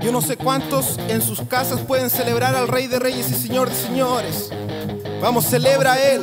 Yo no sé cuántos en sus casas pueden celebrar al Rey de Reyes y Señor de Señores. Vamos, celebra a Él.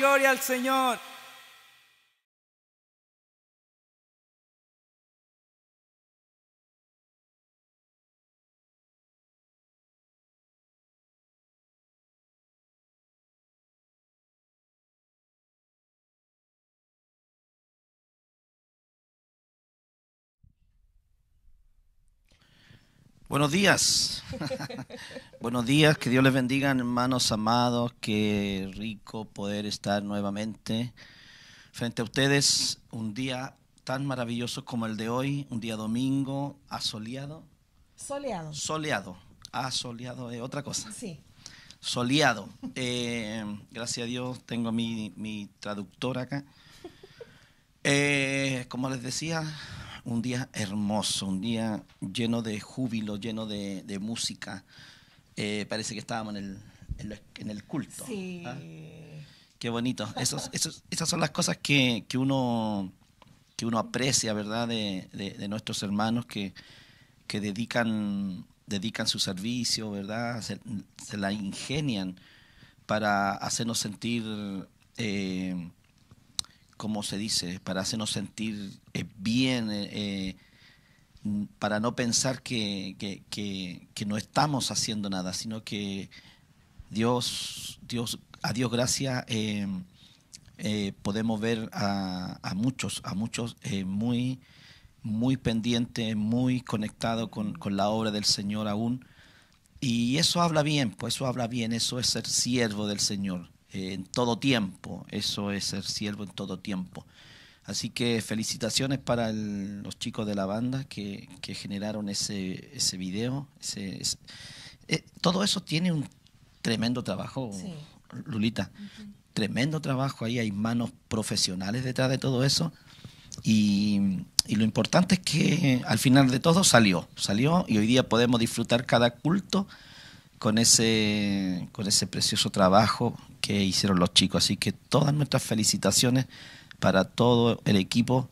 gloria al Señor. Buenos días. Buenos días, que Dios les bendiga, hermanos amados. Qué rico poder estar nuevamente frente a ustedes. Un día tan maravilloso como el de hoy, un día domingo, asoleado. Soleado. Soleado. Asoleado es otra cosa. Sí. Soleado. Eh, gracias a Dios tengo mi, traductor acá. Eh, como les decía, un día hermoso, un día lleno de júbilo, lleno de música eh, parece que estábamos en el, culto. Sí. ¿ah? Qué bonito. esas son las cosas que, uno, uno aprecia, ¿verdad? De, nuestros hermanos que, dedican, dedican su servicio, ¿verdad? Se, la ingenian para hacernos sentir, eh, ¿cómo se dice? Para hacernos sentir eh, bien para no pensar que, no estamos haciendo nada, sino que Dios, Dios, a Dios gracias, eh, eh, podemos ver a, muchos, a muchos eh, muy, muy pendientes, muy conectados con, con, la obra del Señor aún. Y eso habla bien, pues eso habla bien, eso es ser siervo del Señor en todo tiempo, eso es ser siervo en todo tiempo. Así que felicitaciones para los chicos de la banda que, generaron ese, video. Eh, todo eso tiene un tremendo trabajo, Lulita. Tremendo trabajo ahí, hay manos profesionales detrás de todo eso. Y, lo importante es que al final de todo salió, salió y hoy día podemos disfrutar cada culto con ese, con ese precioso trabajo que hicieron los chicos. Así que todas nuestras felicitaciones para todo el equipo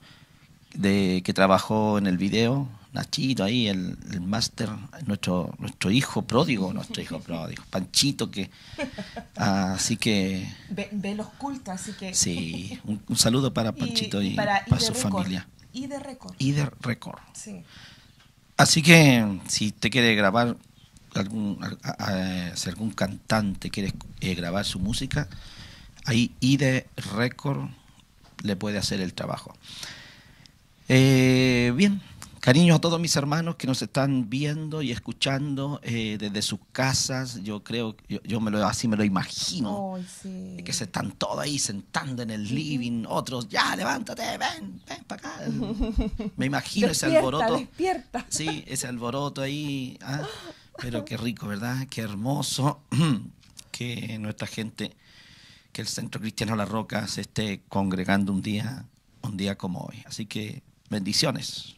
de, que trabajó en el video, Nachito ahí, el, máster, nuestro, nuestro hijo pródigo, nuestro hijo pródigo, Panchito, que así que... Ve, los cultos, así que... Sí, un, saludo para Panchito y, para, su familia. Y de récord. Y de récord. Así que si te quiere grabar algún, si algún cantante quiere eh, grabar su música, ahí y de récord le puede hacer el trabajo. Eh, bien, cariño a todos mis hermanos que nos están viendo y escuchando eh, desde sus casas. Yo creo, yo, así me lo imagino, que se están todos ahí sentando en el living, otros, ya, levántate, ven, ven para acá. Me imagino ese alboroto. Despierta. Sí, ese alboroto ahí. ¿ah? pero qué rico, ¿verdad? Qué hermoso que nuestra gente que el Centro Cristiano La Roca se esté congregando un día, un día como hoy. Así que bendiciones.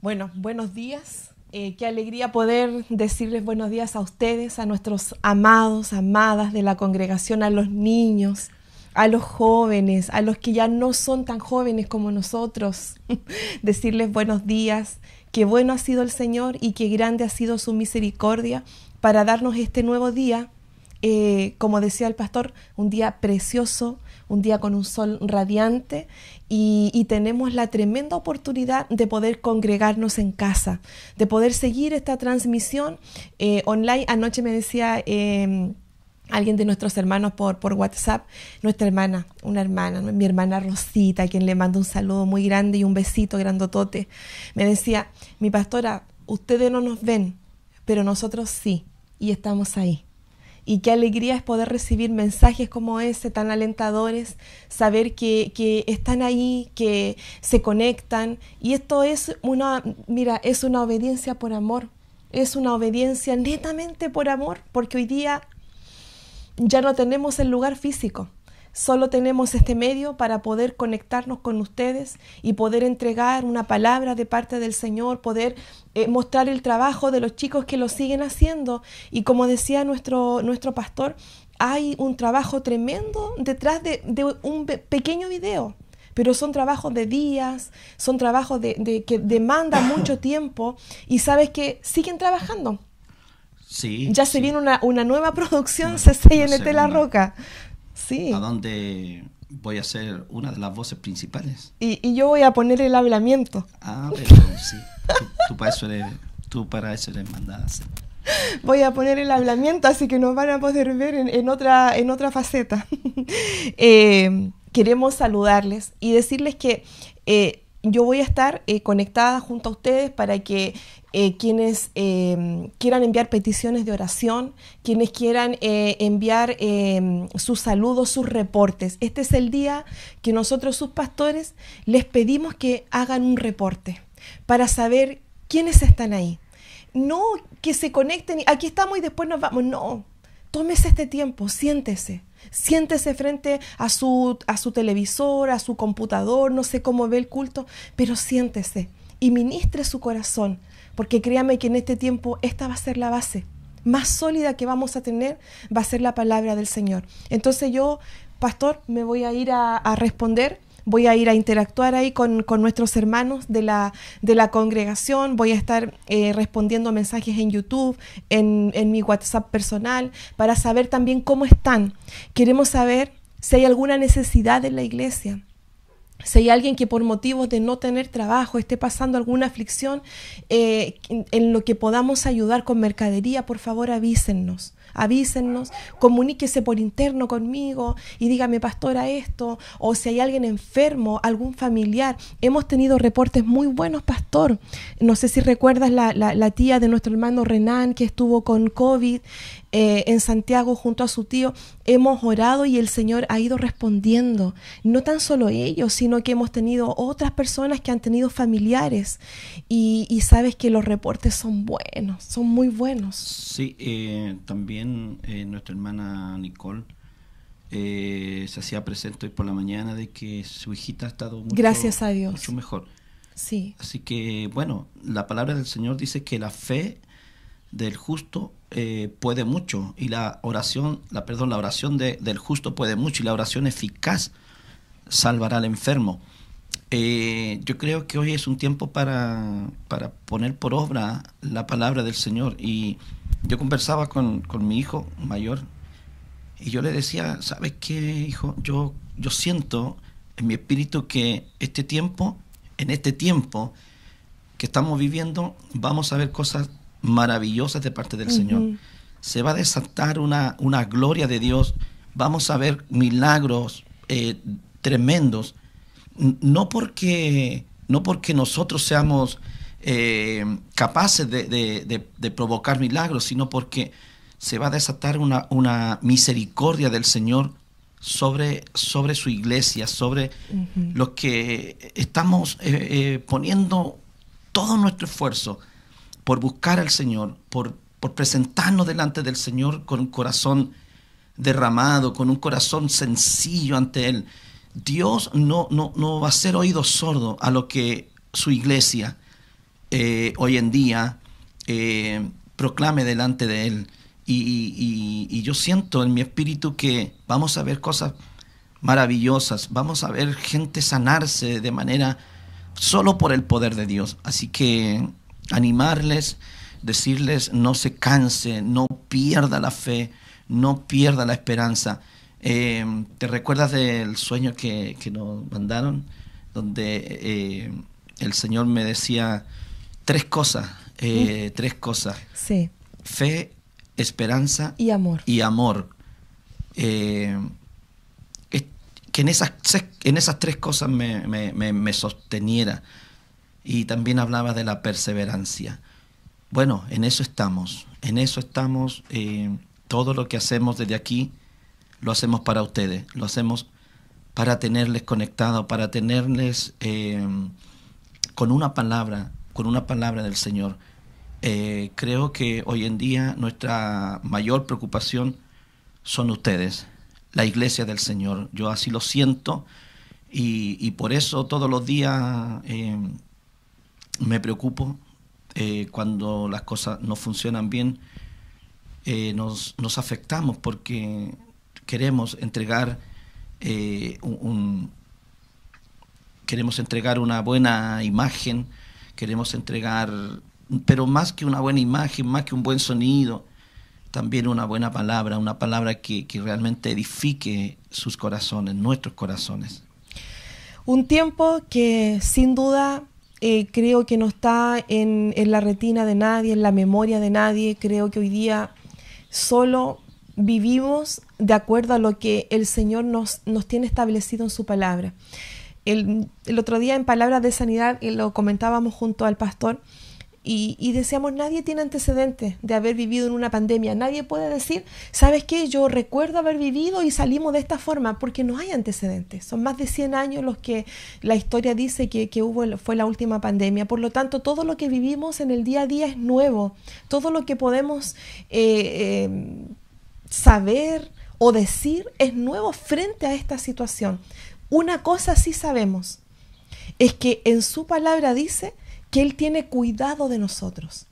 Bueno, buenos días. Eh, qué alegría poder decirles buenos días a ustedes, a nuestros amados, amadas de la congregación, a los niños, a los jóvenes, a los que ya no son tan jóvenes como nosotros. decirles buenos días, Qué bueno ha sido el Señor y qué grande ha sido su misericordia para darnos este nuevo día eh, como decía el pastor, un día precioso, un día con un sol radiante y, tenemos la tremenda oportunidad de poder congregarnos en casa, de poder seguir esta transmisión eh, online. Anoche me decía... Em, alguien de nuestros hermanos por, por WhatsApp, nuestra hermana, una hermana, mi hermana Rosita, quien le mando un saludo muy grande y un besito grandotote, me decía, mi pastora, ustedes no nos ven, pero nosotros sí, y estamos ahí. Y qué alegría es poder recibir mensajes como ese, tan alentadores, saber que, que, están ahí, que se conectan. Y esto es una, mira, es una obediencia por amor, es una obediencia netamente por amor, porque hoy día ya no tenemos el lugar físico. Solo tenemos este medio para poder conectarnos con ustedes y poder entregar una palabra de parte del Señor, poder eh, mostrar el trabajo de los chicos que lo siguen haciendo. Y como decía nuestro, nuestro pastor, hay un trabajo tremendo detrás de, un pequeño video pero son trabajos de días, son trabajos de, que demandan mucho tiempo y sabes que siguen trabajando. Sí, ya se viene una, una, nueva producción, CCNT la Roca. A dónde voy a ser una de las voces principales. Y, yo voy a poner el hablamiento. Ah, pero sí. Tú, para eso eres, tú mandada. Voy a poner el hablamiento, así que nos van a poder ver en, otra, en otra faceta. Eh, queremos saludarles y decirles que eh, yo voy a estar eh, conectada junto a ustedes para que eh, quienes eh, quieran enviar peticiones de oración, quienes quieran eh, enviar sus saludos, sus reportes. Este es el día que nosotros, sus pastores, les pedimos que hagan un reporte para saber quiénes están ahí. No que se conecten y aquí estamos y después nos vamos. No, tómese este tiempo, siéntese. Siéntese frente a su, a su televisor, a su computador, no sé cómo ve el culto, pero siéntese y ministre su corazón porque créame que en este tiempo esta va a ser la base más sólida que vamos a tener, va a ser la palabra del Señor. Entonces yo, pastor, me voy a ir a, responder voy a ir a interactuar ahí con, nuestros hermanos de la, de la, congregación, voy a estar eh, respondiendo mensajes en YouTube, en, en mi WhatsApp personal, para saber también cómo están. Queremos saber si hay alguna necesidad en la iglesia. Si hay alguien que por motivos de no tener trabajo esté pasando alguna aflicción eh, en lo que podamos ayudar con mercadería, por favor avísennos avísennos, comuníquese por interno conmigo y dígame, pastora, esto, o si hay alguien enfermo, algún familiar. Hemos tenido reportes muy buenos, pastor. No sé si recuerdas la, la, tía de nuestro hermano Renan que estuvo con COVID eh, en Santiago junto a su tío. Hemos orado y el Señor ha ido respondiendo. No tan solo ellos, sino que hemos tenido otras personas que han tenido familiares y, sabes que los reportes son buenos, son muy buenos. Sí, eh, también eh, nuestra hermana Nicole eh, se hacía presente hoy por la mañana de que su hijita ha estado mucho, Gracias a Dios. mucho mejor. Sí. Así que, bueno, la palabra del Señor dice que la fe del justo eh, puede mucho y la oración, la perdón, la oración del justo puede mucho y la oración eficaz salvará al enfermo. Eh, yo creo que hoy es un tiempo para, poner por obra la palabra del Señor. Y yo conversaba con, mi hijo mayor y yo le decía, ¿sabes qué, hijo? Yo, yo siento en mi espíritu que este tiempo, en este tiempo que estamos viviendo, vamos a ver cosas maravillosas de parte del Señor. Se va a desatar una, una gloria de Dios. Vamos a ver milagros eh, tremendos no porque, no porque nosotros seamos eh, capaces de, provocar milagros, sino porque se va a desatar una, una misericordia del Señor sobre, sobre su iglesia, sobre los que estamos eh, eh, poniendo todo nuestro esfuerzo por buscar al Señor, por, por presentarnos delante del Señor con un corazón derramado, con un corazón sencillo ante Él. Dios no, no, va a ser oído sordo a lo que su iglesia eh, hoy en día eh, proclame delante de Él. Y, y, yo siento en mi espíritu que vamos a ver cosas maravillosas, vamos a ver gente sanarse de manera solo por el poder de Dios. Así que animarles, decirles no se canse, no pierda la fe, no pierda la esperanza. Em, ¿Te recuerdas del sueño que, nos mandaron? Donde eh, el Señor me decía tres cosas, eh, mm. tres cosas. Sí. Fe, esperanza y amor. Y amor. Em, que en esas, en esas tres cosas me, sosteniera. Y también hablaba de la perseverancia. Bueno, en eso estamos, en eso estamos. Em, todo lo que hacemos desde aquí lo hacemos para ustedes, lo hacemos para tenerles conectados, para tenerles em, con una palabra, con una palabra del Señor. Eh, creo que hoy en día nuestra mayor preocupación son ustedes, la iglesia del Señor. Yo así lo siento y, por eso todos los días em, me preocupo eh, cuando las cosas no funcionan bien. Eh, nos afectamos porque queremos entregar eh, un, queremos entregar una buena imagen, queremos entregar, pero más que una buena imagen, más que un buen sonido, también una buena palabra, una palabra que, que realmente edifique sus corazones, nuestros corazones. Un tiempo que sin duda eh, creo que no está en, en la retina de nadie, en la memoria de nadie, creo que hoy día solo vivimos de acuerdo a lo que el Señor nos, tiene establecido en su palabra. El, otro día en Palabras de Sanidad lo comentábamos junto al pastor y, y, decíamos, nadie tiene antecedentes de haber vivido en una pandemia, nadie puede decir, ¿sabes qué? Yo recuerdo haber vivido y salimos de esta forma, porque no hay antecedentes, son más de 100 años los que la historia dice que, hubo, fue la última pandemia, por lo tanto todo lo que vivimos en el día a día es nuevo, todo lo que podemos eh, eh, saber, o decir es nuevo frente a esta situación. Una cosa sí sabemos, es que en su palabra dice que Él tiene cuidado de nosotros.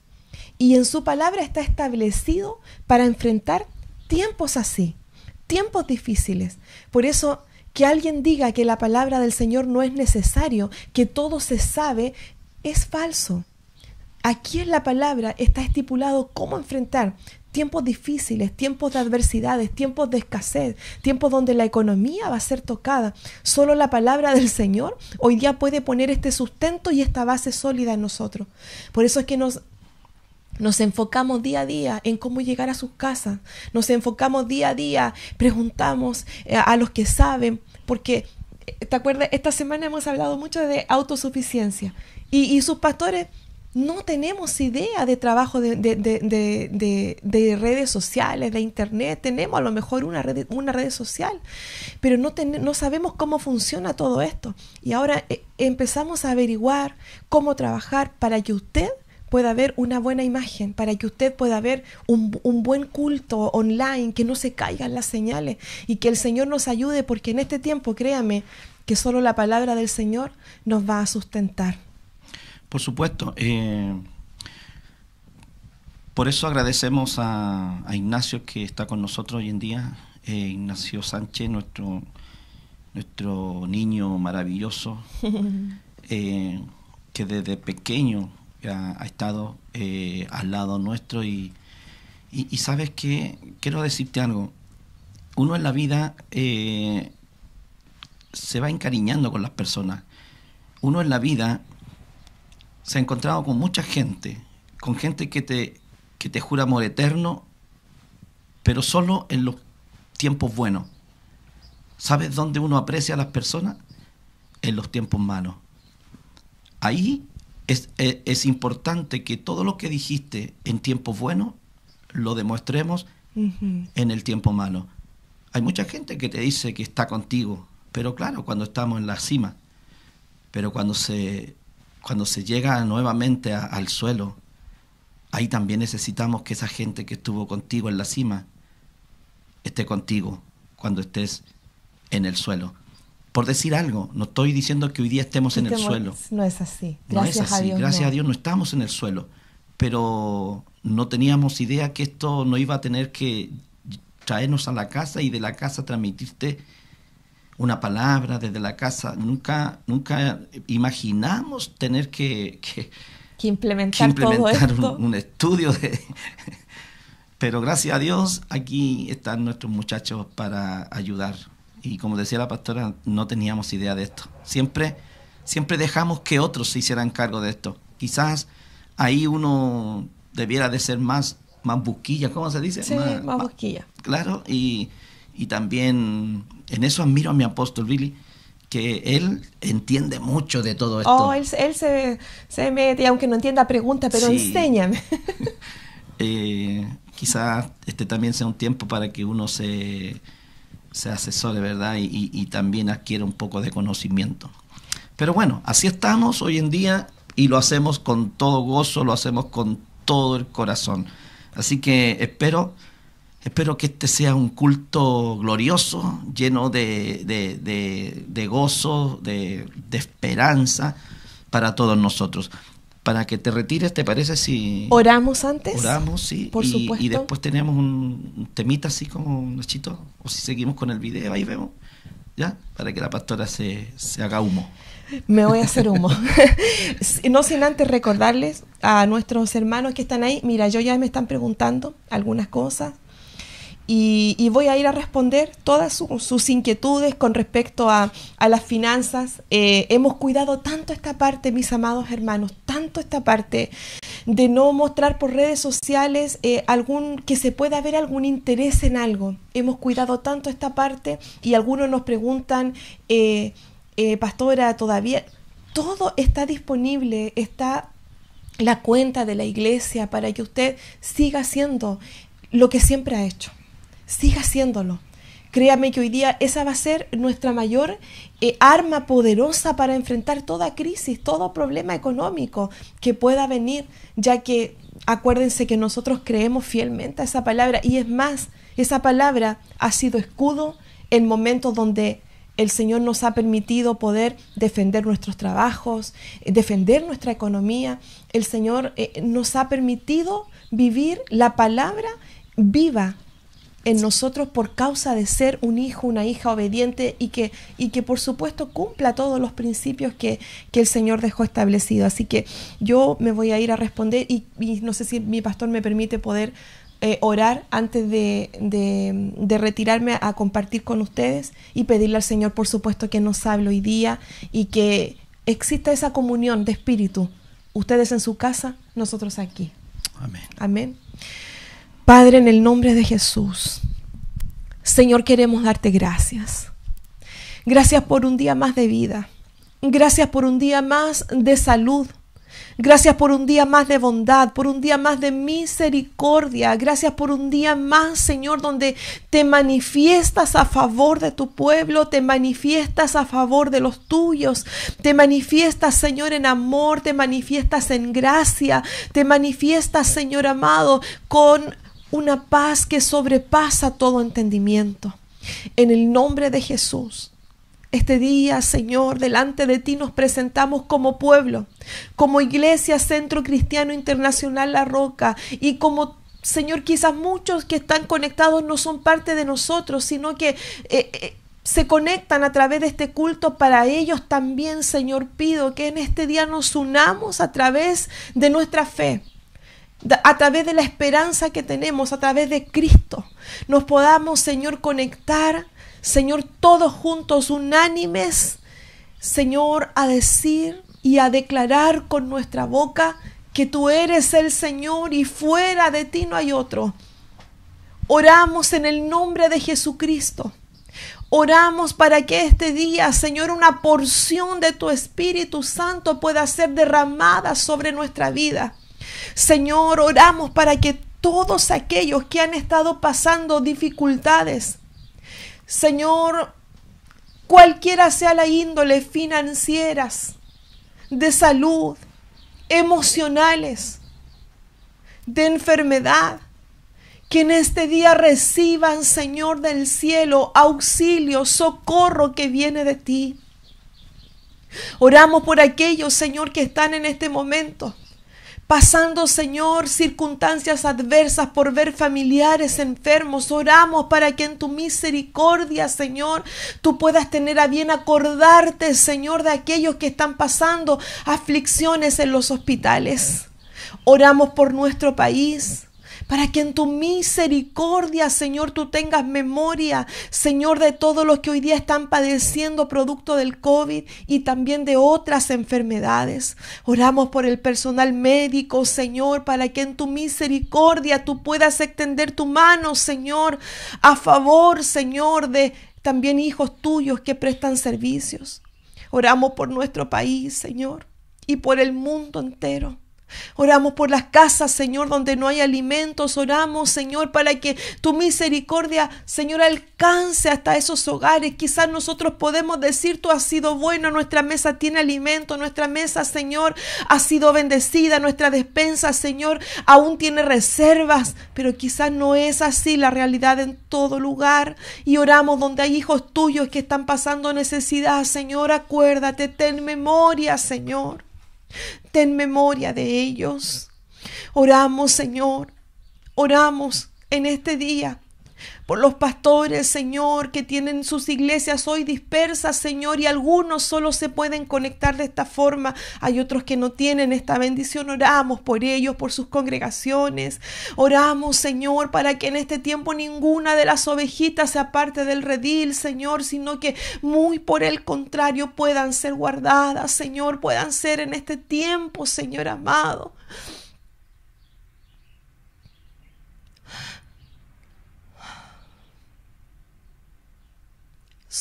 Y en su palabra está establecido para enfrentar tiempos así, tiempos difíciles. Por eso que alguien diga que la palabra del Señor no es necesario, que todo se sabe, es falso. Aquí en la palabra está estipulado cómo enfrentar tiempos difíciles, tiempos de adversidades, tiempos de escasez, tiempos donde la economía va a ser tocada. Solo la palabra del Señor hoy día puede poner este sustento y esta base sólida en nosotros. Por eso es que nos nos enfocamos día a día en cómo llegar a sus casas. Nos enfocamos día a día, preguntamos eh, a los que saben, porque, eh, ¿te acuerdas? Esta semana hemos hablado mucho de autosuficiencia. Y, y sus pastores no tenemos idea de trabajo de, redes sociales, de internet. Tenemos a lo mejor una red, una red social, pero no, no sabemos cómo funciona todo esto. Y ahora eh, empezamos a averiguar cómo trabajar para que usted pueda ver una buena imagen, para que usted pueda ver un, un, buen culto online, que no se caigan las señales y que el Señor nos ayude, porque en este tiempo, créame, que solo la palabra del Señor nos va a sustentar. Por supuesto. Eh, por eso agradecemos a, Ignacio que está con nosotros hoy en día, eh, Ignacio Sánchez, nuestro, nuestro niño maravilloso, eh, que desde pequeño ha, estado al lado nuestro y, y, sabes que quiero decirte algo, uno en la vida se va encariñando con las personas, uno en la vida se ha encontrado con mucha gente, con gente que te, que te jura amor eterno, pero solo en los tiempos buenos. ¿Sabes dónde uno aprecia a las personas? En los tiempos malos. Ahí es, e, importante que todo lo que dijiste en tiempos buenos lo demostremos en el tiempo malo. Hay mucha gente que te dice que está contigo, pero claro, cuando estamos en la cima, pero cuando se cuando se llega nuevamente al suelo, ahí también necesitamos que esa gente que estuvo contigo en la cima esté contigo cuando estés en el suelo. Por decir algo, no estoy diciendo que hoy día estemos en el suelo. No es así. Gracias no es así. Gracias a Dios no estamos en el suelo. Pero no teníamos idea que esto no iba a tener que traernos a la casa y de la casa transmitirte una palabra desde la casa. Nunca, nunca imaginamos tener que, implementar, Un, estudio de... Pero gracias a Dios aquí están nuestros muchachos para ayudar. Y como decía la pastora, no teníamos idea de esto. Siempre, siempre dejamos que otros se hicieran cargo de esto. Quizás ahí uno debiera de ser más, más busquilla, ¿cómo se dice? más, busquilla. claro, y, y también en eso admiro a mi apóstol Billy, que él entiende mucho de todo esto. Oh, él, se, mete, aunque no entienda pregunta, pero enséñame. Eh, quizás este también sea un tiempo para que uno se, se asesore, ¿verdad? Y, y, y también adquiera un poco de conocimiento. Pero bueno, así estamos hoy en día y lo hacemos con todo gozo, lo hacemos con todo el corazón. Así que espero Espero que este sea un culto glorioso, lleno de, de, de, gozo, de, esperanza para todos nosotros. Para que te retires, ¿te parece si... Oramos antes? Oramos, sí. Por y, supuesto. Y después tenemos un temita así como un chito. O si seguimos con el video, ahí vemos. ¿Ya? Para que la pastora se, se haga humo. Me voy a hacer humo. no sin antes recordarles a nuestros hermanos que están ahí, mira, yo ya me están preguntando algunas cosas, y, voy a ir a responder todas sus inquietudes con respecto a, las finanzas. Eh, hemos cuidado tanto esta parte, mis amados hermanos, tanto esta parte de no mostrar por redes sociales eh, algún que se pueda ver algún interés en algo. Hemos cuidado tanto esta parte y algunos nos preguntan, eh, pastora, todavía todo está disponible, está la cuenta de la iglesia para que usted siga haciendo lo que siempre ha hecho siga haciéndolo. Créame que hoy día esa va a ser nuestra mayor eh, arma poderosa para enfrentar toda crisis, todo problema económico que pueda venir, ya que acuérdense que nosotros creemos fielmente a esa palabra y es más, esa palabra ha sido escudo en momentos donde el Señor nos ha permitido poder defender nuestros trabajos, eh, defender nuestra economía. El Señor eh, nos ha permitido vivir la palabra viva en nosotros por causa de ser un hijo, una hija obediente y que, y que por supuesto cumpla todos los principios que, que el Señor dejó establecido. Así que yo me voy a ir a responder y, no sé si mi pastor me permite poder eh, orar antes de, de, retirarme a compartir con ustedes y pedirle al Señor por supuesto que nos hable hoy día y que exista esa comunión de espíritu. Ustedes en su casa, nosotros aquí. Amén. Padre, en el nombre de Jesús, Señor, queremos darte gracias. Gracias por un día más de vida. Gracias por un día más de salud. Gracias por un día más de bondad, por un día más de misericordia. Gracias por un día más, Señor, donde te manifiestas a favor de tu pueblo, te manifiestas a favor de los tuyos, te manifiestas, Señor, en amor, te manifiestas en gracia, te manifiestas, Señor amado, con una paz que sobrepasa todo entendimiento. En el nombre de Jesús. Este día, Señor, delante de ti nos presentamos como pueblo, como Iglesia Centro Cristiano Internacional La Roca y como Señor, quizás muchos que están conectados no son parte de nosotros, sino que eh, eh, se conectan a través de este culto para ellos también, Señor, pido que en este día nos unamos a través de nuestra fe a través de la esperanza que tenemos, a través de Cristo, nos podamos, Señor, conectar, Señor, todos juntos, unánimes, Señor, a decir y a declarar con nuestra boca que tú eres el Señor y fuera de ti no hay otro. Oramos en el nombre de Jesucristo. Oramos para que este día, Señor, una porción de tu Espíritu Santo pueda ser derramada sobre nuestra vida Señor, oramos para que todos aquellos que han estado pasando dificultades, Señor, cualquiera sea la índole, financieras, de salud, emocionales, de enfermedad, que en este día reciban, Señor del cielo, auxilio, socorro que viene de ti. Oramos por aquellos, Señor, que están en este momento pasando, Señor, circunstancias adversas por ver familiares enfermos. Oramos para que en tu misericordia, Señor, tú puedas tener a bien acordarte, Señor, de aquellos que están pasando aflicciones en los hospitales. Oramos por nuestro país para que en tu misericordia, Señor, tú tengas memoria, Señor, de todos los que hoy día están padeciendo producto del COVID y también de otras enfermedades. Oramos por el personal médico, Señor, para que en tu misericordia tú puedas extender tu mano, Señor, a favor, Señor, de también hijos tuyos que prestan servicios. Oramos por nuestro país, Señor, y por el mundo entero. Oramos por las casas, Señor, donde no hay alimentos. Oramos, Señor, para que tu misericordia, Señor, alcance hasta esos hogares. Quizás nosotros podemos decir, tú has sido bueno, nuestra mesa tiene alimento, nuestra mesa, Señor, ha sido bendecida, nuestra despensa, Señor, aún tiene reservas, pero quizás no es así la realidad en todo lugar. Y oramos donde hay hijos tuyos que están pasando necesidad, Señor, acuérdate, ten memoria, Señor ten memoria de ellos. Oramos, Señor, oramos en este día por los pastores, Señor, que tienen sus iglesias hoy dispersas, Señor, y algunos solo se pueden conectar de esta forma, hay otros que no tienen esta bendición, oramos por ellos, por sus congregaciones, oramos, Señor, para que en este tiempo ninguna de las ovejitas se aparte del redil, Señor, sino que muy por el contrario puedan ser guardadas, Señor, puedan ser en este tiempo, Señor amado.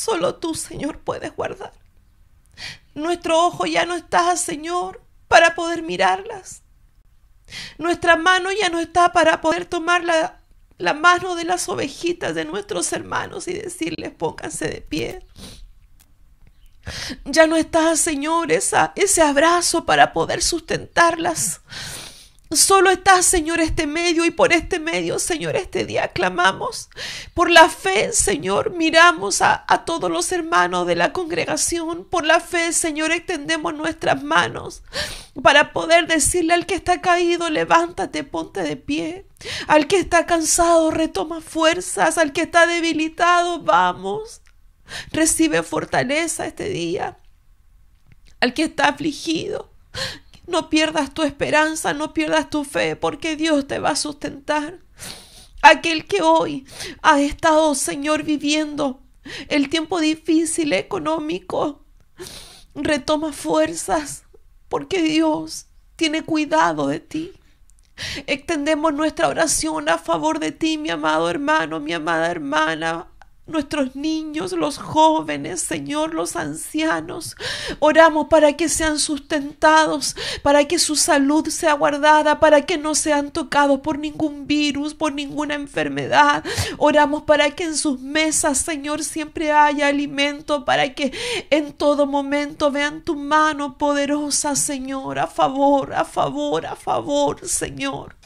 Solo tú, Señor, puedes guardar. Nuestro ojo ya no está, Señor, para poder mirarlas. Nuestra mano ya no está para poder tomar la, la mano de las ovejitas de nuestros hermanos y decirles pónganse de pie. Ya no está, Señor, esa, ese abrazo para poder sustentarlas. Solo está, Señor, este medio y por este medio, Señor, este día clamamos. Por la fe, Señor, miramos a, a, todos los hermanos de la congregación. Por la fe, Señor, extendemos nuestras manos para poder decirle al que está caído, levántate, ponte de pie. Al que está cansado, retoma fuerzas. Al que está debilitado, vamos. Recibe fortaleza este día. Al que está afligido, no pierdas tu esperanza, no pierdas tu fe, porque Dios te va a sustentar. Aquel que hoy ha estado, Señor, viviendo el tiempo difícil económico, retoma fuerzas, porque Dios tiene cuidado de ti. Extendemos nuestra oración a favor de ti, mi amado hermano, mi amada hermana, nuestros niños, los jóvenes, Señor, los ancianos. Oramos para que sean sustentados, para que su salud sea guardada, para que no sean tocados por ningún virus, por ninguna enfermedad. Oramos para que en sus mesas, Señor, siempre haya alimento, para que en todo momento vean tu mano poderosa, Señor, a favor, a favor, a favor, Señor.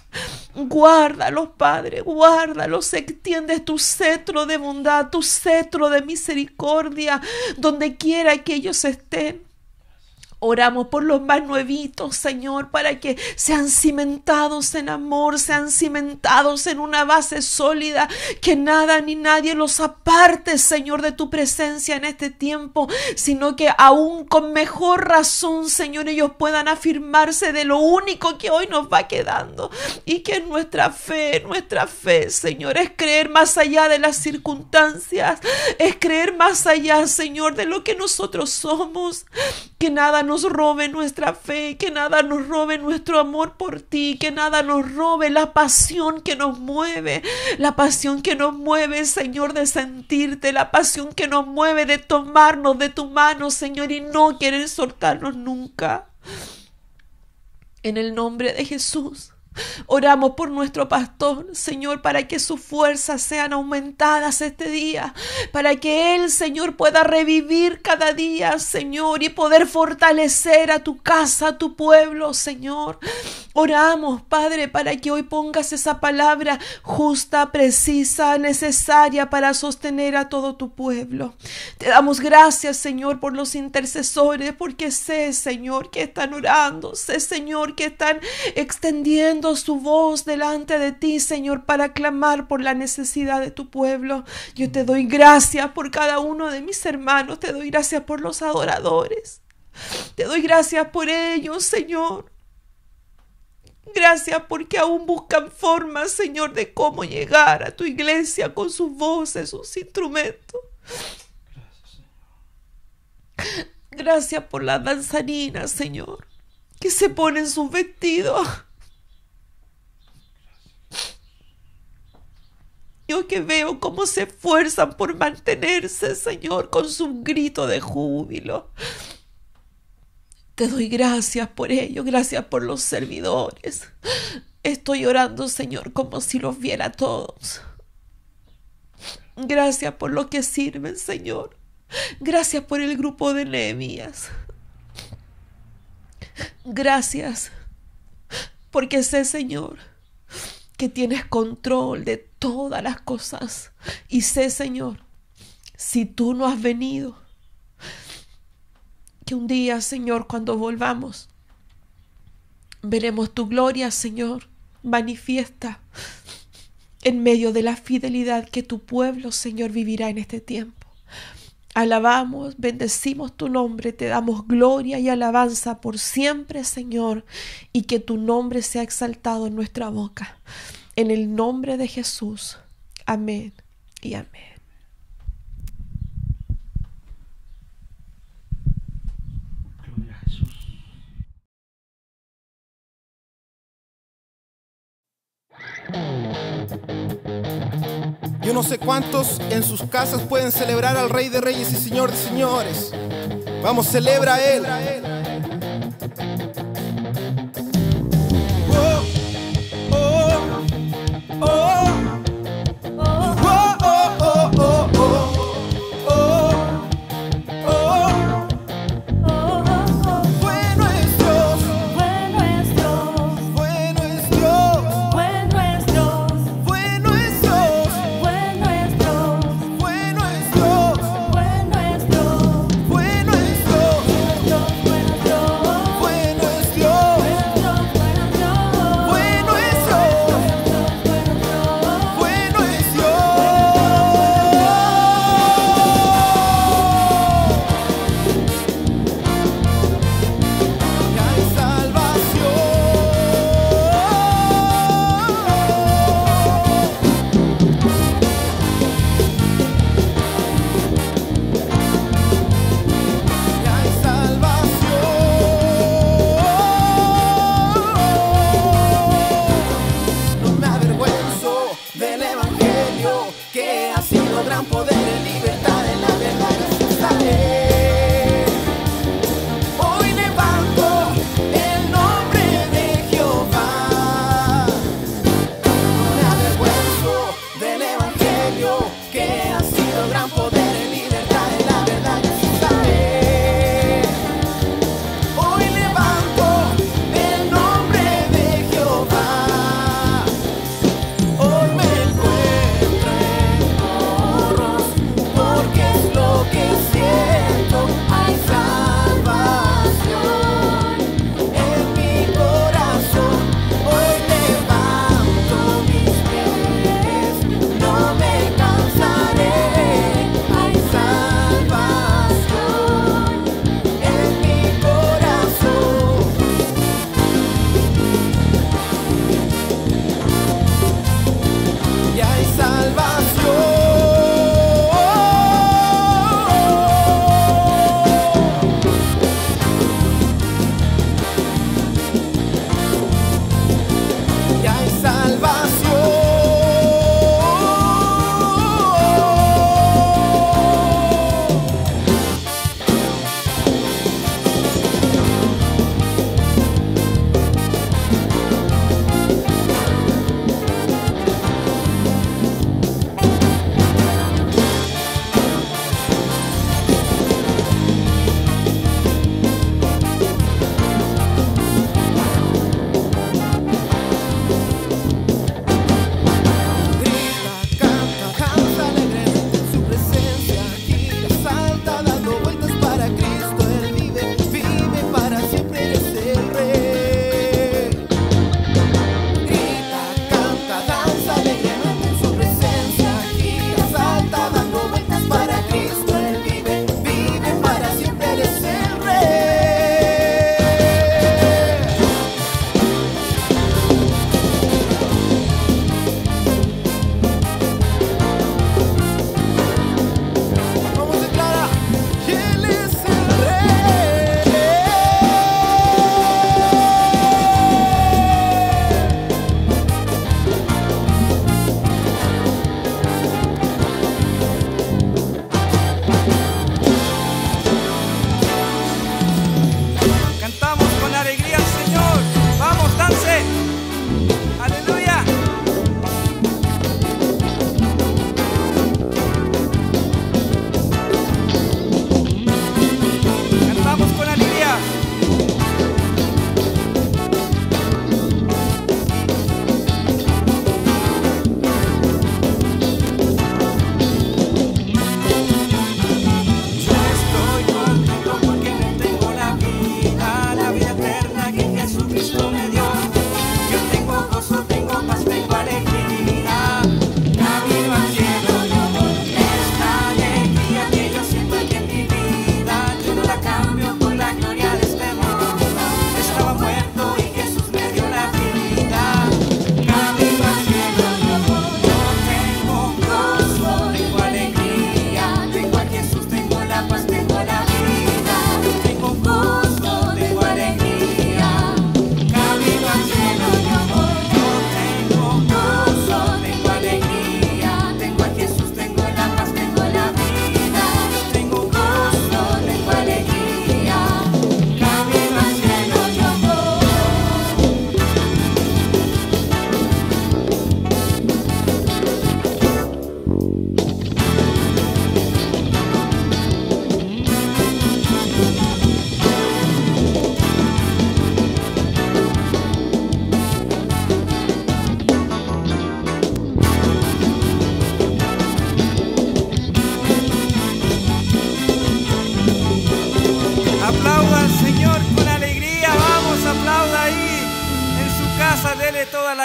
Guárdalos, Padre, guárdalos. Extiendes tu cetro de bondad, tu cetro de misericordia, donde quiera que ellos estén. Oramos por los más nuevitos, Señor, para que sean cimentados en amor, sean cimentados en una base sólida, que nada ni nadie los aparte, Señor, de tu presencia en este tiempo, sino que aún con mejor razón, Señor, ellos puedan afirmarse de lo único que hoy nos va quedando y que nuestra fe, nuestra fe, Señor, es creer más allá de las circunstancias, es creer más allá, Señor, de lo que nosotros somos, que nada nos nos robe nuestra fe, que nada nos robe nuestro amor por ti, que nada nos robe la pasión que nos mueve, la pasión que nos mueve, Señor, de sentirte, la pasión que nos mueve de tomarnos de tu mano, Señor, y no querer soltarnos nunca. En el nombre de Jesús. Oramos por nuestro pastor, Señor, para que sus fuerzas sean aumentadas este día, para que Él, Señor, pueda revivir cada día, Señor, y poder fortalecer a tu casa, a tu pueblo, Señor. Oramos, Padre, para que hoy pongas esa palabra justa, precisa, necesaria para sostener a todo tu pueblo. Te damos gracias, Señor, por los intercesores, porque sé, Señor, que están orando, sé, Señor, que están extendiendo su voz delante de ti, Señor, para clamar por la necesidad de tu pueblo. Yo te doy gracias por cada uno de mis hermanos, te doy gracias por los adoradores, te doy gracias por ellos, Señor. Gracias porque aún buscan formas, Señor, de cómo llegar a tu iglesia con sus voces, sus instrumentos. Gracias por las danzarinas, Señor, que se ponen sus vestidos Yo que veo cómo se esfuerzan por mantenerse, Señor, con su grito de júbilo. Te doy gracias por ello, gracias por los servidores. Estoy orando, Señor, como si los viera todos. Gracias por lo que sirven, Señor. Gracias por el grupo de nevias. Gracias, porque sé, Señor, que tienes control de todo todas las cosas. Y sé, Señor, si tú no has venido, que un día, Señor, cuando volvamos, veremos tu gloria, Señor, manifiesta en medio de la fidelidad que tu pueblo, Señor, vivirá en este tiempo. Alabamos, bendecimos tu nombre, te damos gloria y alabanza por siempre, Señor, y que tu nombre sea exaltado en nuestra boca. En el nombre de Jesús. Amén y amén. Yo no sé cuántos en sus casas pueden celebrar al Rey de Reyes y Señor de Señores. Vamos, celebra a Él.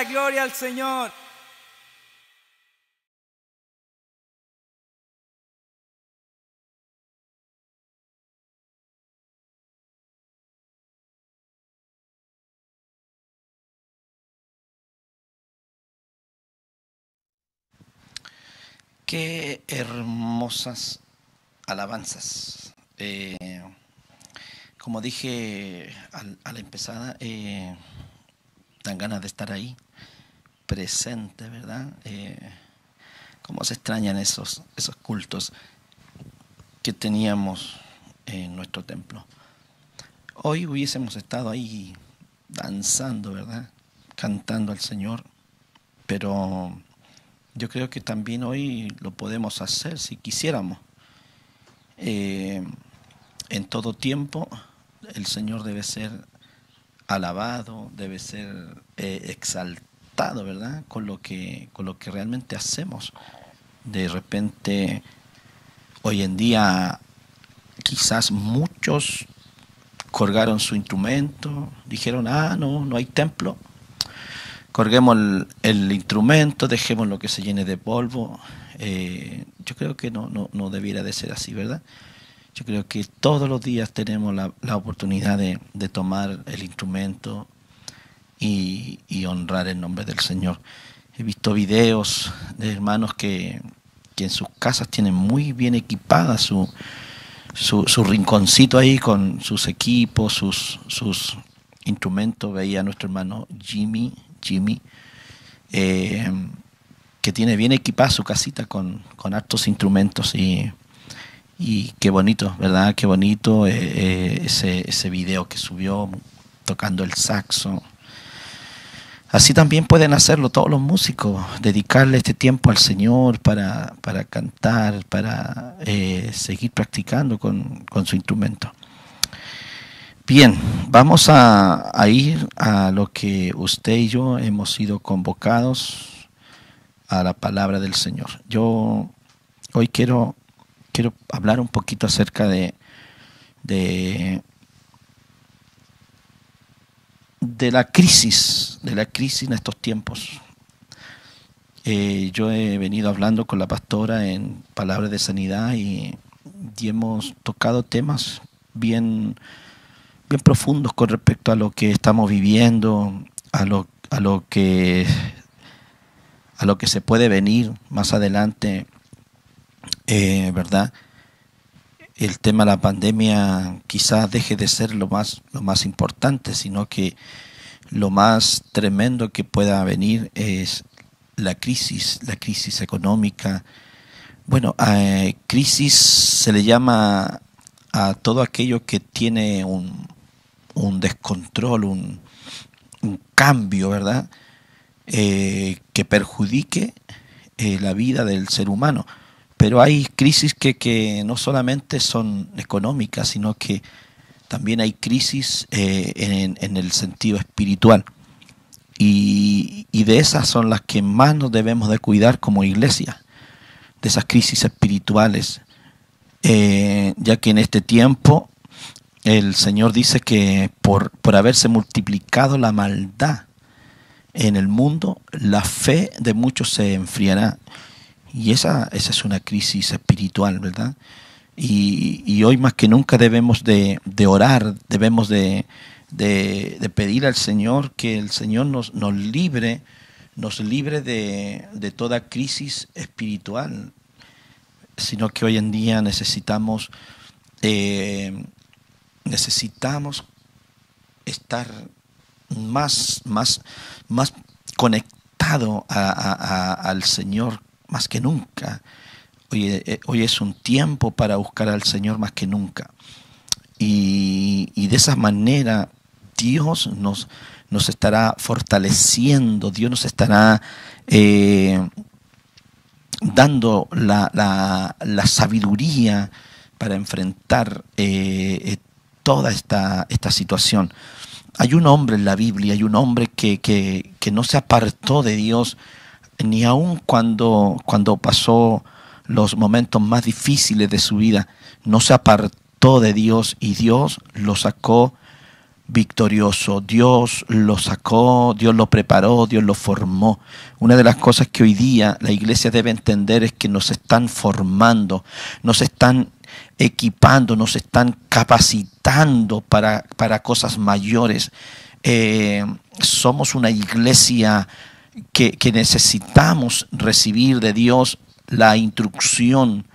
gloria al Señor. Qué hermosas alabanzas. Eh, como dije al, a la empezada, eh, ganas de estar ahí, presente, ¿verdad? Eh, cómo se extrañan esos, esos cultos que teníamos en nuestro templo. Hoy hubiésemos estado ahí danzando, ¿verdad? Cantando al Señor, pero yo creo que también hoy lo podemos hacer si quisiéramos. Eh, en todo tiempo el Señor debe ser alabado, debe ser eh, exaltado, ¿verdad? Con lo, que, con lo que realmente hacemos. De repente, hoy en día, quizás muchos colgaron su instrumento, dijeron, ah, no, no hay templo. Colguemos el, instrumento, dejemos lo que se llene de polvo. Eh, yo creo que no, no, no debiera de ser así, ¿verdad? Yo creo que todos los días tenemos la, oportunidad de, tomar el instrumento y, honrar el nombre del Señor. He visto videos de hermanos que, en sus casas tienen muy bien equipada su, rinconcito ahí con sus equipos, sus, sus instrumentos. Veía a nuestro hermano Jimmy, Jimmy, eh, que tiene bien equipada su casita con, con instrumentos y y qué bonito, ¿verdad? Qué bonito eh, eh, ese, video que subió tocando el saxo. Así también pueden hacerlo todos los músicos, dedicarle este tiempo al Señor para, cantar, para eh, seguir practicando con, su instrumento. Bien, vamos a, ir a lo que usted y yo hemos sido convocados a la palabra del Señor. Yo hoy quiero quiero hablar un poquito acerca de, de, la crisis, de la crisis en estos tiempos. Eh, yo he venido hablando con la pastora en palabras de sanidad y, hemos tocado temas bien, bien profundos con respecto a lo que estamos viviendo, a a lo que a lo que se puede venir más adelante eh, ¿verdad? El tema de la pandemia quizás deje de ser lo más, lo más importante, sino que lo más tremendo que pueda venir es la crisis, la crisis económica. Bueno, eh, crisis se le llama a todo aquello que tiene un, descontrol, un, cambio, ¿verdad? Eh, que perjudique eh, la vida del ser humano. Pero hay crisis que, no solamente son económicas, sino que también hay crisis eh, en, el sentido espiritual. Y, de esas son las que más nos debemos de cuidar como iglesia, de esas crisis espirituales, eh, ya que en este tiempo el Señor dice que por, por haberse multiplicado la maldad en el mundo, la fe de muchos se enfriará. Y esa, esa es una crisis espiritual, ¿verdad? Y, hoy más que nunca debemos de, orar, debemos de, pedir al Señor que el Señor nos, nos libre, nos libre de, toda crisis espiritual, sino que hoy en día necesitamos, eh, necesitamos estar más, más, más conectados al Señor más que nunca. Hoy, eh, hoy es un tiempo para buscar al Señor más que nunca. Y, de esa manera Dios nos, nos estará fortaleciendo, Dios nos estará eh, dando la, la, la, sabiduría para enfrentar eh, toda esta, esta, situación. Hay un hombre en la Biblia, hay un hombre que, que no se apartó de Dios, ni aun cuando, cuando pasó los momentos más difíciles de su vida, no se apartó de Dios y Dios lo sacó victorioso. Dios lo sacó, Dios lo preparó, Dios lo formó. Una de las cosas que hoy día la iglesia debe entender es que nos están formando, nos están equipando, nos están capacitando para, para cosas mayores. Eh, somos una iglesia que, necesitamos recibir de Dios la instrucción.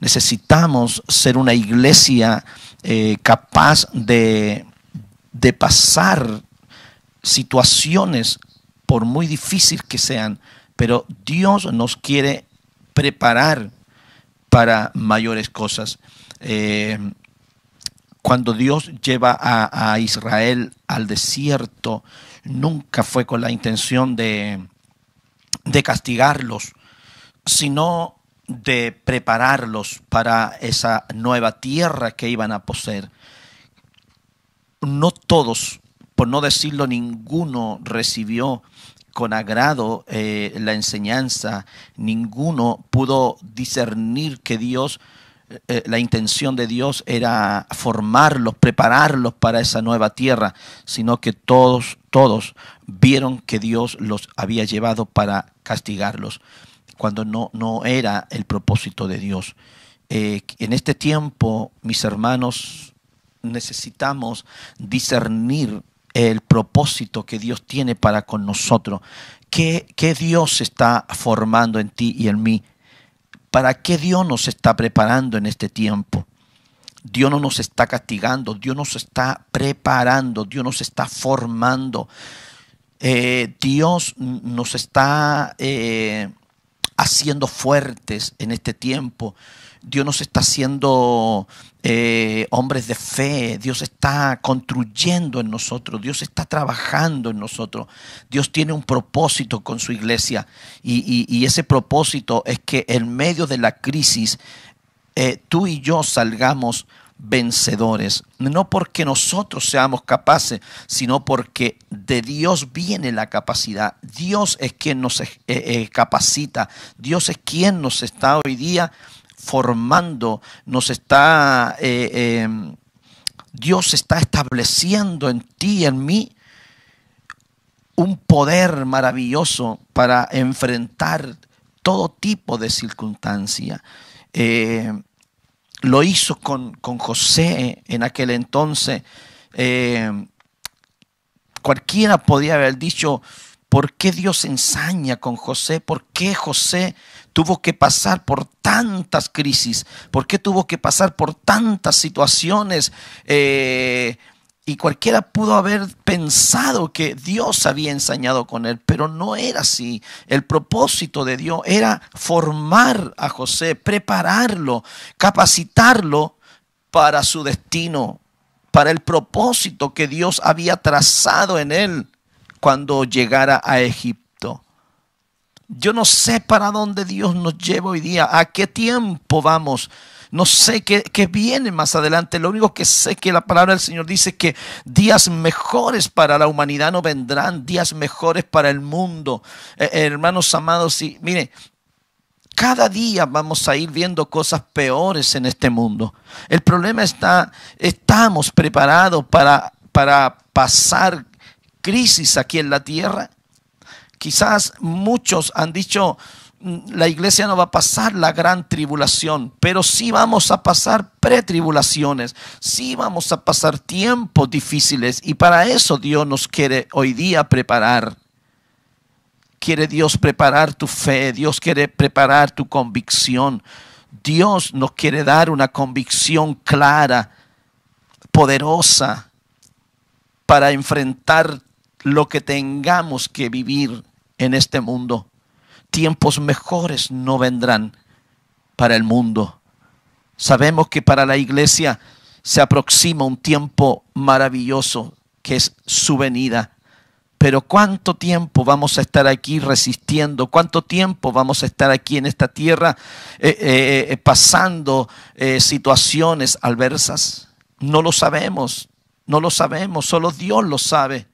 Necesitamos ser una iglesia eh, capaz de, pasar situaciones, por muy difíciles que sean, pero Dios nos quiere preparar para mayores cosas. Eh, cuando Dios lleva a, a Israel al desierto, nunca fue con la intención de, castigarlos, sino de prepararlos para esa nueva tierra que iban a poseer. No todos, por no decirlo ninguno, recibió con agrado eh, la enseñanza, ninguno pudo discernir que Dios eh, la intención de Dios era formarlos, prepararlos para esa nueva tierra, sino que todos, todos vieron que Dios los había llevado para castigarlos, cuando no, no era el propósito de Dios. Eh, en este tiempo, mis hermanos, necesitamos discernir el propósito que Dios tiene para con nosotros. ¿Qué, qué Dios está formando en ti y en mí? ¿Para qué Dios nos está preparando en este tiempo? Dios no nos está castigando, Dios nos está preparando, Dios nos está formando. Eh, Dios nos está eh, haciendo fuertes en este tiempo. Dios nos está haciendo eh, hombres de fe, Dios está construyendo en nosotros, Dios está trabajando en nosotros, Dios tiene un propósito con su iglesia y, ese propósito es que en medio de la crisis eh, tú y yo salgamos vencedores, no porque nosotros seamos capaces, sino porque de Dios viene la capacidad. Dios es quien nos eh, capacita, Dios es quien nos está hoy día formando, nos está, eh, eh, Dios está estableciendo en ti, en mí, un poder maravilloso para enfrentar todo tipo de circunstancia. Eh, lo hizo con, José en aquel entonces. cualquiera podría haber dicho, ¿por qué Dios ensaña con José? ¿Por qué José tuvo que pasar por tantas crisis? porque tuvo que pasar por tantas situaciones? Eh, y cualquiera pudo haber pensado que Dios había ensañado con él, pero no era así. El propósito de Dios era formar a José, prepararlo, capacitarlo para su destino, para el propósito que Dios había trazado en él cuando llegara a Egipto. Yo no sé para dónde Dios nos lleva hoy día, a qué tiempo vamos. No sé qué, viene más adelante. Lo único que sé que la palabra del Señor dice que días mejores para la humanidad no vendrán, días mejores para el mundo. Eh, eh, hermanos amados, y mire, cada día vamos a ir viendo cosas peores en este mundo. El problema está, estamos preparados para, para pasar crisis aquí en la tierra. Quizás muchos han dicho, mm, la iglesia no va a pasar la gran tribulación, pero sí vamos a pasar pretribulaciones, sí vamos a pasar tiempos difíciles y para eso Dios nos quiere hoy día preparar. Quiere Dios preparar tu fe, Dios quiere preparar tu convicción. Dios nos quiere dar una convicción clara, poderosa, para enfrentar lo que tengamos que vivir en este mundo. Tiempos mejores no vendrán para el mundo. Sabemos que para la iglesia se aproxima un tiempo maravilloso que es su venida. Pero ¿cuánto tiempo vamos a estar aquí resistiendo? ¿Cuánto tiempo vamos a estar aquí en esta tierra eh, eh, eh, pasando situaciones adversas? No lo sabemos, no lo sabemos, solo Dios lo sabe.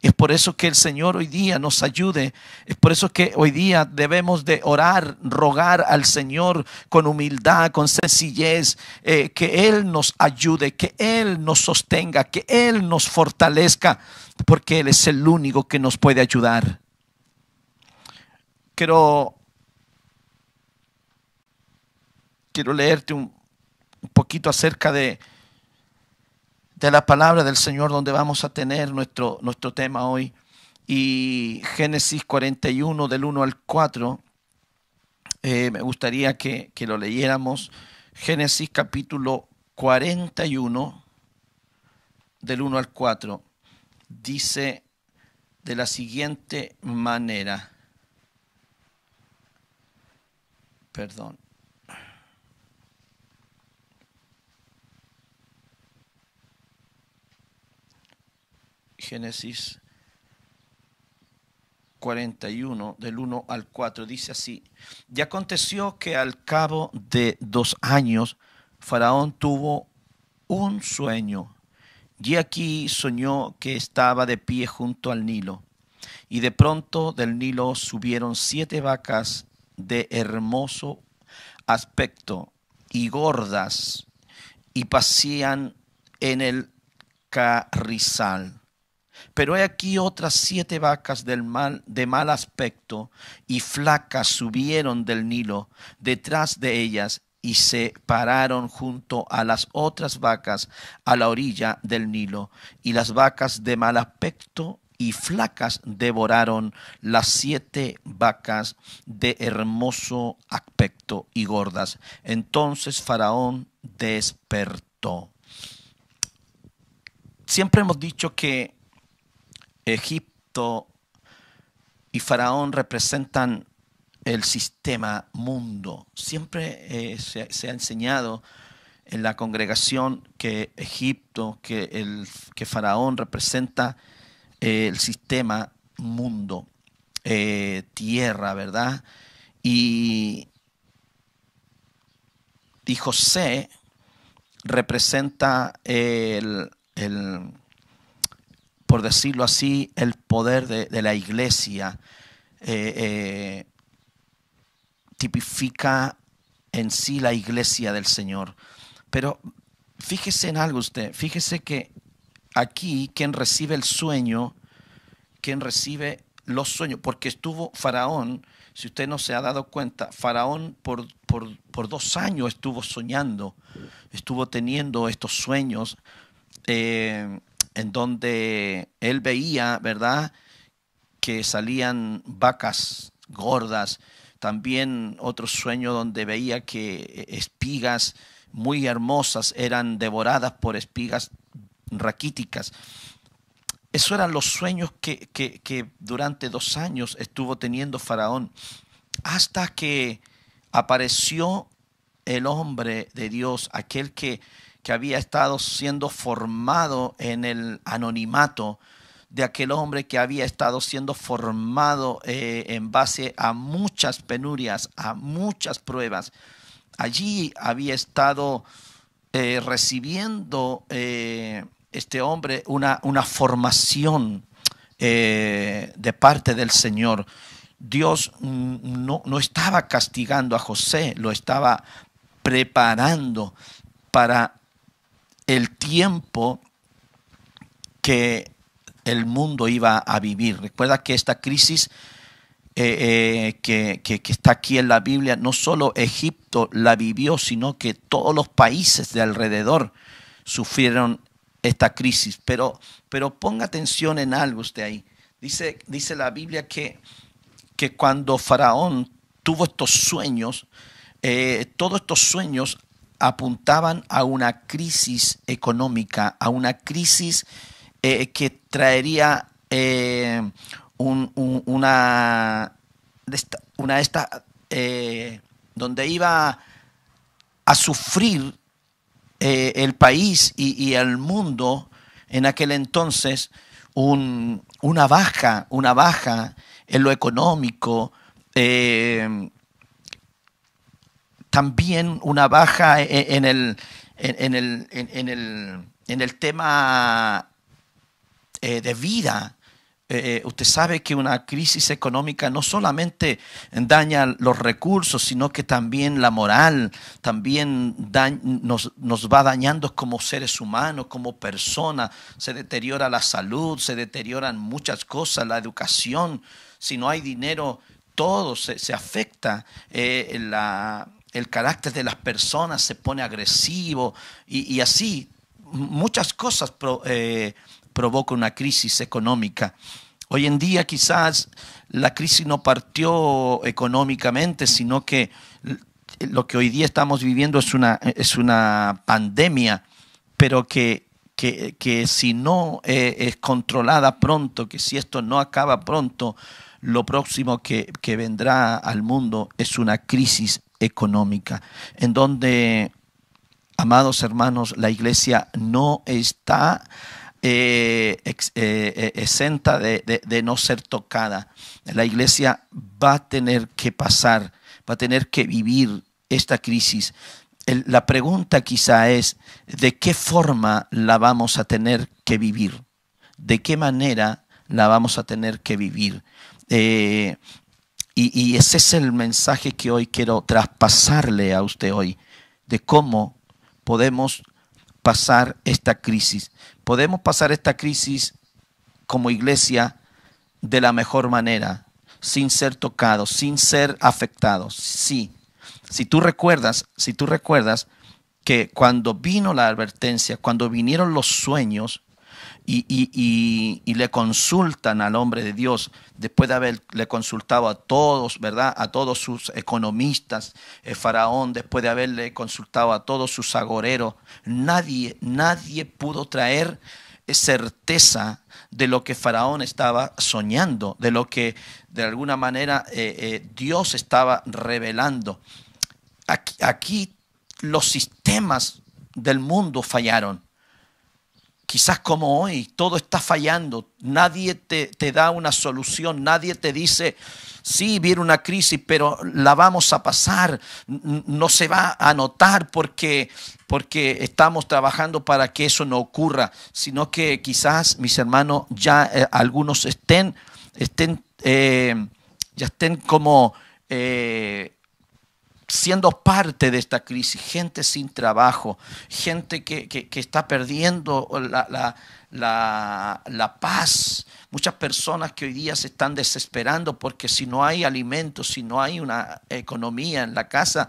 Es por eso que el Señor hoy día nos ayude. Es por eso que hoy día debemos de orar, rogar al Señor con humildad, con sencillez, eh, que Él nos ayude, que Él nos sostenga, que Él nos fortalezca, porque Él es el único que nos puede ayudar. Quiero, quiero leerte un poquito acerca de, de la palabra del Señor donde vamos a tener nuestro, nuestro tema hoy. Y Génesis 41 del 1 al 4, eh, me gustaría que, que lo leyéramos. Génesis capítulo 41 del 1 al 4 dice de la siguiente manera. Perdón. Génesis 41, del 1 al 4, dice así, y aconteció que al cabo de dos años, Faraón tuvo un sueño, y aquí soñó que estaba de pie junto al Nilo, y de pronto del Nilo subieron siete vacas de hermoso aspecto y gordas, y pasían en el carrizal pero hay aquí otras siete vacas del mal, de mal aspecto y flacas subieron del Nilo detrás de ellas y se pararon junto a las otras vacas a la orilla del Nilo. Y las vacas de mal aspecto y flacas devoraron las siete vacas de hermoso aspecto y gordas. Entonces Faraón despertó. Siempre hemos dicho que Egipto y Faraón representan el sistema mundo. Siempre eh, se, ha enseñado en la congregación que Egipto, que, el, que Faraón representa eh, el sistema mundo, eh, tierra, ¿verdad? Y, José representa el por decirlo así, el poder de, la iglesia. Eh, eh, tipifica en sí la iglesia del Señor. Pero fíjese en algo usted, fíjese que aquí quien recibe el sueño, quien recibe los sueños, porque estuvo Faraón, si usted no se ha dado cuenta, Faraón por, dos años estuvo soñando, estuvo teniendo estos sueños. Eh, en donde él veía, ¿verdad?, que salían vacas gordas, también otro sueño donde veía que eh, espigas muy hermosas eran devoradas por espigas raquíticas. Esos eran los sueños que, que, durante dos años estuvo teniendo Faraón, hasta que apareció el hombre de Dios, aquel que que había estado siendo formado en el anonimato, de aquel hombre que había estado siendo formado eh, en base a muchas penurias, a muchas pruebas. Allí había estado eh, recibiendo eh, este hombre una, una formación de parte del Señor. Dios no, no estaba castigando a José, lo estaba preparando para el tiempo que el mundo iba a vivir. Recuerda que esta crisis eh, eh, que, está aquí en la Biblia, no solo Egipto la vivió, sino que todos los países de alrededor sufrieron esta crisis. Pero, pero ponga atención en algo usted ahí. Dice, dice la Biblia que, que cuando Faraón tuvo estos sueños, eh, todos estos sueños apuntaban a una crisis económica, a una crisis eh, que traería eh, una esta, eh, donde iba a sufrir el país y, el mundo en aquel entonces una baja, una baja en lo económico, también una baja e-, en, el, en, el, tema eh, de vida. Eh, eh, usted sabe que una crisis económica no solamente daña los recursos, sino que también la moral, también nos, va dañando como seres humanos, como personas. Se deteriora la salud, se deterioran muchas cosas, la educación. Si no hay dinero, todo se, afecta. la, el carácter de las personas se pone agresivo y, así muchas cosas eh, provoca provocan una crisis económica. Hoy en día quizás la crisis no partió económicamente, sino que lo que hoy día estamos viviendo es una, es una pandemia, pero que, si no eh, es controlada pronto, que si esto no acaba pronto, lo próximo que, que vendrá al mundo es una crisis económica, en donde, amados hermanos, la iglesia no está eh, eh, eh, exenta de, no ser tocada. La iglesia va a tener que pasar, va a tener que vivir esta crisis. la pregunta quizá es, ¿de qué forma la vamos a tener que vivir? ¿De qué manera la vamos a tener que vivir? Y, ese es el mensaje que hoy quiero traspasarle a usted hoy, de cómo podemos pasar esta crisis. Podemos pasar esta crisis como iglesia de la mejor manera, sin ser tocados, sin ser afectados. Sí, si tú recuerdas, si tú recuerdas que cuando vino la advertencia, cuando vinieron los sueños, y, le consultan al hombre de Dios, después de haberle consultado a todos, ¿verdad? A todos sus economistas, el eh, faraón, después de haberle consultado a todos sus agoreros, nadie, nadie pudo traer eh, certeza de lo que Faraón estaba soñando, de lo que de alguna manera eh, Dios estaba revelando. aquí los sistemas del mundo fallaron. Quizás como hoy, todo está fallando, nadie te, da una solución, nadie te dice, sí, viene una crisis, pero la vamos a pasar, no se va a notar porque, porque estamos trabajando para que eso no ocurra, sino que quizás, mis hermanos, ya eh, algunos estén, estén, eh, ya estén como... Eh, siendo parte de esta crisis, gente sin trabajo, gente que, está perdiendo la, paz, muchas personas que hoy día se están desesperando porque si no hay alimentos, si no hay una economía en la casa,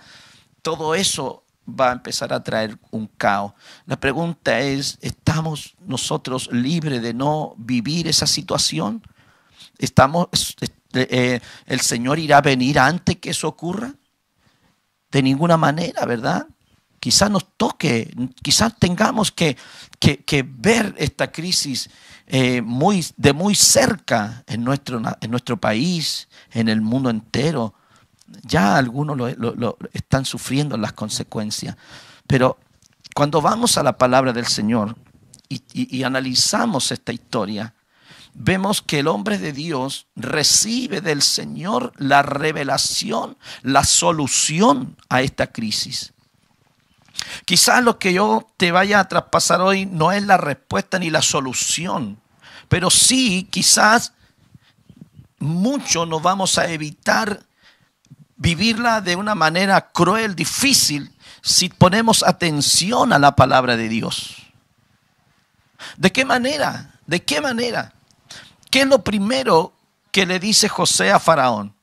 todo eso va a empezar a traer un caos. La pregunta es, ¿estamos nosotros libres de no vivir esa situación? ¿Estamos, eh, ¿El Señor irá a venir antes que eso ocurra? de ninguna manera, ¿verdad? Quizás nos toque, quizás tengamos que, ver esta crisis eh, muy, de muy cerca en nuestro, en nuestro país, en el mundo entero. Ya algunos lo, están sufriendo las consecuencias. Pero cuando vamos a la palabra del Señor y analizamos esta historia, vemos que el hombre de Dios recibe del Señor la revelación, la solución a esta crisis. Quizás lo que yo te vaya a traspasar hoy no es la respuesta ni la solución, pero sí quizás mucho nos vamos a evitar vivirla de una manera cruel, difícil, si ponemos atención a la palabra de Dios. ¿De qué manera? ¿De qué manera? ¿Qué es lo primero que le dice José a Faraón?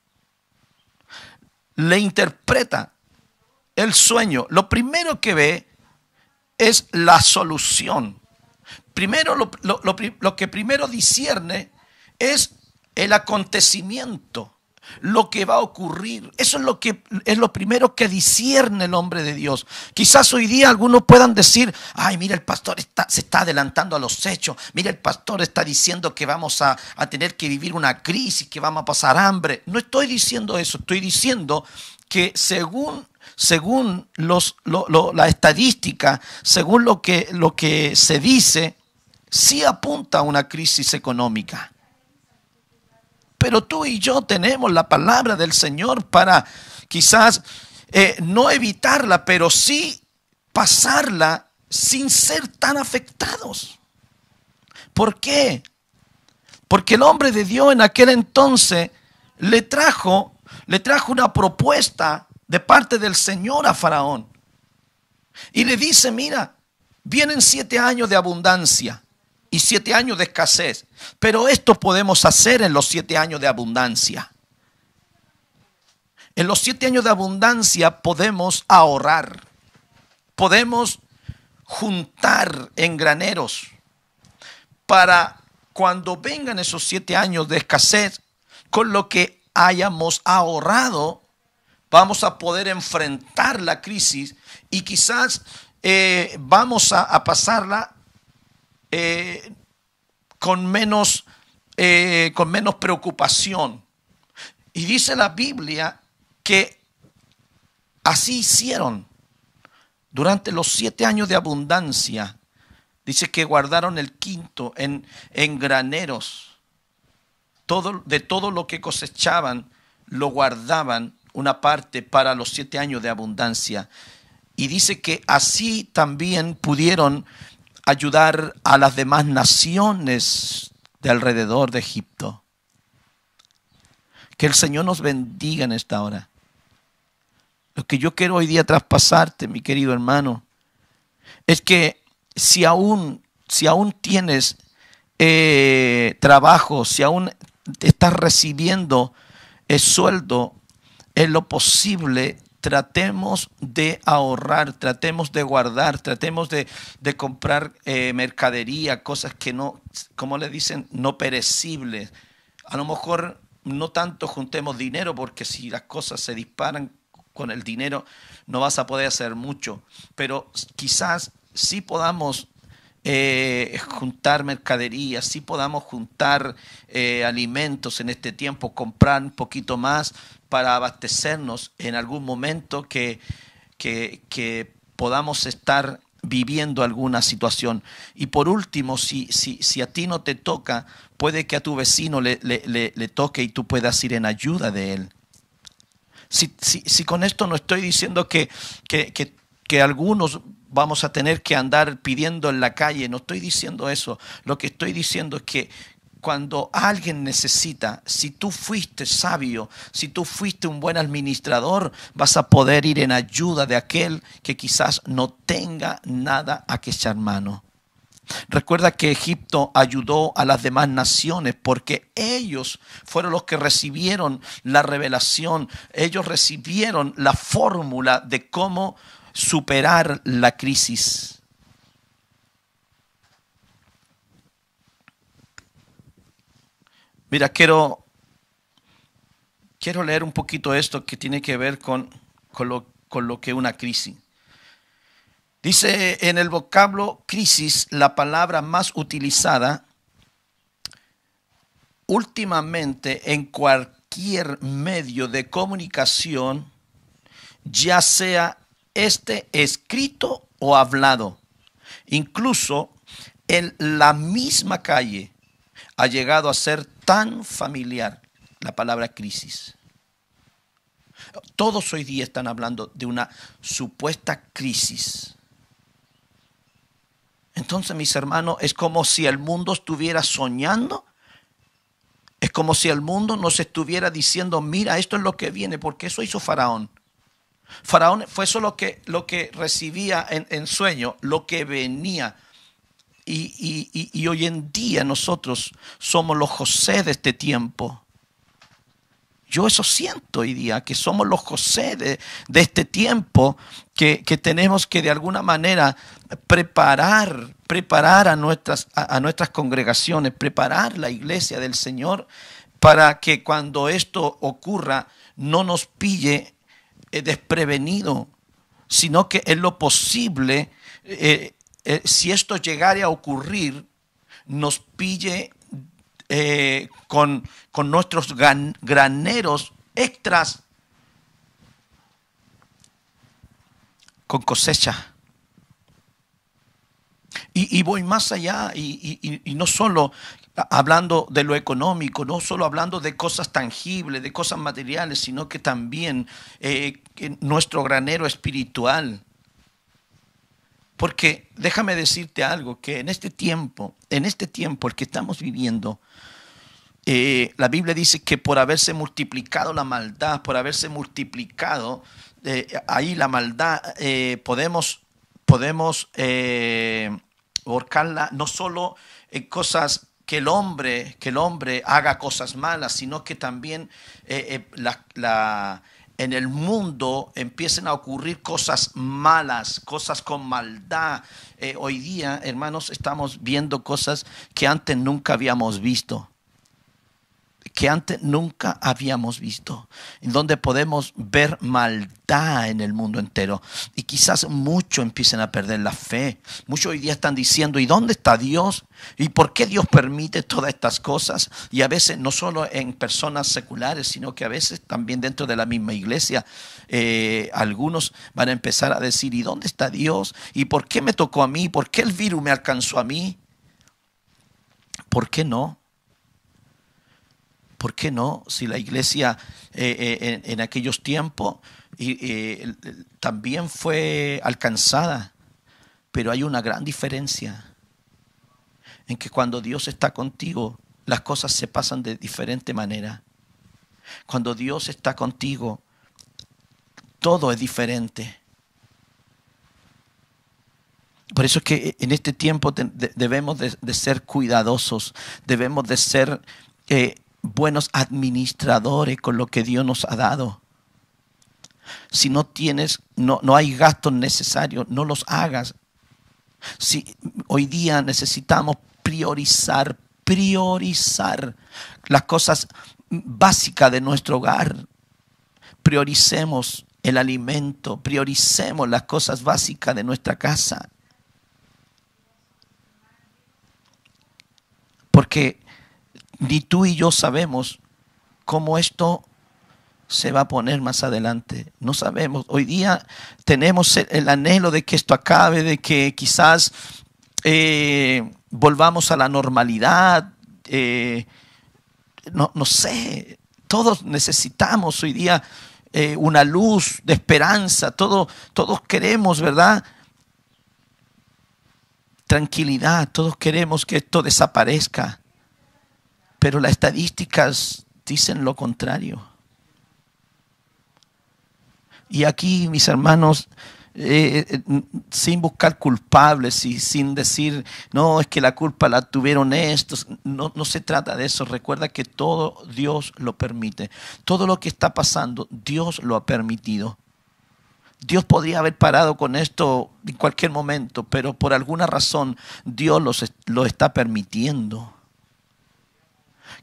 Le interpreta el sueño. Lo primero que ve es la solución. Primero, lo, lo que primero discierne es el acontecimiento lo que va a ocurrir. Eso es lo que es lo primero que discierne el hombre de Dios. Quizás hoy día algunos puedan decir, ay, mira, el pastor se está adelantando a los hechos. Mira, el pastor está diciendo que vamos a, tener que vivir una crisis, que vamos a pasar hambre. No estoy diciendo eso, estoy diciendo que según según los, la estadística, según lo que, lo que se dice, sí apunta a una crisis económica. Pero tú y yo tenemos la palabra del Señor para quizás eh, no evitarla, pero sí pasarla sin ser tan afectados. ¿Por qué? Porque el hombre de Dios en aquel entonces le trajo, le trajo una propuesta de parte del Señor a Faraón. Y le dice, mira, vienen siete años de abundancia y siete años de escasez. Pero esto podemos hacer en los siete años de abundancia. En los siete años de abundancia podemos ahorrar, podemos juntar en graneros para cuando vengan esos siete años de escasez, con lo que hayamos ahorrado, vamos a poder enfrentar la crisis y quizás eh, vamos a, a pasarla eh, con, menos, eh, con menos preocupación. Y dice la Biblia que así hicieron durante los siete años de abundancia. Dice que guardaron el quinto en, en graneros. Todo, de todo lo que cosechaban, lo guardaban una parte para los siete años de abundancia. Y dice que así también pudieron ayudar a las demás naciones de alrededor de Egipto. Que el Señor nos bendiga en esta hora. Lo que yo quiero hoy día traspasarte, mi querido hermano, es que si aún, si aún tienes eh, trabajo, si aún estás recibiendo el eh, sueldo, es lo posible tratemos de ahorrar, tratemos de guardar, tratemos de, comprar eh, mercadería, cosas que no, como le dicen, no perecibles. A lo mejor no tanto juntemos dinero porque si las cosas se disparan con el dinero no vas a poder hacer mucho, pero quizás sí podamos eh, juntar mercadería, sí podamos juntar eh, alimentos en este tiempo, comprar un poquito más, para abastecernos en algún momento que, que, podamos estar viviendo alguna situación. Y por último, si, si, a ti no te toca, puede que a tu vecino le, toque y tú puedas ir en ayuda de él. Si, con esto no estoy diciendo que, que, que algunos vamos a tener que andar pidiendo en la calle, no estoy diciendo eso. Lo que estoy diciendo es que, cuando alguien necesita, si tú fuiste sabio, si tú fuiste un buen administrador, vas a poder ir en ayuda de aquel que quizás no tenga nada a que echar mano. Recuerda que Egipto ayudó a las demás naciones porque ellos fueron los que recibieron la revelación, ellos recibieron la fórmula de cómo superar la crisis. Mira, quiero, quiero leer un poquito esto que tiene que ver con, con, lo, con lo que una crisis. Dice en el vocablo crisis, la palabra más utilizada últimamente en cualquier medio de comunicación, ya sea este escrito o hablado, incluso en la misma calle, ha llegado a ser tan familiar la palabra crisis. Todos hoy día están hablando de una supuesta crisis. Entonces, mis hermanos, es como si el mundo estuviera soñando. Es como si el mundo nos estuviera diciendo, mira, esto es lo que viene, porque eso hizo Faraón. Faraón fue eso lo que, lo que recibía en, en sueño, lo que venía. Y, hoy en día nosotros somos los José de este tiempo. Yo eso siento hoy día, que somos los José de, este tiempo, que, tenemos que de alguna manera preparar, preparar a nuestras, a, nuestras congregaciones, preparar la iglesia del Señor para que cuando esto ocurra no nos pille eh, desprevenido, sino que es lo posible eh, eh, si esto llegara a ocurrir, nos pille eh, con, nuestros graneros extras, con cosecha. Y, voy más allá, y, no solo hablando de lo económico, no solo hablando de cosas tangibles, de cosas materiales, sino que también eh, nuestro granero espiritual, porque déjame decirte algo, que en este tiempo, en este tiempo el que estamos viviendo, eh, la Biblia dice que por haberse multiplicado la maldad, por haberse multiplicado eh, ahí la maldad, eh, podemos, podemos no solo en cosas que el hombre, que el hombre haga cosas malas, sino que también la en el mundo empiecen a ocurrir cosas malas, cosas con maldad. Eh, hoy día, hermanos, estamos viendo cosas que antes nunca habíamos visto que antes nunca habíamos visto, en donde podemos ver maldad en el mundo entero. Y quizás muchos empiecen a perder la fe. Muchos hoy día están diciendo, ¿y dónde está Dios? ¿Y por qué Dios permite todas estas cosas? Y a veces no solo en personas seculares, sino que a veces también dentro de la misma iglesia, eh, algunos van a empezar a decir, ¿y dónde está Dios? ¿Y por qué me tocó a mí? ¿Por qué el virus me alcanzó a mí? ¿Por qué no? ¿Por qué no? Si la iglesia eh, eh, en, aquellos tiempos eh, también fue alcanzada, pero hay una gran diferencia en que cuando Dios está contigo, las cosas se pasan de diferente manera. Cuando Dios está contigo, todo es diferente. Por eso es que en este tiempo debemos de, ser cuidadosos, debemos de ser buenos administradores con lo que Dios nos ha dado. Si no tienes, no, no hay gastos necesarios, no los hagas. Si hoy día necesitamos priorizar, priorizar las cosas básicas de nuestro hogar. Prioricemos el alimento, prioricemos las cosas básicas de nuestra casa. Porque ni tú y yo sabemos cómo esto se va a poner más adelante. No sabemos. Hoy día tenemos el anhelo de que esto acabe, de que quizás eh, volvamos a la normalidad. Eh, no, sé, todos necesitamos hoy día eh, una luz de esperanza, Todos, todos queremos, ¿verdad? Tranquilidad, todos queremos que esto desaparezca. Pero las estadísticas dicen lo contrario. Y aquí, mis hermanos, eh, eh, sin buscar culpables y sin decir, no, es que la culpa la tuvieron estos. No, se trata de eso. Recuerda que todo Dios lo permite. Todo lo que está pasando, Dios lo ha permitido. Dios podría haber parado con esto en cualquier momento, pero por alguna razón Dios lo está permitiendo.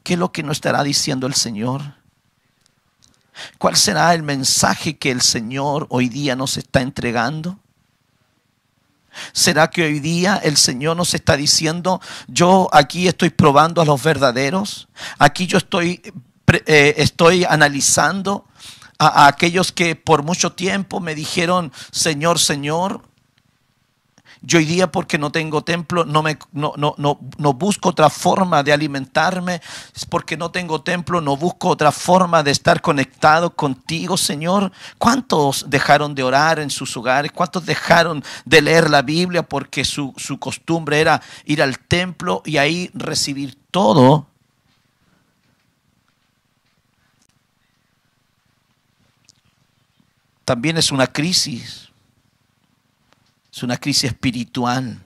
¿Qué es lo que nos estará diciendo el Señor? ¿Cuál será el mensaje que el Señor hoy día nos está entregando? ¿Será que hoy día el Señor nos está diciendo, yo aquí estoy probando a los verdaderos? Aquí yo estoy, eh, estoy analizando a aquellos que por mucho tiempo me dijeron, Señor, Señor, yo hoy día porque no tengo templo, no, me, no, busco otra forma de alimentarme, es porque no tengo templo, no busco otra forma de estar conectado contigo, Señor. ¿Cuántos dejaron de orar en sus hogares? ¿Cuántos dejaron de leer la Biblia porque su, su costumbre era ir al templo y ahí recibir todo? También es una crisis es una crisis espiritual.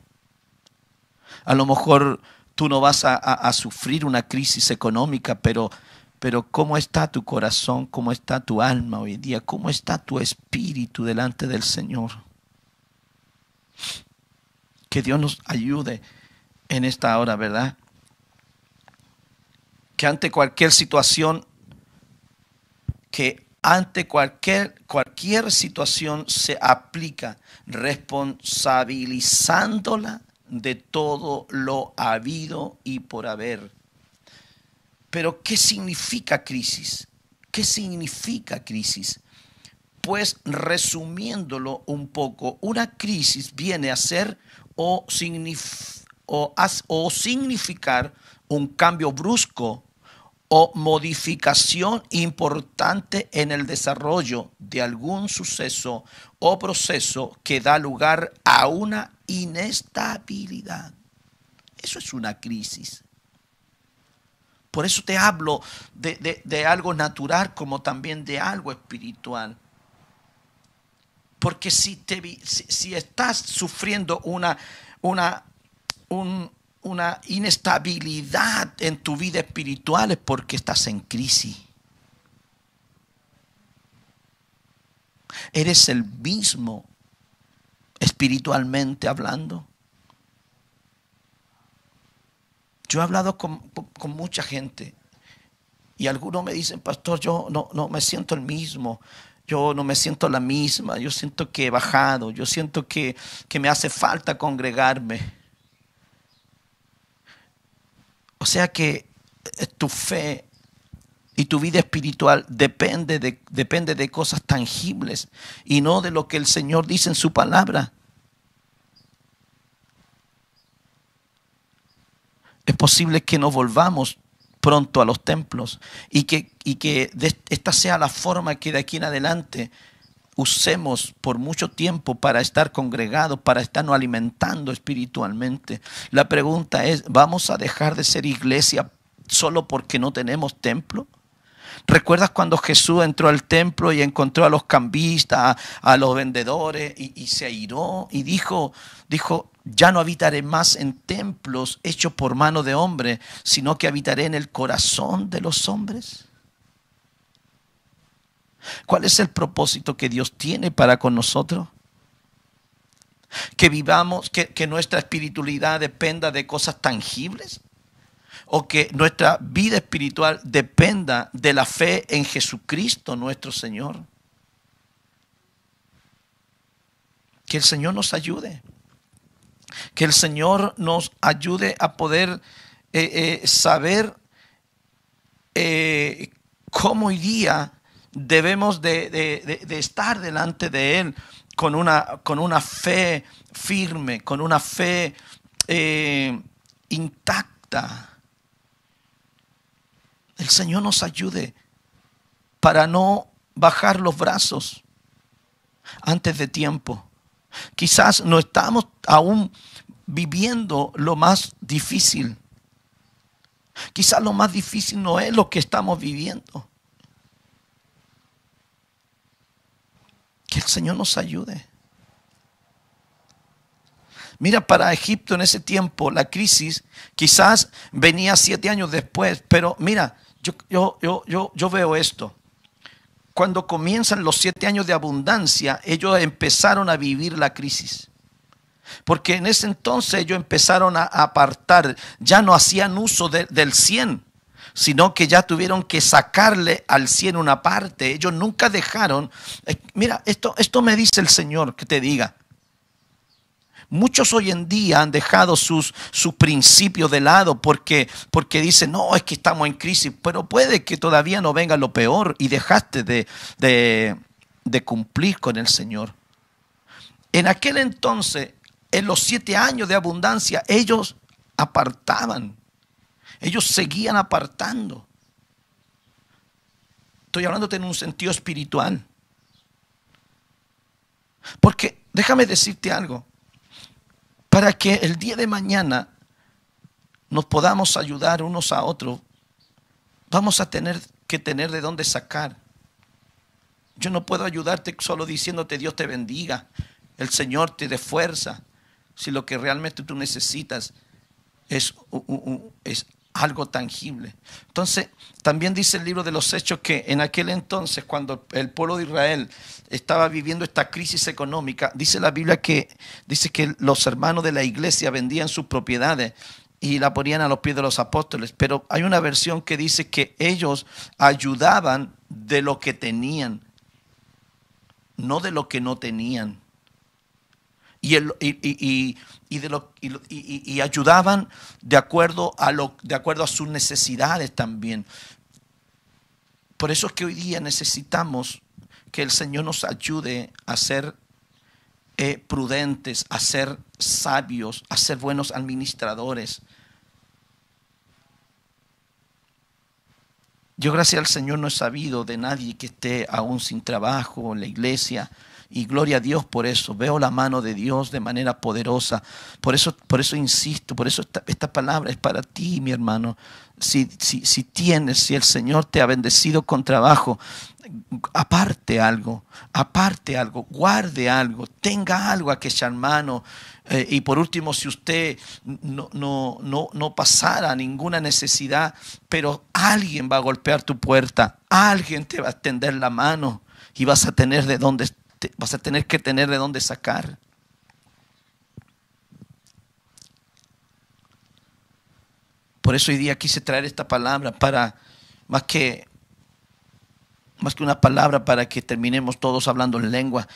A lo mejor tú no vas a, sufrir una crisis económica, pero, pero ¿cómo está tu corazón? ¿Cómo está tu alma hoy día? ¿Cómo está tu espíritu delante del Señor? Que Dios nos ayude en esta hora, ¿verdad? Que ante cualquier situación que ante cualquier, cualquier situación se aplica responsabilizándola de todo lo habido y por haber. Pero ¿qué significa crisis? ¿Qué significa crisis? Pues resumiéndolo un poco, una crisis viene a ser o significar un cambio brusco o modificación importante en el desarrollo de algún suceso o proceso que da lugar a una inestabilidad. Eso es una crisis. Por eso te hablo de, algo natural como también de algo espiritual. Porque si, estás sufriendo una, una, un, una inestabilidad en tu vida espiritual es porque estás en crisis. Eres el mismo espiritualmente hablando. Yo he hablado con, mucha gente y algunos me dicen, pastor, yo no, no me siento el mismo, yo no me siento la misma, yo siento que he bajado, yo siento que, que me hace falta congregarme. O sea que eh, tu fe y tu vida espiritual depende de, depende de cosas tangibles y no de lo que el Señor dice en su palabra. Es posible que nos volvamos pronto a los templos y que, y que esta sea la forma que de aquí en adelante usemos por mucho tiempo para estar congregados, para estarnos alimentando espiritualmente. La pregunta es, ¿vamos a dejar de ser iglesia solo porque no tenemos templo? ¿Recuerdas cuando Jesús entró al templo y encontró a los cambistas, a, los vendedores y, se airó y dijo, dijo, ya no habitaré más en templos hechos por mano de hombre, sino que habitaré en el corazón de los hombres? ¿Cuál es el propósito que Dios tiene para con nosotros? Que vivamos, que, nuestra espiritualidad dependa de cosas tangibles o que nuestra vida espiritual dependa de la fe en Jesucristo nuestro Señor. Que el Señor nos ayude. Que el Señor nos ayude a poder eh, eh, saber eh, cómo iría debemos de, estar delante de Él con una, con una fe firme, con una fe eh, intacta. El Señor nos ayude para no bajar los brazos antes de tiempo. Quizás no estamos aún viviendo lo más difícil. Quizás lo más difícil no es lo que estamos viviendo. Que el Señor nos ayude. Mira, para Egipto en ese tiempo, la crisis quizás venía siete años después, pero mira, yo, yo, yo, yo, veo esto. Cuando comienzan los siete años de abundancia, ellos empezaron a vivir la crisis. Porque en ese entonces ellos empezaron a apartar, ya no hacían uso del cien sino que ya tuvieron que sacarle al cielo una parte. Ellos nunca dejaron. Eh, mira, esto, esto me dice el Señor que te diga. Muchos hoy en día han dejado sus, sus principios de lado porque, porque dicen, no, es que estamos en crisis, pero puede que todavía no venga lo peor y dejaste de cumplir con el Señor. En aquel entonces, en los siete años de abundancia, ellos apartaban ellos seguían apartando. Estoy hablándote en un sentido espiritual. Porque déjame decirte algo. Para que el día de mañana nos podamos ayudar unos a otros, vamos a tener que tener de dónde sacar. Yo no puedo ayudarte solo diciéndote Dios te bendiga, el Señor te dé fuerza, si lo que realmente tú necesitas es, es algo tangible. Entonces, también dice el libro de los Hechos que en aquel entonces, cuando el pueblo de Israel estaba viviendo esta crisis económica, dice la Biblia que dice que los hermanos de la iglesia vendían sus propiedades y la ponían a los pies de los apóstoles. Pero hay una versión que dice que ellos ayudaban de lo que tenían, no de lo que no tenían y, el, y, y, y de y, ayudaban de acuerdo, a lo, de acuerdo a sus necesidades también. Por eso es que hoy día necesitamos que el Señor nos ayude a ser eh, prudentes, a ser sabios, a ser buenos administradores. Yo gracias al Señor no he sabido de nadie que esté aún sin trabajo en la iglesia y gloria a Dios por eso. Veo la mano de Dios de manera poderosa. Por eso, por eso insisto, por eso esta, palabra es para ti, mi hermano. Si, si, si tienes, si el Señor te ha bendecido con trabajo, aparte algo, aparte algo, guarde algo, tenga algo que a echar mano. Eh, y por último, si usted no, no, no pasara ninguna necesidad, pero alguien va a golpear tu puerta, alguien te va a tender la mano y vas a tener de dónde vas a tener que tener de dónde sacar. Por eso hoy día quise traer esta palabra para, más que, más que una palabra para que terminemos todos hablando en lengua,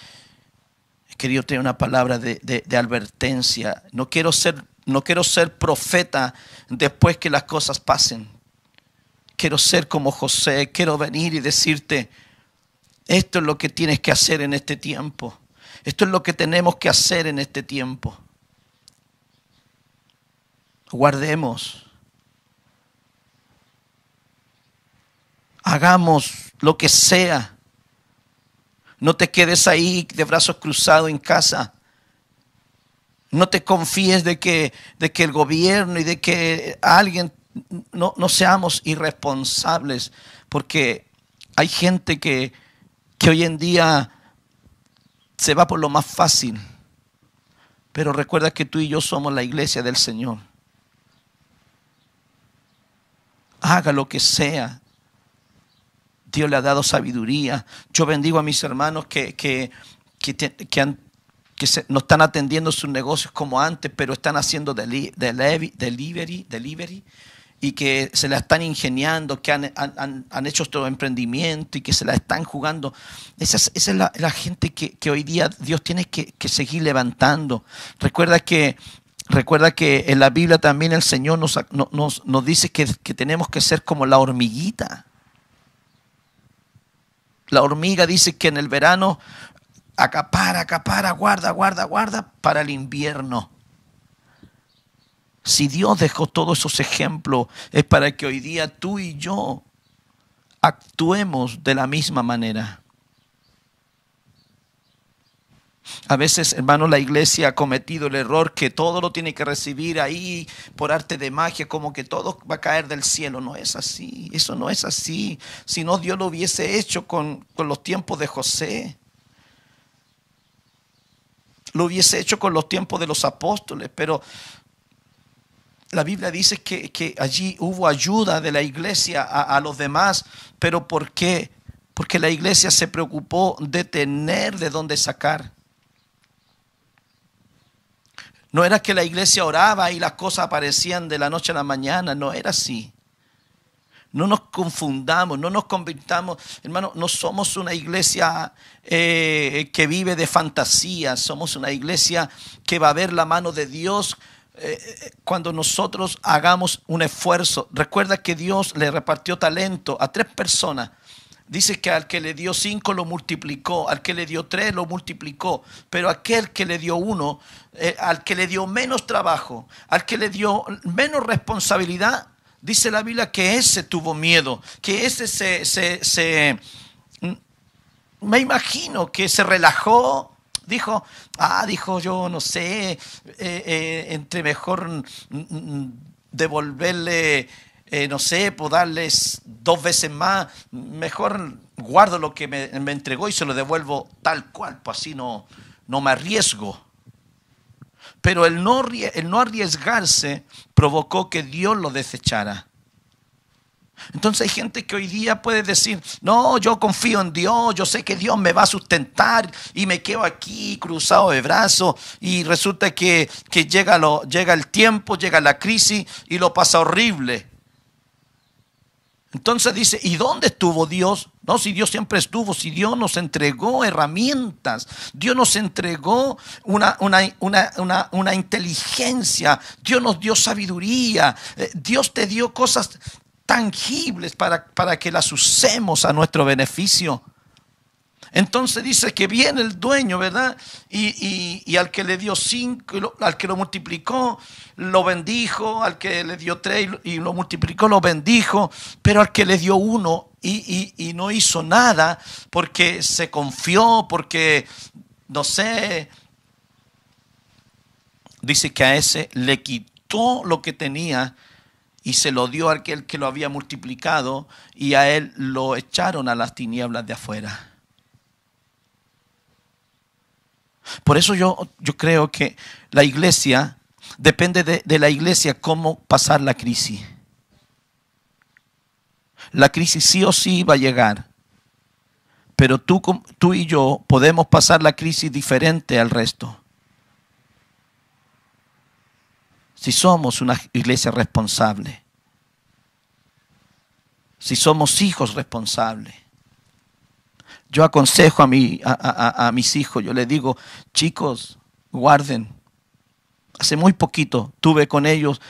he querido tener una palabra de, advertencia. No quiero, ser, no quiero ser profeta después que las cosas pasen. Quiero ser como José, quiero venir y decirte, esto es lo que tienes que hacer en este tiempo. Esto es lo que tenemos que hacer en este tiempo. Guardemos. Hagamos lo que sea. No te quedes ahí de brazos cruzados en casa. No te confíes de que, de que el gobierno y de que alguien, no, no seamos irresponsables, porque hay gente que que hoy en día se va por lo más fácil. Pero recuerda que tú y yo somos la iglesia del Señor. Haga lo que sea. Dios le ha dado sabiduría. Yo bendigo a mis hermanos que, que, no están atendiendo sus negocios como antes, pero están haciendo delivery, delivery, delivery y que se la están ingeniando, que han, hecho otro emprendimiento y que se la están jugando. Esa es, esa es la, gente que, hoy día Dios tiene que, seguir levantando. Recuerda que, recuerda que en la Biblia también el Señor nos, dice que, que tenemos que ser como la hormiguita. La hormiga dice que en el verano acapara, acapara, guarda, guarda, guarda para el invierno. Si Dios dejó todos esos ejemplos, es para que hoy día tú y yo actuemos de la misma manera. A veces, hermano, la iglesia ha cometido el error que todo lo tiene que recibir ahí por arte de magia, como que todo va a caer del cielo. No es así, eso no es así. Si no, Dios lo hubiese hecho con, con los tiempos de José. Lo hubiese hecho con los tiempos de los apóstoles, pero la Biblia dice que, allí hubo ayuda de la iglesia a, los demás, pero ¿por qué? Porque la iglesia se preocupó de tener de dónde sacar. No era que la iglesia oraba y las cosas aparecían de la noche a la mañana, no era así. No nos confundamos, no nos convirtamos, hermano, no somos una iglesia eh, que vive de fantasía, somos una iglesia que va a ver la mano de Dios eh, eh, cuando nosotros hagamos un esfuerzo. Recuerda que Dios le repartió talento a tres personas. Dice que al que le dio cinco lo multiplicó, al que le dio tres lo multiplicó, pero aquel que le dio uno, eh, al que le dio menos trabajo, al que le dio menos responsabilidad, dice la Biblia que ese tuvo miedo, que ese se mm, me imagino que se relajó, dijo, ah, dijo yo, no sé, eh, eh, entre mejor mm, mm, devolverle, eh, no sé, por pues, darles dos veces más, mejor guardo lo que me, me, entregó y se lo devuelvo tal cual, pues así no, no me arriesgo. Pero el no, el no arriesgarse provocó que Dios lo desechara. Entonces hay gente que hoy día puede decir, no, yo confío en Dios, yo sé que Dios me va a sustentar y me quedo aquí cruzado de brazos y resulta que, llega, lo, llega el tiempo, llega la crisis y lo pasa horrible. Entonces dice, ¿y dónde estuvo Dios? No, si Dios siempre estuvo, si Dios nos entregó herramientas, Dios nos entregó una, inteligencia, Dios nos dio sabiduría, eh, Dios te dio cosas tangibles para, para que las usemos a nuestro beneficio. Entonces dice que viene el dueño, ¿verdad? Y, al que le dio cinco, al que lo multiplicó, lo bendijo, al que le dio tres y lo multiplicó, lo bendijo, pero al que le dio uno y, y no hizo nada porque se confió, porque, no sé, dice que a ese le quitó lo que tenía y se lo dio a aquel que lo había multiplicado y a él lo echaron a las tinieblas de afuera. Por eso yo, yo creo que la iglesia, depende de, la iglesia cómo pasar la crisis. La crisis sí o sí va a llegar, pero tú, tú y yo podemos pasar la crisis diferente al resto. si somos una iglesia responsable, si somos hijos responsables. Yo aconsejo a, mi, a, mis hijos, yo les digo, chicos, guarden. Hace muy poquito tuve con ellos,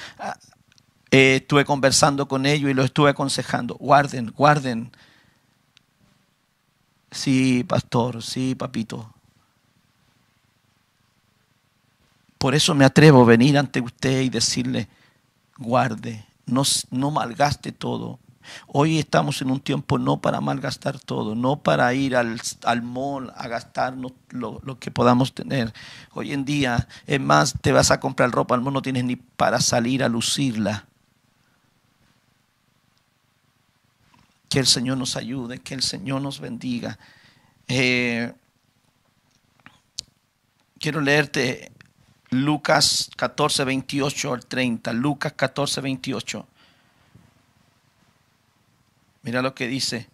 eh, estuve conversando con ellos y los estuve aconsejando, guarden, guarden. Sí, pastor, sí, papito, Por eso me atrevo a venir ante usted y decirle, guarde, no, no malgaste todo. Hoy estamos en un tiempo no para malgastar todo, no para ir al, al mall a gastarnos lo, que podamos tener. Hoy en día, es más, te vas a comprar ropa al mall, no tienes ni para salir a lucirla. Que el Señor nos ayude, que el Señor nos bendiga. Eh, quiero leerte Lucas 14, 28 al 30. Lucas 14, 28. Mira lo que dice.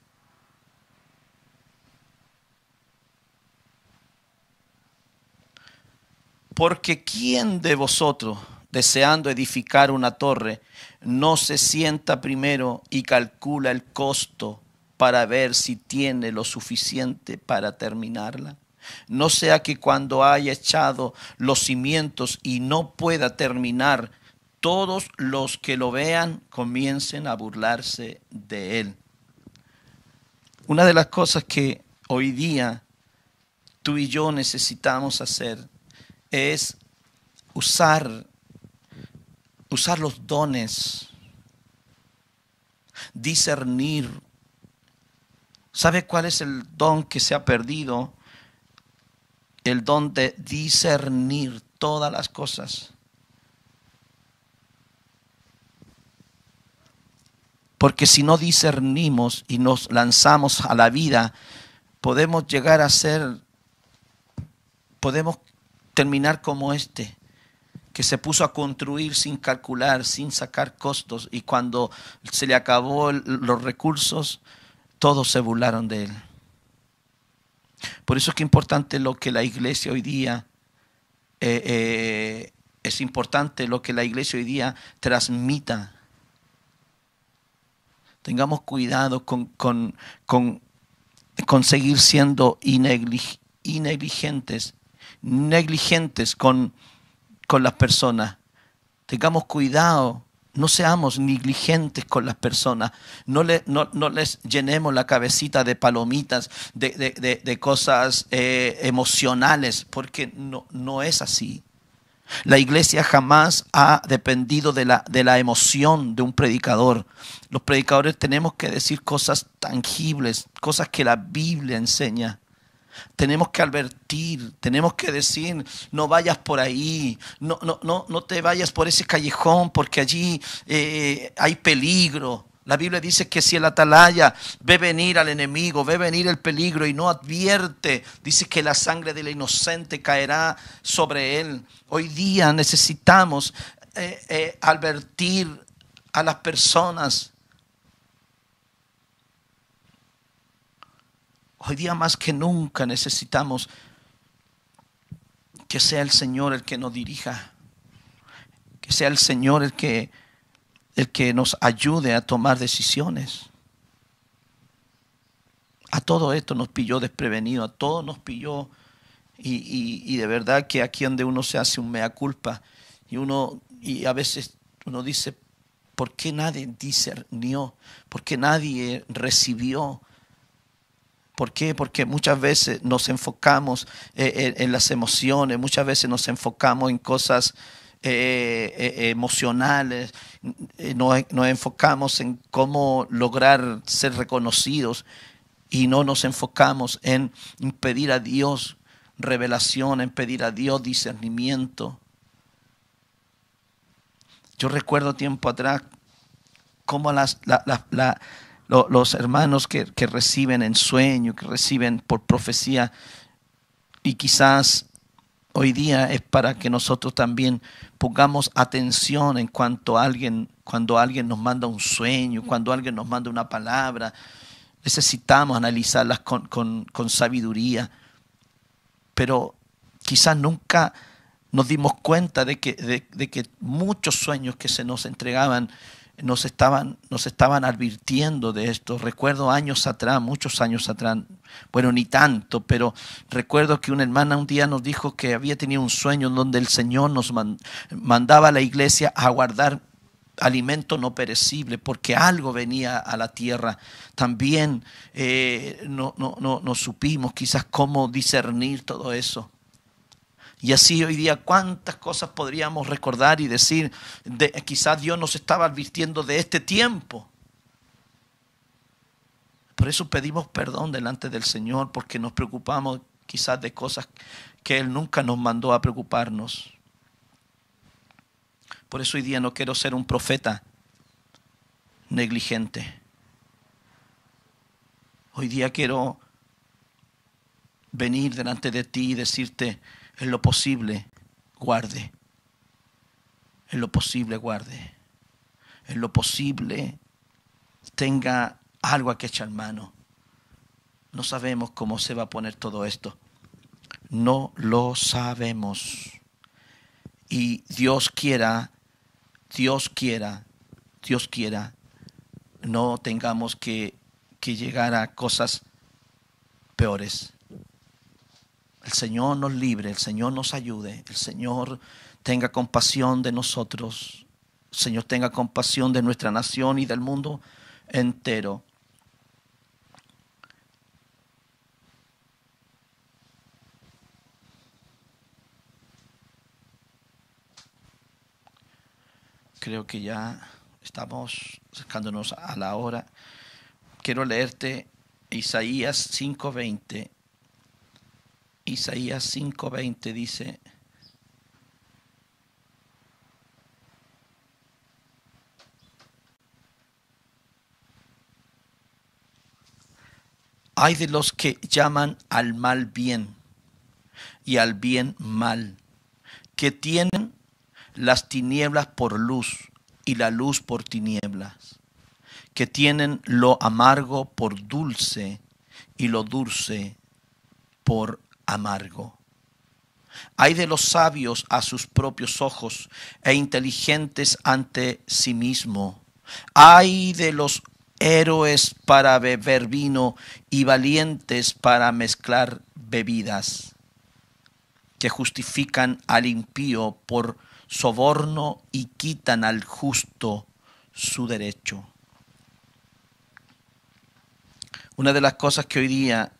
Porque ¿quién de vosotros, deseando edificar una torre, no se sienta primero y calcula el costo para ver si tiene lo suficiente para terminarla? No sea que cuando haya echado los cimientos y no pueda terminar, todos los que lo vean comiencen a burlarse de él. Una de las cosas que hoy día tú y yo necesitamos hacer es usar usar los dones, discernir. ¿Sabe cuál es el don que se ha perdido? el don de discernir todas las cosas. Porque si no discernimos y nos lanzamos a la vida, podemos llegar a ser, podemos terminar como este, que se puso a construir sin calcular, sin sacar costos, y cuando se le acabó los recursos, todos se burlaron de él. Por eso es que es importante lo que la iglesia hoy día, eh, eh, es importante lo que la iglesia hoy día transmita. Tengamos cuidado con, con, seguir siendo negligentes, con, con las personas. Tengamos cuidado no seamos negligentes con las personas. No, les llenemos la cabecita de palomitas, de, cosas eh, emocionales, porque no, no es así. La iglesia jamás ha dependido de la, de la, emoción de un predicador. Los predicadores tenemos que decir cosas tangibles, cosas que la Biblia enseña. Tenemos que advertir, tenemos que decir, no vayas por ahí, no, no, no, no te vayas por ese callejón porque allí eh, hay peligro. La Biblia dice que si el atalaya ve venir al enemigo, ve venir el peligro y no advierte, dice que la sangre del inocente caerá sobre él. Hoy día necesitamos eh, eh, advertir a las personas Hoy día más que nunca necesitamos que sea el Señor el que nos dirija, que sea el Señor el que, el que nos ayude a tomar decisiones. A todo esto nos pilló desprevenido, a todo nos pilló y, de verdad que aquí donde uno se hace un mea culpa y uno y a veces uno dice, ¿por qué nadie discernió? ¿Por qué nadie recibió? ¿Por qué? Porque muchas veces nos enfocamos eh, eh, en, las emociones, muchas veces nos enfocamos en cosas eh, emocionales, nos, enfocamos en cómo lograr ser reconocidos y no nos enfocamos en pedir a Dios revelación, en pedir a Dios discernimiento. Yo recuerdo tiempo atrás cómo las, los hermanos que, reciben en sueño, que reciben por profecía, y quizás hoy día es para que nosotros también pongamos atención en cuanto a alguien, cuando alguien nos manda un sueño, cuando alguien nos manda una palabra, necesitamos analizarlas con, sabiduría, pero quizás nunca nos dimos cuenta de que, de que muchos sueños que se nos entregaban nos estaban, nos estaban advirtiendo de esto. Recuerdo años atrás, muchos años atrás, bueno, ni tanto, pero recuerdo que una hermana un día nos dijo que había tenido un sueño en donde el Señor nos mandaba a la iglesia a guardar alimento no perecible, porque algo venía a la tierra. También eh, no, no, no, no supimos quizás cómo discernir todo eso. Y así hoy día cuántas cosas podríamos recordar y decir, de, eh, quizás Dios nos estaba advirtiendo de este tiempo. Por eso pedimos perdón delante del Señor, porque nos preocupamos quizás de cosas que Él nunca nos mandó a preocuparnos. Por eso hoy día no quiero ser un profeta negligente. Hoy día quiero venir delante de ti y decirte, en lo posible guarde. En lo posible guarde. En lo posible tenga algo que echar mano. No sabemos cómo se va a poner todo esto. No lo sabemos. Y Dios quiera, Dios quiera, Dios quiera, no tengamos que, que llegar a cosas peores. El Señor nos libre, el Señor nos ayude, el Señor tenga compasión de nosotros, el Señor tenga compasión de nuestra nación y del mundo entero. Creo que ya estamos acercándonos a la hora. Quiero leerte Isaías 5:20 Isaías 5:20 dice, Hay de los que llaman al mal bien y al bien mal, que tienen las tinieblas por luz y la luz por tinieblas, que tienen lo amargo por dulce y lo dulce por amargo. Hay de los sabios a sus propios ojos e inteligentes ante sí mismo. Hay de los héroes para beber vino y valientes para mezclar bebidas, que justifican al impío por soborno y quitan al justo su derecho. Una de las cosas que hoy día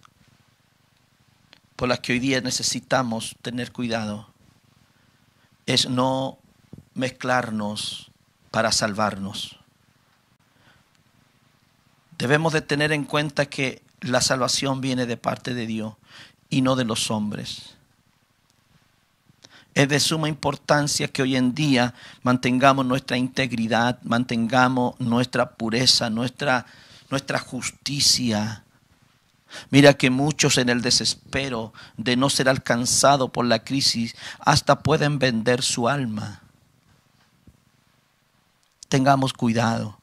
por las que hoy día necesitamos tener cuidado es no mezclarnos para salvarnos. Debemos de tener en cuenta que la salvación viene de parte de Dios y no de los hombres. Es de suma importancia que hoy en día mantengamos nuestra integridad, mantengamos nuestra pureza, nuestra, nuestra justicia, Mira que muchos en el desespero de no ser alcanzado por la crisis hasta pueden vender su alma. Tengamos cuidado.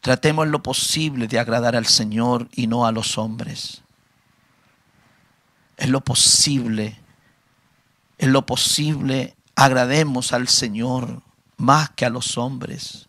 Tratemos lo posible de agradar al Señor y no a los hombres. Es lo posible, en lo posible, agrademos al Señor más que a los hombres.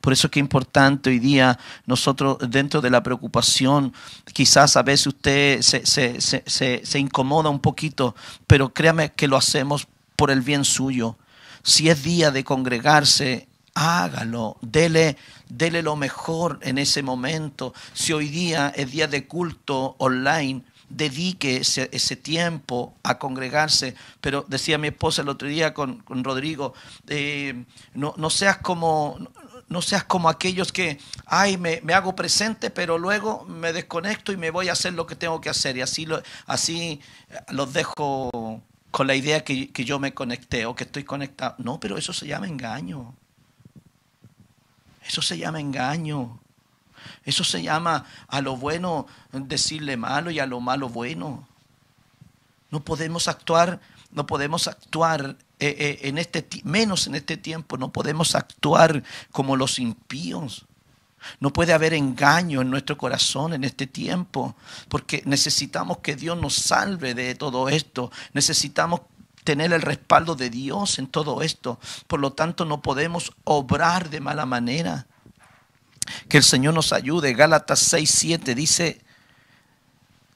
Por eso es que es importante hoy día nosotros dentro de la preocupación, quizás a veces usted se, incomoda un poquito, pero créame que lo hacemos por el bien suyo. Si es día de congregarse, hágalo, dele, dele lo mejor en ese momento. Si hoy día es día de culto online, dedique ese, tiempo a congregarse. Pero decía mi esposa el otro día con, Rodrigo, eh, no, no, seas como, no seas como aquellos que, ay, me, hago presente, pero luego me desconecto y me voy a hacer lo que tengo que hacer. Y así, lo, así eh, los dejo con la idea que, que yo me conecté o que estoy conectado. No, pero eso se llama engaño. Eso se llama engaño. Eso se llama a lo bueno decirle malo y a lo malo bueno. No podemos actuar, no podemos actuar eh, eh, en este, menos en este tiempo, no podemos actuar como los impíos. No puede haber engaño en nuestro corazón en este tiempo, porque necesitamos que Dios nos salve de todo esto. Necesitamos tener el respaldo de Dios en todo esto. Por lo tanto, no podemos obrar de mala manera. Que el Señor nos ayude. Gálatas 6, dice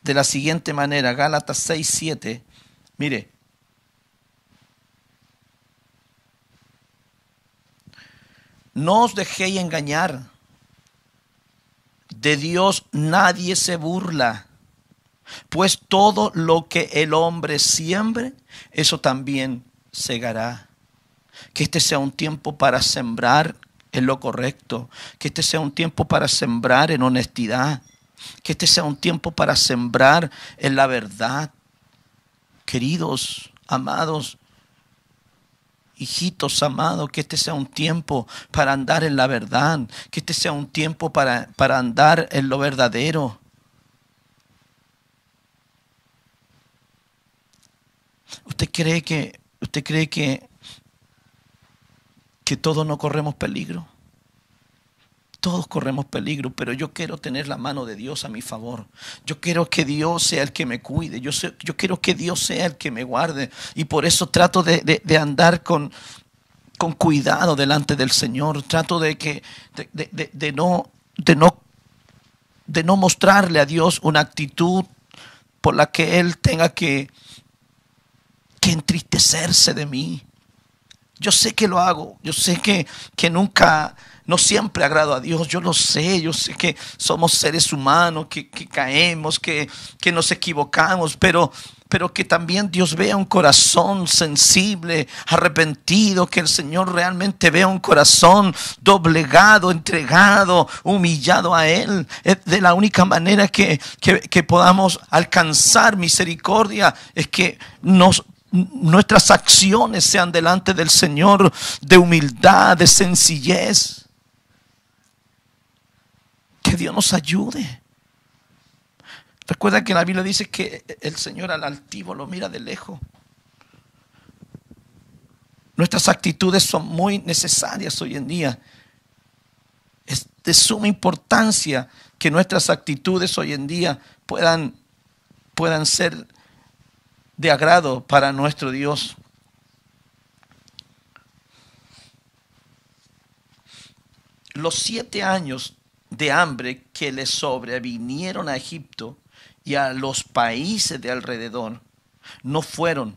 de la siguiente manera, Gálatas 6, Mire, No os dejéis engañar. De Dios nadie se burla, pues todo lo que el hombre siembre, eso también segará. Que este sea un tiempo para sembrar en lo correcto, que este sea un tiempo para sembrar en honestidad, que este sea un tiempo para sembrar en la verdad. Queridos, amados, Hijitos amados, que este sea un tiempo para andar en la verdad, que este sea un tiempo para, para andar en lo verdadero. ¿Usted cree que, usted cree que, que todos no corremos peligro? Todos corremos peligro, pero yo quiero tener la mano de Dios a mi favor. Yo quiero que Dios sea el que me cuide. Yo, yo quiero que Dios sea el que me guarde. Y por eso trato de, andar con, con, cuidado delante del Señor. Trato de, que, de, no, de, no, de no mostrarle a Dios una actitud por la que Él tenga que, que entristecerse de mí. Yo sé que lo hago. Yo sé que, que nunca no siempre agrado a Dios, yo lo sé, yo sé que somos seres humanos, que, caemos, que, que nos equivocamos, pero pero que también Dios vea un corazón sensible, arrepentido, que el Señor realmente vea un corazón doblegado, entregado, humillado a Él. Es de la única manera que, podamos alcanzar misericordia, es que nos nuestras acciones sean delante del Señor de humildad, de sencillez. Que Dios nos ayude. Recuerda que la Biblia dice que el Señor al altivo lo mira de lejos. Nuestras actitudes son muy necesarias hoy en día. Es de suma importancia que nuestras actitudes hoy en día puedan, puedan ser de agrado para nuestro Dios. Los siete años de hambre que le sobrevinieron a Egipto y a los países de alrededor no fueron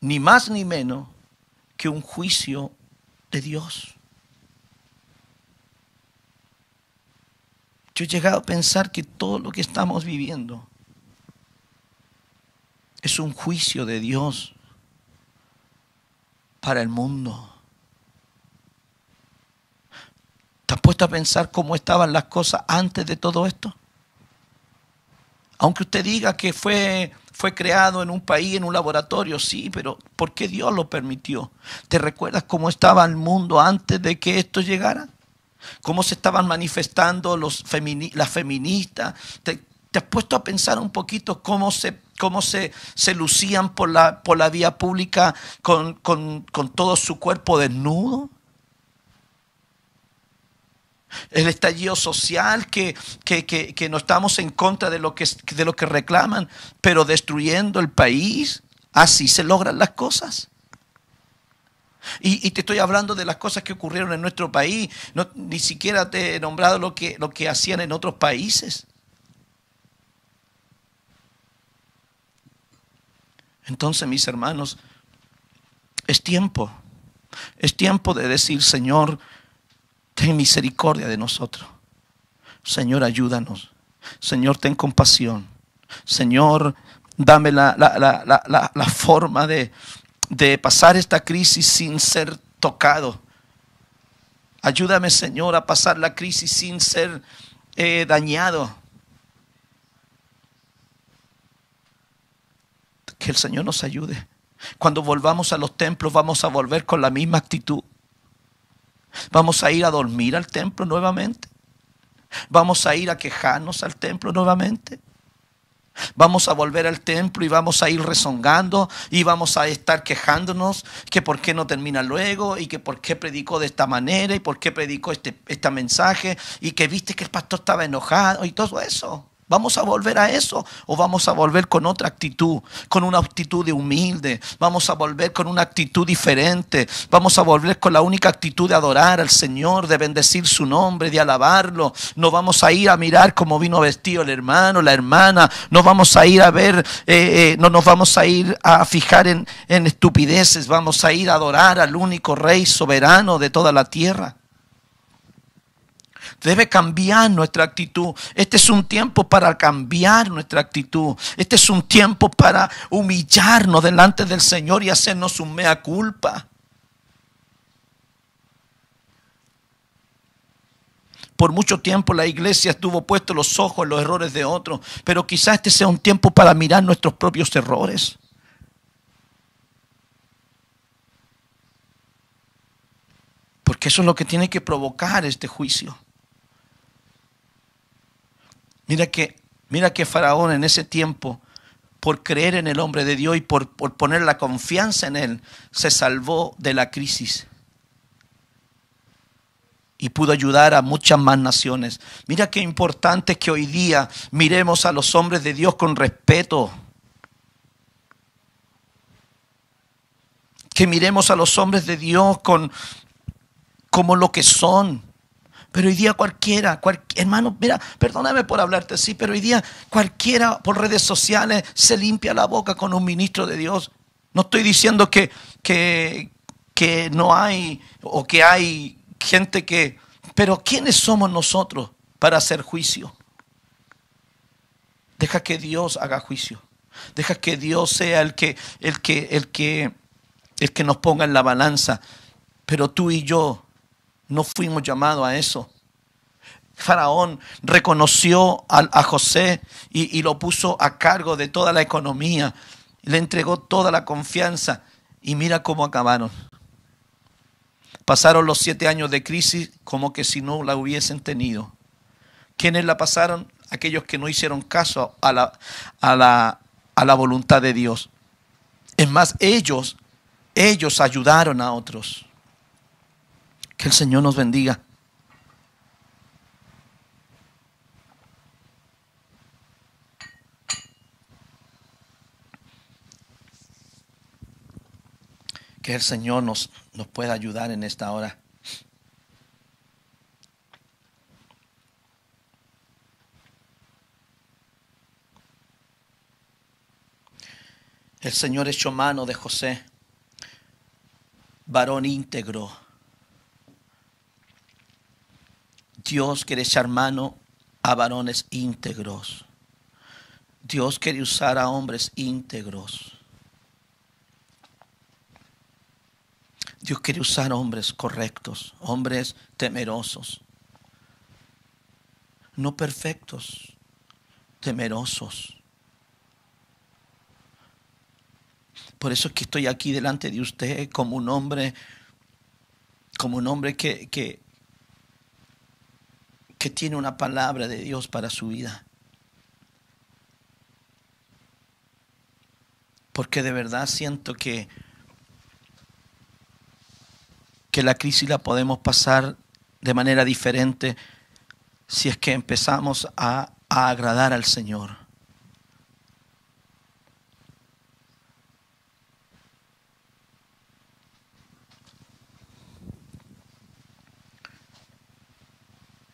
ni más ni menos que un juicio de Dios. Yo he llegado a pensar que todo lo que estamos viviendo es un juicio de Dios para el mundo. puesto a pensar cómo estaban las cosas antes de todo esto? Aunque usted diga que fue, fue creado en un país, en un laboratorio, sí, pero ¿por qué Dios lo permitió? ¿Te recuerdas cómo estaba el mundo antes de que esto llegara? ¿Cómo se estaban manifestando los las feministas? ¿Te, has puesto a pensar un poquito cómo se, cómo se, se lucían por la, por la vía pública con, con todo su cuerpo desnudo? el estallido social, que, que, no estamos en contra de lo, que, de lo que reclaman, pero destruyendo el país, así se logran las cosas. Y, y, te estoy hablando de las cosas que ocurrieron en nuestro país, no, ni siquiera te he nombrado lo que, lo que hacían en otros países. Entonces, mis hermanos, es tiempo, es tiempo de decir, Señor, ten misericordia de nosotros. Señor, ayúdanos. Señor, ten compasión. Señor, dame la, forma de, pasar esta crisis sin ser tocado. Ayúdame, Señor, a pasar la crisis sin ser eh, dañado. Que el Señor nos ayude. Cuando volvamos a los templos vamos a volver con la misma actitud. Vamos a ir a dormir al templo nuevamente. Vamos a ir a quejarnos al templo nuevamente. Vamos a volver al templo y vamos a ir rezongando y vamos a estar quejándonos que por qué no termina luego y que por qué predicó de esta manera y por qué predicó este, este mensaje y que viste que el pastor estaba enojado y todo eso. ¿Vamos a volver a eso o vamos a volver con otra actitud, con una actitud de humilde? ¿Vamos a volver con una actitud diferente? ¿Vamos a volver con la única actitud de adorar al Señor, de bendecir su nombre, de alabarlo? No vamos a ir a mirar cómo vino vestido el hermano, la hermana, no vamos a ir a ver, eh, eh, no nos vamos a ir a fijar en estupideces, vamos a ir a adorar al único Rey soberano de toda la tierra. Debe cambiar nuestra actitud. Este es un tiempo para cambiar nuestra actitud. Este es un tiempo para humillarnos delante del Señor y hacernos un mea culpa. Por mucho tiempo la iglesia estuvo puesto los ojos en los errores de otros, pero quizás este sea un tiempo para mirar nuestros propios errores. Porque eso es lo que tiene que provocar este juicio. Mira que, mira Faraón en ese tiempo, por creer en el hombre de Dios y por, poner la confianza en él, se salvó de la crisis y pudo ayudar a muchas más naciones. Mira qué importante que hoy día miremos a los hombres de Dios con respeto. Que miremos a los hombres de Dios con como lo que son. Pero hoy día cualquiera, hermano, mira, perdóname por hablarte así, pero hoy día cualquiera por redes sociales se limpia la boca con un ministro de Dios. No estoy diciendo que, que, que no hay o que hay gente que... Pero ¿quiénes somos nosotros para hacer juicio? Deja que Dios haga juicio. Deja que Dios sea el que, el que, el que, el que nos ponga en la balanza. Pero tú y yo no fuimos llamados a eso. Faraón reconoció a, José y, lo puso a cargo de toda la economía. Le entregó toda la confianza. Y mira cómo acabaron. Pasaron los siete años de crisis como que si no la hubiesen tenido. ¿Quiénes la pasaron? Aquellos que no hicieron caso a la, a la, voluntad de Dios. Es más, ellos, ellos ayudaron a otros. Que el Señor nos bendiga. Que el Señor nos, nos pueda ayudar en esta hora. El Señor echó mano de José, varón íntegro Dios quiere echar mano a varones íntegros. Dios quiere usar a hombres íntegros. Dios quiere usar hombres correctos, hombres temerosos. No perfectos, temerosos. Por eso es que estoy aquí delante de usted como un hombre, como un hombre que, que, que tiene una palabra de Dios para su vida. Porque de verdad siento que, que la crisis la podemos pasar de manera diferente si es que empezamos a, a agradar al Señor.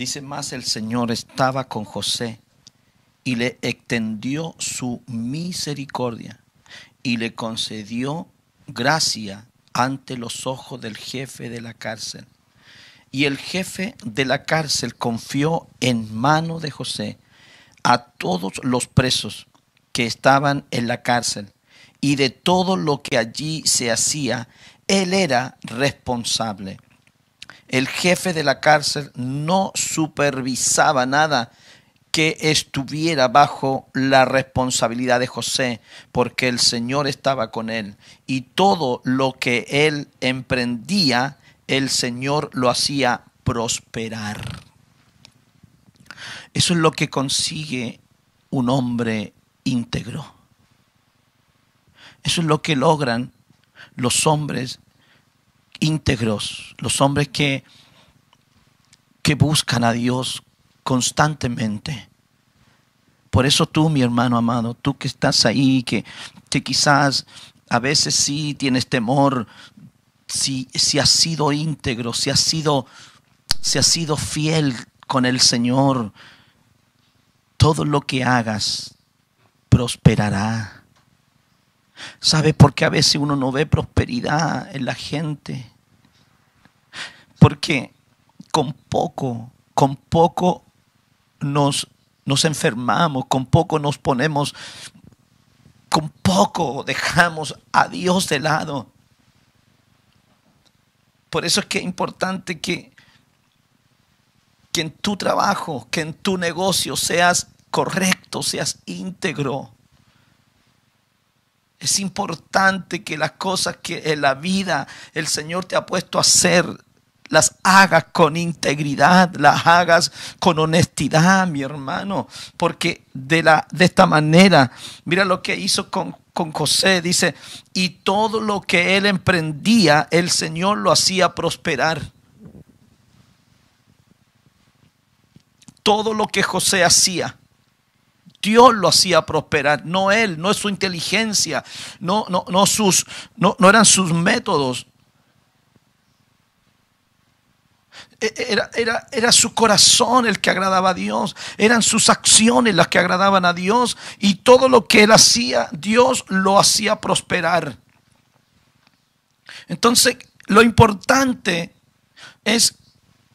Dice más, el Señor estaba con José y le extendió su misericordia y le concedió gracia ante los ojos del jefe de la cárcel. Y el jefe de la cárcel confió en mano de José a todos los presos que estaban en la cárcel y de todo lo que allí se hacía, él era responsable el jefe de la cárcel no supervisaba nada que estuviera bajo la responsabilidad de José, porque el Señor estaba con él y todo lo que él emprendía, el Señor lo hacía prosperar. Eso es lo que consigue un hombre íntegro. Eso es lo que logran los hombres íntegros, los hombres que, que buscan a Dios constantemente. Por eso tú, mi hermano amado, tú que estás ahí, que, quizás a veces sí tienes temor, si, si has sido íntegro, si ha sido, si has sido fiel con el Señor, todo lo que hagas prosperará. ¿Sabe por qué a veces uno no ve prosperidad en la gente? Porque con poco, con poco nos, nos enfermamos, con poco nos ponemos, con poco dejamos a Dios de lado. Por eso es que es importante que, que en tu trabajo, que en tu negocio seas correcto, seas íntegro. Es importante que las cosas que en la vida el Señor te ha puesto a hacer, las hagas con integridad, las hagas con honestidad, mi hermano, porque de, la, de esta manera, mira lo que hizo con, con José, dice, y todo lo que él emprendía, el Señor lo hacía prosperar. Todo lo que José hacía, Dios lo hacía prosperar, no él, no es su inteligencia, no, no, sus, no, eran sus métodos. E, e, era, era, su corazón el que agradaba a Dios, eran sus acciones las que agradaban a Dios y todo lo que él hacía, Dios lo hacía prosperar. Entonces, lo importante es,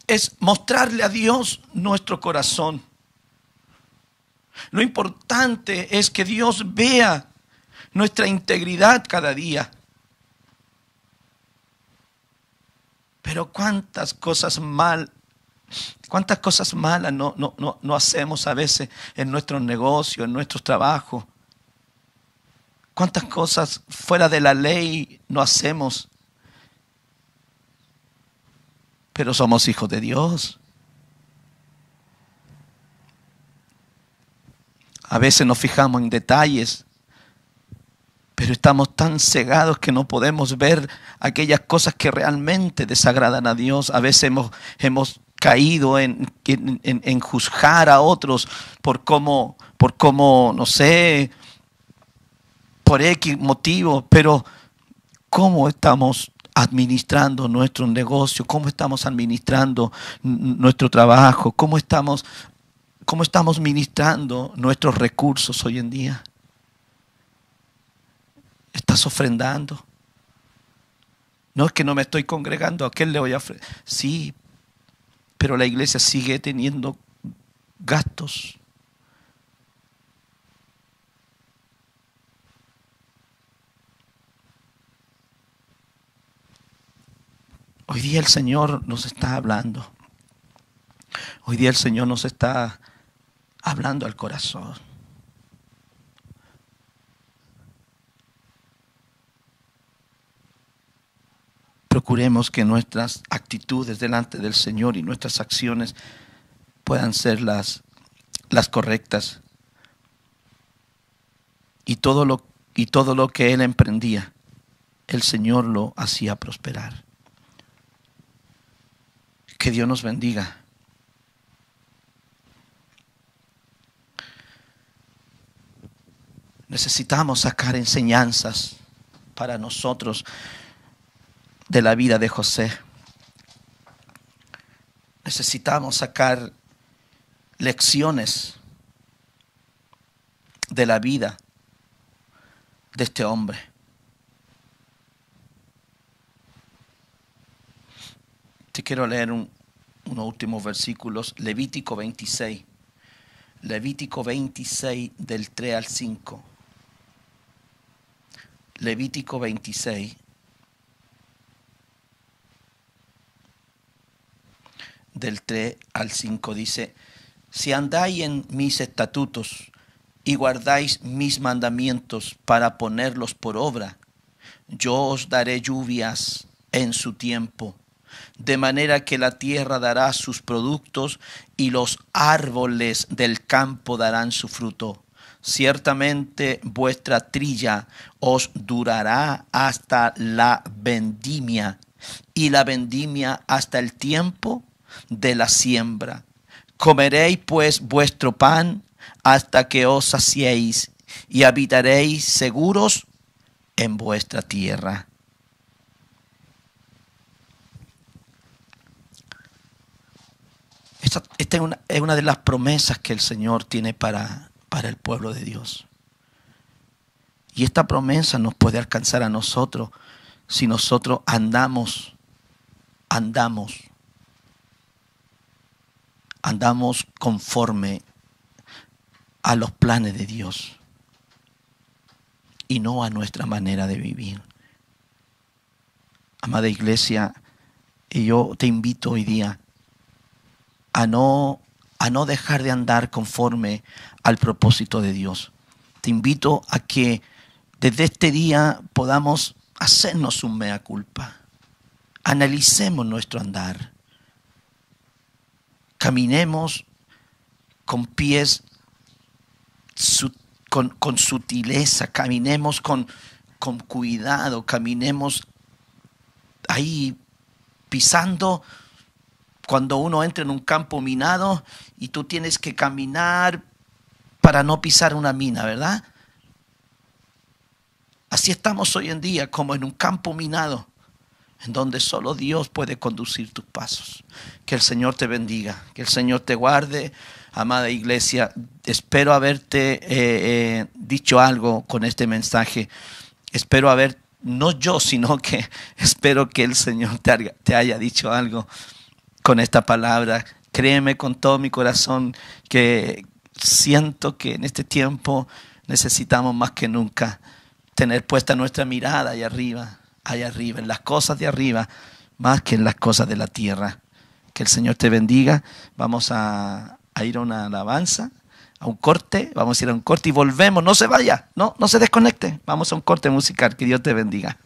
es mostrarle a Dios nuestro corazón. Lo importante es que Dios vea nuestra integridad cada día. Pero cuántas cosas mal, cuántas cosas malas no, no hacemos a veces en nuestros negocios, en nuestros trabajos. Cuántas cosas fuera de la ley no hacemos. Pero somos hijos de Dios. A veces nos fijamos en detalles, pero estamos tan cegados que no podemos ver aquellas cosas que realmente desagradan a Dios. A veces hemos, hemos caído en, en, juzgar a otros por cómo, por cómo, no sé, por X motivo, pero ¿cómo estamos administrando nuestro negocio? ¿Cómo estamos administrando nuestro trabajo? ¿Cómo estamos cómo estamos ministrando nuestros recursos hoy en día. Estás ofrendando. No es que no me estoy congregando, ¿a qué le voy a ofrendar? Sí, pero la iglesia sigue teniendo gastos. Hoy día el Señor nos está hablando. Hoy día el Señor nos está hablando al corazón. Procuremos que nuestras actitudes delante del Señor y nuestras acciones puedan ser las, las correctas. Y todo, lo, y todo lo que él emprendía, el Señor lo hacía prosperar. Que Dios nos bendiga. Necesitamos sacar enseñanzas para nosotros de la vida de José. Necesitamos sacar lecciones de la vida de este hombre. Te quiero leer unos últimos versículos, Levítico 26, Levítico 26 del 3 al 5. Levítico 26. Del 3 al 5 dice, si andáis en mis estatutos y guardáis mis mandamientos para ponerlos por obra, yo os daré lluvias en su tiempo, de manera que la tierra dará sus productos y los árboles del campo darán su fruto ciertamente vuestra trilla os durará hasta la vendimia y la vendimia hasta el tiempo de la siembra. Comeréis pues vuestro pan hasta que os saciéis y habitaréis seguros en vuestra tierra. Esta, es, una, es, una, de las promesas que el Señor tiene para para el pueblo de Dios. Y esta promesa nos puede alcanzar a nosotros si nosotros andamos, andamos, andamos conforme a los planes de Dios y no a nuestra manera de vivir. Amada iglesia, yo te invito hoy día a no, a no dejar de andar conforme al propósito de Dios. Te invito a que desde este día podamos hacernos un mea culpa. Analicemos nuestro andar. Caminemos con pies con, sutileza, caminemos con, con cuidado, caminemos ahí pisando cuando uno entra en un campo minado y tú tienes que caminar para no pisar una mina, ¿verdad? Así estamos hoy en día, como en un campo minado, en donde solo Dios puede conducir tus pasos. Que el Señor te bendiga, que el Señor te guarde. Amada iglesia, espero haberte eh, eh, dicho algo con este mensaje. Espero haber, no yo, sino que espero que el Señor te te haya dicho algo con esta palabra. Créeme con todo mi corazón que, siento que en este tiempo necesitamos más que nunca tener puesta nuestra mirada allá arriba, allá arriba, en las cosas de arriba, más que en las cosas de la tierra. Que el Señor te bendiga. Vamos a, ir a una alabanza, a un corte. Vamos a ir a un corte y volvemos. No se vaya, no, no se desconecte. Vamos a un corte musical. Que Dios te bendiga.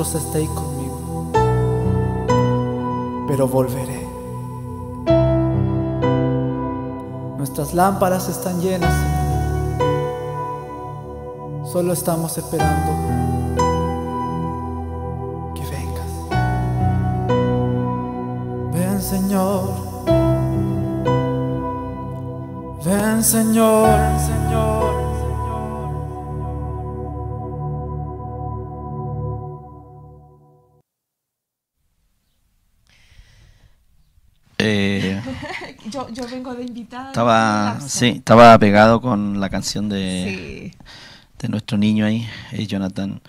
vosotros estéis conmigo, pero volveré. Nuestras lámparas están llenas, Solo estamos esperando que vengas. Ven, Señor. Ven, Señor. Estaba, sí, estaba pegado con la canción de, de nuestro niño ahí, eh, Jonathan.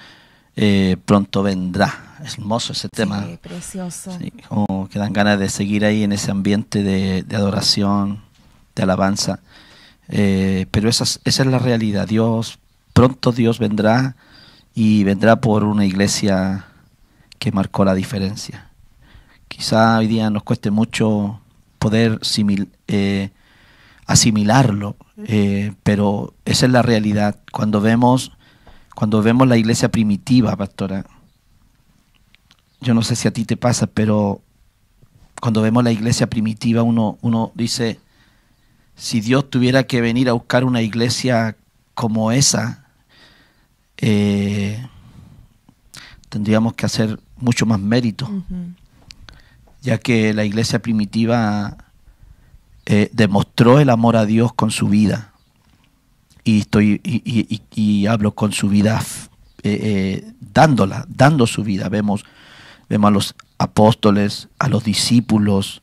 Eh, pronto vendrá. Es hermoso ese tema. Sí, precioso. como que dan ganas de seguir ahí en ese ambiente de, adoración, de alabanza. Eh, pero esa es, esa es la realidad. Dios, pronto Dios vendrá y vendrá por una iglesia que marcó la diferencia. Quizá hoy día nos cueste mucho poder simil, eh, asimilarlo, eh, pero esa es la realidad. Cuando vemos, cuando vemos la iglesia primitiva, pastora, yo no sé si a ti te pasa, pero cuando vemos la iglesia primitiva uno, uno dice, si Dios tuviera que venir a buscar una iglesia como esa, eh, tendríamos que hacer mucho más mérito, ya que la iglesia primitiva eh, demostró el amor a Dios con su vida. Y, estoy, y, hablo con su vida eh, eh, dándola, dando su vida. Vemos, vemos a los apóstoles, a los discípulos,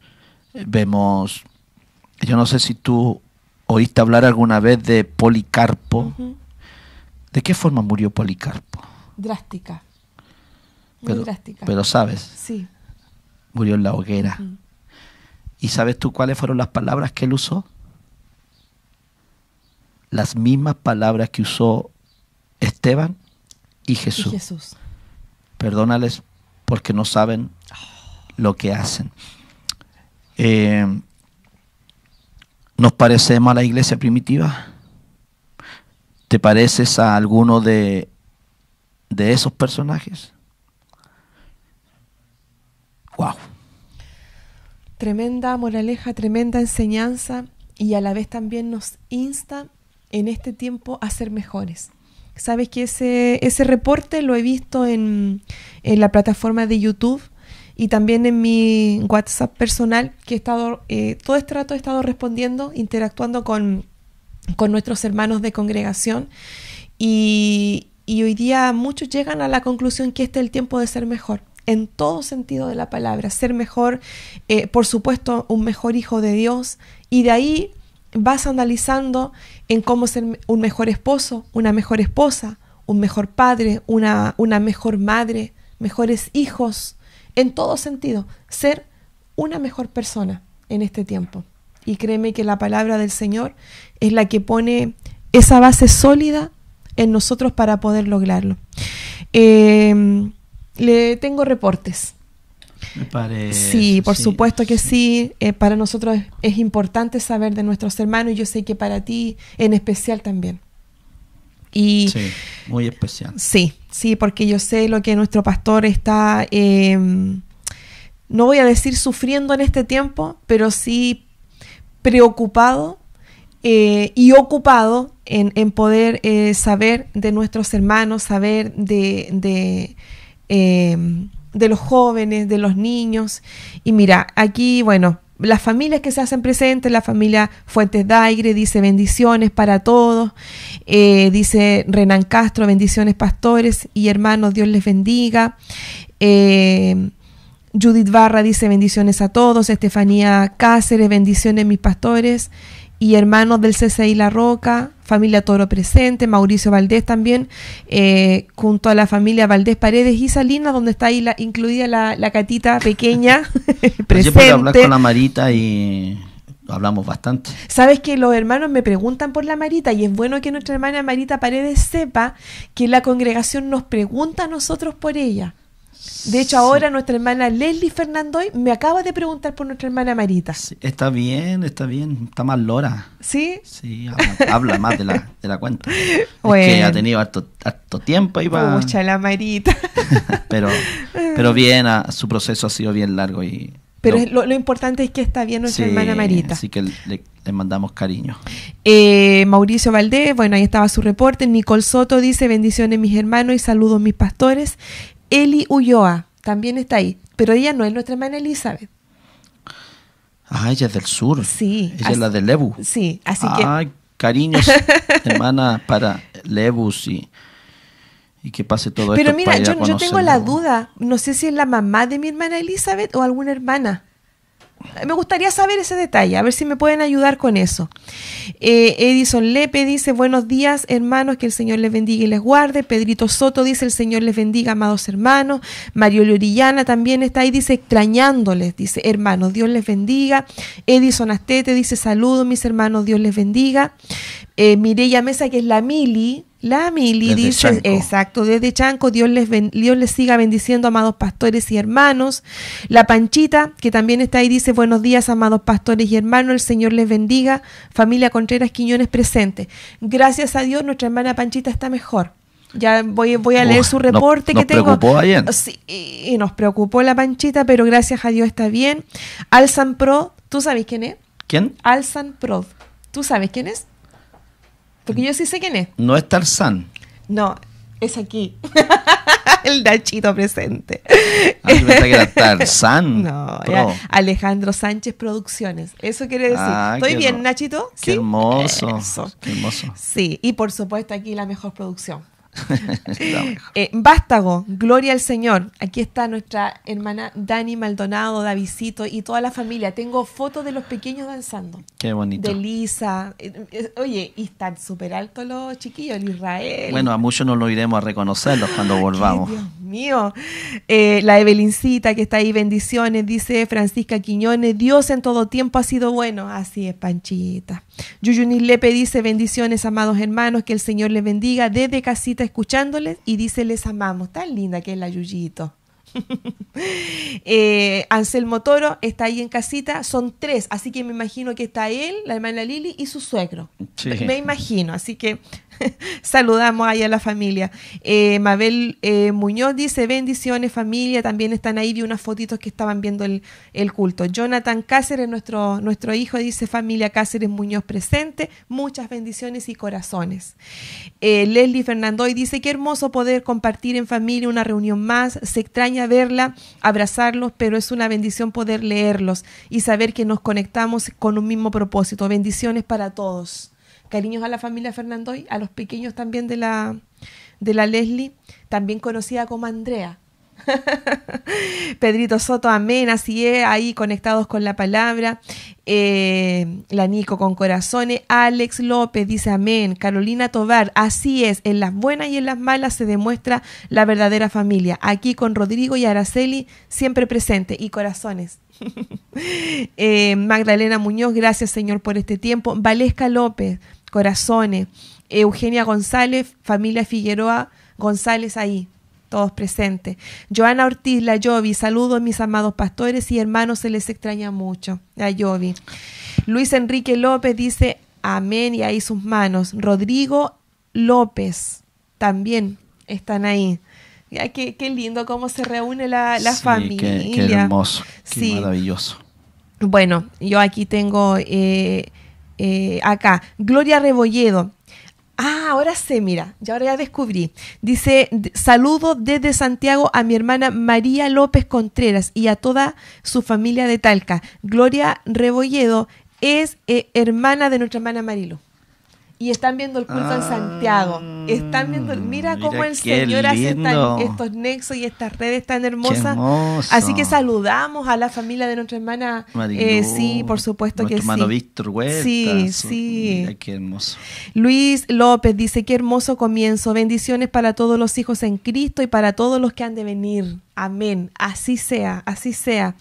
vemos, yo no sé si tú oíste hablar alguna vez de Policarpo. ¿De qué forma murió Policarpo? Drástica. Muy pero, drástica. Pero sabes, sí. murió en la hoguera. Mm. ¿Y sabes tú cuáles fueron las palabras que él usó? Las mismas palabras que usó Esteban y Jesús. Perdónales porque no saben lo que hacen. Eh, ¿Nos parecemos a la iglesia primitiva? ¿Te pareces a alguno de, esos personajes? ¡Wow! Tremenda moraleja, tremenda enseñanza y a la vez también nos insta en este tiempo a ser mejores. Sabes que ese, ese reporte lo he visto en, la plataforma de YouTube y también en mi WhatsApp personal, que he estado, eh, todo este rato he estado respondiendo, interactuando con, nuestros hermanos de congregación. Y, y, hoy día muchos llegan a la conclusión que este es el tiempo de ser mejor en todo sentido de la palabra, ser mejor, eh, por supuesto, un mejor hijo de Dios, y de ahí vas analizando en cómo ser un mejor esposo, una mejor esposa, un mejor padre, una, una mejor madre, mejores hijos, en todo sentido, ser una mejor persona en este tiempo. Y créeme que la palabra del Señor es la que pone esa base sólida en nosotros para poder lograrlo. Eh, le tengo reportes. Me parece. Sí, por supuesto que sí. Eh, para nosotros es, importante saber de nuestros hermanos y yo sé que para ti en especial también. Y, sí, muy especial. Sí, sí, porque yo sé lo que nuestro pastor está, em, no voy a decir sufriendo en este tiempo, pero sí preocupado eh, y ocupado en, poder eh, saber de nuestros hermanos, saber de Em, de los jóvenes, de los niños. Y mira, aquí, bueno, las familias que se hacen presentes, la familia Fuentes Daigre dice bendiciones para todos, eh, dice Renan Castro, bendiciones pastores y hermanos, Dios les bendiga. Em, Judith Barra dice bendiciones a todos, Estefanía Cáceres, bendiciones mis pastores y hermanos del CCI La Roca, familia Toro presente, Mauricio Valdés también, eh, junto a la familia Valdés Paredes y Salina donde está ahí incluida la, la catita pequeña presente. Yo puedo hablar con la Marita y hablamos bastante. Sabes que los hermanos me preguntan por la Marita y es bueno que nuestra hermana Marita Paredes sepa que la congregación nos pregunta a nosotros por ella. De hecho, ahora nuestra hermana Leslie Fernandoy me acaba de preguntar por nuestra hermana Marita. está bien, está bien, está más lora. ¿Sí? Sí, habla, más de la, de la cuenta. que ha tenido harto, tiempo ahí para... Mucha la Marita. pero, pero bien, su proceso ha sido bien largo y... Pero lo, importante es que está bien nuestra hermana Marita. Así que le, mandamos cariño. Eh, Mauricio Valdés, bueno, ahí estaba su reporte. Nicole Soto dice, bendiciones mis hermanos y saludos mis pastores. Eli Ulloa también está ahí, pero ella no es nuestra hermana Elizabeth. Ah, ella es del sur. Sí. Ella es la de Lebu. Sí, así que. Ay, cariños, hermana, para Lebu y, y que pase todo Pero Pero mira, yo tengo la duda, no sé si es la mamá de mi hermana Elizabeth o alguna hermana me gustaría saber ese detalle, a ver si me pueden ayudar con eso. Eh, Edison Lepe dice, buenos días hermanos, que el Señor les bendiga y les guarde. Pedrito Soto dice, el Señor les bendiga, amados hermanos. Mario Lorillana también está ahí, dice, extrañándoles, dice, hermanos, Dios les bendiga. Edison Astete dice, saludos mis hermanos, Dios les bendiga. Eh, Mireya Mesa, que es la Mili, la Mili dice, exacto, desde Chanco, Dios les, Dios les siga bendiciendo, amados pastores y hermanos. La Panchita, que también está ahí, dice, buenos días, amados pastores y hermanos, el Señor les bendiga. Familia Contreras Quiñones presente. Gracias a Dios, nuestra hermana Panchita está mejor. Ya voy, voy a leer su reporte que tengo. Sí, y nos preocupó la Panchita, pero gracias a Dios está bien. Alzan Pro, ¿tú sabes quién es? ¿Quién? alzan Pro. ¿Tú sabes quién es? Porque yo sí sé quién es. No es Tarzán. No, es aquí. el Nachito presente. Ah, que era Tarzán. No, Alejandro Sánchez Producciones. Eso quiere decir. Ah, ¿Estoy bien, Nachito? hermoso. Qué hermoso. Sí, y por supuesto aquí la mejor producción. eh, vástago, gloria al Señor. Aquí está nuestra hermana Dani Maldonado, Davisito y toda la familia. Tengo fotos de los pequeños danzando. Qué bonito. De Lisa. Eh, eh, oye, y están súper altos los chiquillos, el Israel. Bueno, a muchos no lo iremos a reconocerlos cuando volvamos. Dios mío. Eh, la Evelincita que está ahí, bendiciones, dice Francisca Quiñones. Dios en todo tiempo ha sido bueno. Así es, Panchita. Yuyunis Lepe dice bendiciones, amados hermanos, que el Señor les bendiga desde casita escuchándoles y dice, les amamos. Tan linda que es la Yuyito. Eh, Anselmo Toro está ahí en casita, son tres, así que me imagino que está él, la hermana Lili y su suegro. Me imagino, así que Saludamos ahí a la familia. Eh, Mabel eh, Muñoz dice, bendiciones familia, también están ahí, vi unas fotitos que estaban viendo el, culto. Jonathan Cáceres, nuestro, nuestro hijo, dice, familia Cáceres Muñoz presente, muchas bendiciones y corazones. Eh, Leslie Fernandoy dice, qué hermoso poder compartir en familia una reunión más, se extraña verla, abrazarlos, pero es una bendición poder leerlos y saber que nos conectamos con un mismo propósito. Bendiciones para todos. Cariños a la familia Fernandoy, a los pequeños también de la, de la Leslie, también conocida como Andrea. Pedrito Soto, amén, así es, ahí conectados con la palabra. Eh, Lanico con corazones. Alex López dice amén. Carolina Tovar, así es, en las buenas y en las malas se demuestra la verdadera familia. Aquí con Rodrigo y Araceli, siempre presente y corazones. Eh, Magdalena Muñoz, gracias Señor por este tiempo. Valesca López, Corazones, Eugenia González, familia Figueroa González ahí, todos presentes. Joana Ortiz, la saludo a mis amados pastores y hermanos, se les extraña mucho, a Yovi. Luis Enrique López dice, amén y ahí sus manos. Rodrigo López, también están ahí. Ya, qué, lindo cómo se reúne la, familia. Qué, hermoso, qué maravilloso. Bueno, yo aquí tengo eh, eh, acá, Gloria Rebolledo. Ah, ahora sé, mira, ya ahora ya descubrí. Dice, saludo desde Santiago a mi hermana María López Contreras y a toda su familia de Talca. Gloria Rebolledo es eh, hermana de nuestra hermana Marilu y están viendo el culto en Santiago. Ah, están viendo, mira, cómo el Señor hace estos nexos y estas redes tan hermosas. Así que saludamos a la familia de nuestra hermana. Eh, sí, por supuesto que hermano sí. Víctor Huerta, Sí, sí. Luis López dice, qué hermoso comienzo. Bendiciones para todos los hijos en Cristo y para todos los que han de venir. Amén. Así sea, así sea.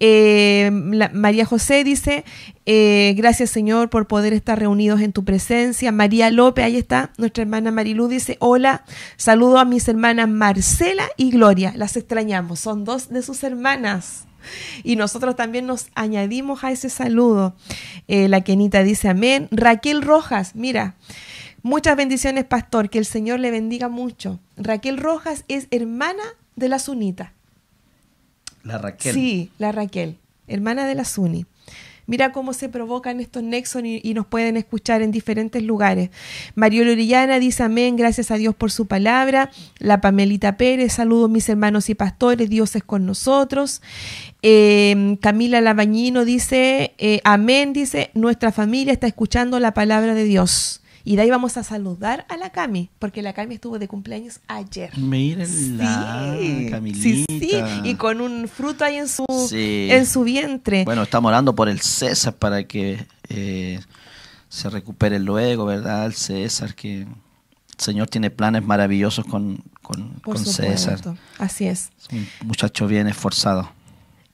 Eh, María José dice, eh, gracias Señor por poder estar reunidos en tu presencia. María López, ahí está, nuestra hermana Marilú dice, hola, saludo a mis hermanas Marcela y Gloria, las extrañamos, son dos de sus hermanas. Y nosotros también nos añadimos a ese saludo. Eh, la Kenita dice amén. Raquel Rojas, mira, muchas bendiciones, pastor, que el Señor le bendiga mucho. Raquel Rojas es hermana de la Sunita. La Raquel. Sí, la Raquel, hermana de la Suni. Mira cómo se provocan estos nexos y, nos pueden escuchar en diferentes lugares. Mario Lorillana dice amén, gracias a Dios por su palabra. La Pamelita Pérez, saludos mis hermanos y pastores, Dios es con nosotros. Em, Camila Labañino dice eh, amén, dice, nuestra familia está escuchando la palabra de Dios. Y de ahí vamos a saludar a la Cami, porque la Cami estuvo de cumpleaños ayer. Mírenla, sí. Camilita. Sí, sí, y con un fruto ahí en su, en su vientre. Bueno, estamos orando por el César para que eh, se recupere luego, ¿verdad? El César, que el Señor tiene planes maravillosos con, con, César. Así es. muchacho bien esforzado.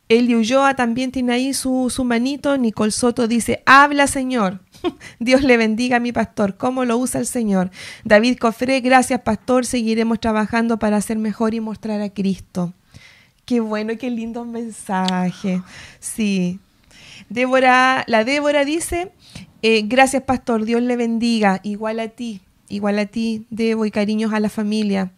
Eli Ulloa también tiene ahí su, su manito. Nicole Soto dice, habla Señor. Dios le bendiga a mi pastor. ¿Cómo lo usa el Señor? David Cofré, gracias pastor. Seguiremos trabajando para ser mejor y mostrar a Cristo. Qué bueno, qué lindo mensaje. Sí. Débora, la Débora dice, eh, gracias pastor, Dios le bendiga. Igual a ti igual a ti, Debo, y cariños a la familia.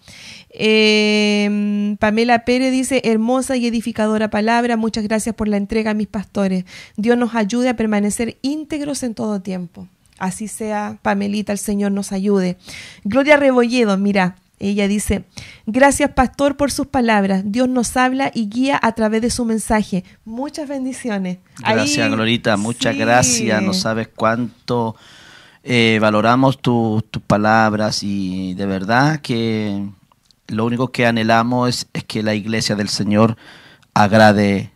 Em, Pamela Pérez dice, hermosa y edificadora palabra, muchas gracias por la entrega a mis pastores. Dios nos ayude a permanecer íntegros en todo tiempo. Así sea, Pamelita, el Señor nos ayude. Gloria Rebolledo, mira, ella dice, gracias pastor por sus palabras. Dios nos habla y guía a través de su mensaje. Muchas bendiciones. Gracias, Glorita. Muchas gracias. No sabes cuánto eh, valoramos tus palabras y de verdad que lo único que anhelamos es, que la iglesia del Señor agrade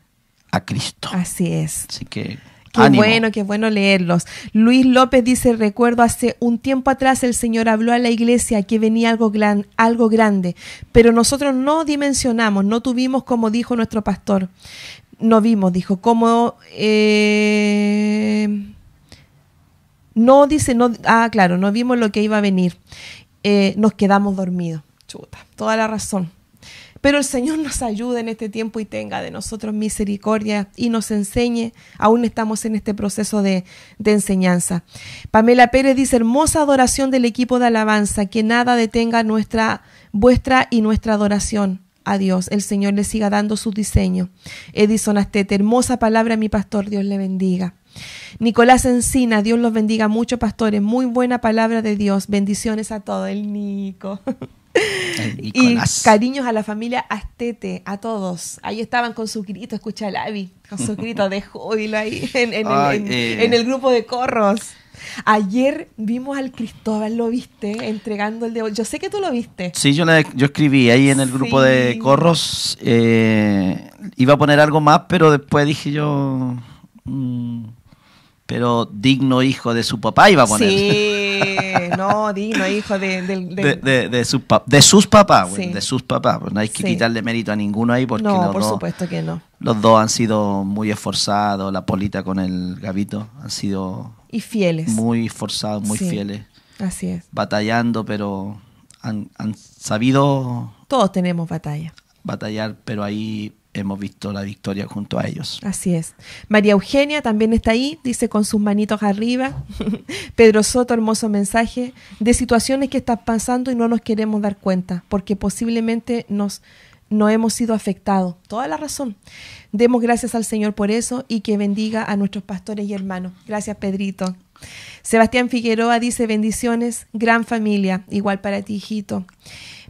a Cristo. Así es. Así que. Qué bueno, qué bueno leerlos. Luis López dice, recuerdo hace un tiempo atrás el Señor habló a la iglesia que venía algo, gran, algo grande, pero nosotros no dimensionamos, no tuvimos como dijo nuestro pastor, no vimos, dijo, como... Eh no dice, no, ah, claro, no vimos lo que iba a venir. Eh, nos quedamos dormidos. Chuta, toda la razón. Pero el Señor nos ayude en este tiempo y tenga de nosotros misericordia y nos enseñe. Aún estamos en este proceso de, de, enseñanza. Pamela Pérez dice, hermosa adoración del equipo de alabanza, que nada detenga nuestra, vuestra y nuestra adoración. A Dios, el Señor le siga dando su diseño. Edison Astete, hermosa palabra, mi pastor, Dios le bendiga. Nicolás Encina, Dios los bendiga mucho, pastores. Muy buena palabra de Dios. Bendiciones a todo el Nico. y cariños a la familia Astete, a todos. Ahí estaban con su grito, escucha a Avi, con su grito de júbilo ahí eh. en, el grupo de corros. Ayer vimos al Cristóbal, ¿lo viste? Entregando el de... Yo sé que tú lo viste. Sí, yo, yo escribí ahí en el grupo de corros. Eh, iba a poner algo más, pero después dije yo... Mm, pero digno hijo de su papá iba a poner. Sí, no, digno hijo de, de, sus, papás, de sus papás, güey. de sus pues papás. no hay que quitarle mérito a ninguno ahí porque no, los, por dos, supuesto que no. los dos han sido muy esforzados, la Polita con el Gavito, han sido... Y fieles. Muy esforzados, muy fieles. Así es. Batallando, pero han, han sabido... Todos tenemos batalla. Batallar, pero ahí hemos visto la victoria junto a ellos. Así es. María Eugenia también está ahí, dice con sus manitos arriba. Pedro Soto, hermoso mensaje de situaciones que están pasando y no nos queremos dar cuenta, porque posiblemente nos no hemos sido afectados. Toda la razón. Demos gracias al Señor por eso y que bendiga a nuestros pastores y hermanos. Gracias, Pedrito. Sebastián Figueroa dice bendiciones, gran familia, igual para ti, hijito.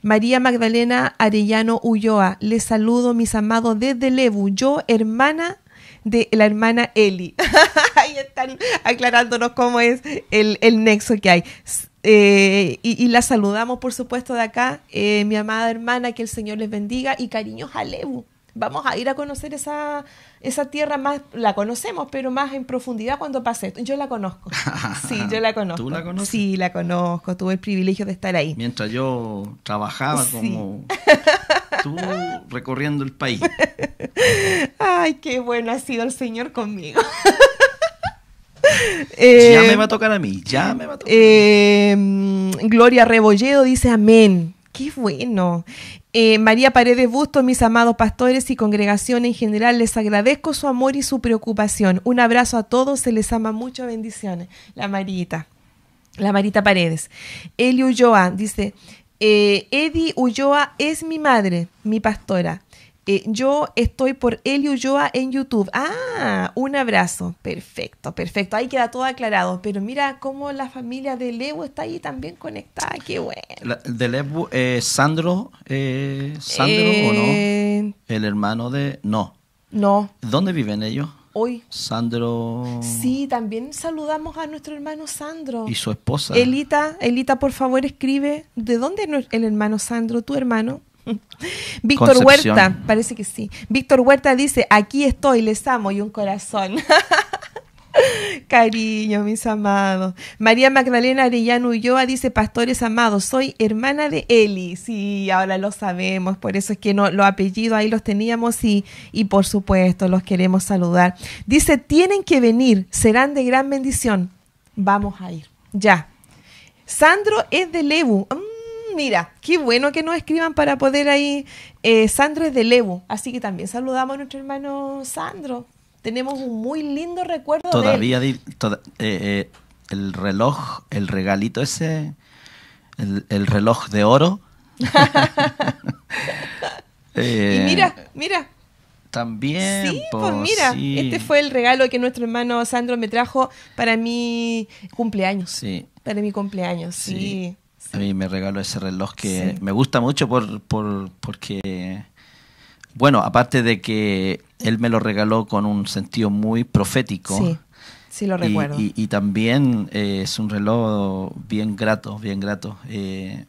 María Magdalena Arellano Ulloa, les saludo mis amados desde Lebu, yo hermana de la hermana Eli. Ahí están aclarándonos cómo es el, nexo que hay. Eh, y, la saludamos, por supuesto, de acá, eh, mi amada hermana, que el Señor les bendiga y cariños a Lebu. Vamos a ir a conocer esa, esa tierra más la conocemos, pero más en profundidad cuando pasé Yo la conozco. Sí, yo la conozco. ¿Tú la conoces? Sí, la conozco. Tuve el privilegio de estar ahí. Mientras yo trabajaba como tú recorriendo el país. Ay, qué bueno ha sido el Señor conmigo. ya me va a tocar a mí, ya me va a tocar. Em, Gloria Rebolledo dice amén. Qué bueno. Eh, María Paredes Bustos, mis amados pastores y congregación en general, les agradezco su amor y su preocupación. Un abrazo a todos, se les ama mucho, bendiciones. La Marita, la Marita Paredes. Eli Ulloa dice, eh, Eddie Ulloa es mi madre, mi pastora. Eh, yo estoy por Eli Joa en YouTube. Ah, un abrazo. Perfecto, perfecto. Ahí queda todo aclarado. Pero mira cómo la familia de Lebu está ahí también conectada. Qué bueno. de Lebu, eh, Sandro, eh, Sandro o no? El hermano de... No. No. ¿Dónde viven ellos? Hoy. Sandro. Sí, también saludamos a nuestro hermano Sandro. Y su esposa. Elita, Elita, por favor, escribe. ¿De dónde es el hermano Sandro, tu hermano? Víctor Huerta, parece que sí. Víctor Huerta dice, aquí estoy, les amo y un corazón. Cariño, mis amados. María Magdalena Arellano Ulloa dice, pastores amados, soy hermana de Eli. Sí, ahora lo sabemos, por eso es que no, los apellidos ahí los teníamos y, y por supuesto los queremos saludar. Dice, tienen que venir, serán de gran bendición. Vamos a ir, ya. Sandro es de Lebu. Mm, mira, qué bueno que nos escriban para poder ahí. Eh, Sandro es de Levo, así que también saludamos a nuestro hermano Sandro. Tenemos un muy lindo recuerdo. Todavía de él. Eh, eh, el reloj, el regalito ese, el, reloj de oro. y mira, mira, también. Sí, pues, mira, este fue el regalo que nuestro hermano Sandro me trajo para mi cumpleaños. Sí. Para mi cumpleaños, sí. A mí me regaló ese reloj que me gusta mucho por, por, porque, bueno, aparte de que él me lo regaló con un sentido muy profético. Sí, sí lo recuerdo. Y, también eh, es un reloj bien grato, bien grato. Eh,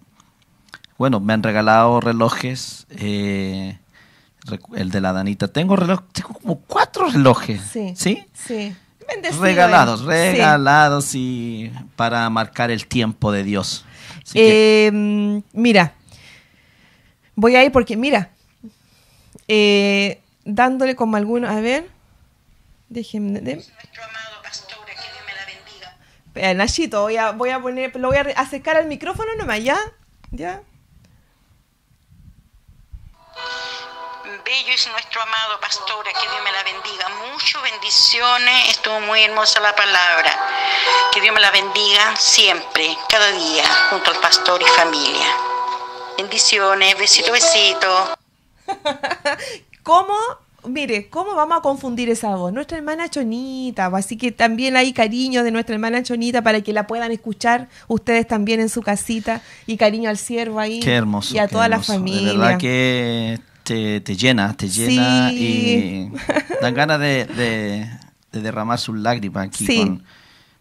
bueno, me han regalado relojes. Eh, el de la Danita. Tengo reloj, tengo como cuatro relojes. Sí. ¿Sí? regalados, regalados y para marcar el tiempo de Dios. Em, mira, voy a ir porque, mira, eh, dándole como alguno a ver, déjenme... De... Nachito, voy a, voy a poner, lo voy a acercar al micrófono nomás, ¿ya? ¿Ya? Bello es nuestro amado pastor, que Dios me la bendiga. Muchas bendiciones, estuvo muy hermosa la palabra. Que Dios me la bendiga siempre, cada día, junto al pastor y familia. Bendiciones, besito, besito. ¿Cómo? Mire, ¿cómo vamos a confundir esa voz? Nuestra hermana Chonita, pues, así que también hay cariño de nuestra hermana Chonita para que la puedan escuchar ustedes también en su casita y cariño al siervo ahí qué hermoso, y a toda la familia. De verdad que te, llena, te llena y dan ganas de, derramar sus lágrimas aquí.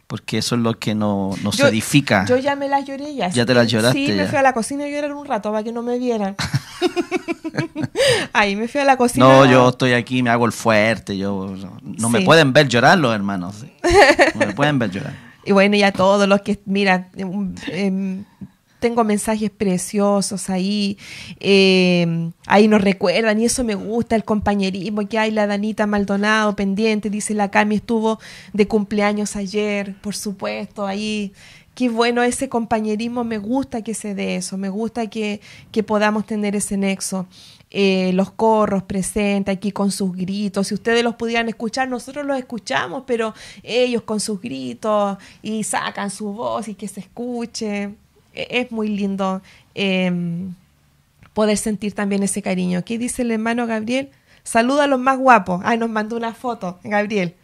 porque eso es lo que nos, edifica. Yo ya me las lloré ya. Ya te las lloraste. Sí, me fui a la cocina a llorar un rato para que no me vieran. Ahí me fui a la cocina. No, yo estoy aquí, me hago el fuerte. Yo no me pueden ver llorar los hermanos. No me pueden ver llorar. Y bueno, ya todos los que mira em, tengo mensajes preciosos ahí, eh, ahí nos recuerdan y eso me gusta, el compañerismo que hay, la Danita Maldonado pendiente, dice la Cami estuvo de cumpleaños ayer, por supuesto, ahí qué bueno ese compañerismo, me gusta que se dé eso, me gusta que, podamos tener ese nexo. Eh, los corros presentes aquí con sus gritos, si ustedes los pudieran escuchar, nosotros los escuchamos, pero ellos con sus gritos y sacan su voz y que se escuche. E-, es muy lindo em, poder sentir también ese cariño. ¿Qué dice el hermano Gabriel? Saluda a los más guapos. Ah, nos mandó una foto, Gabriel.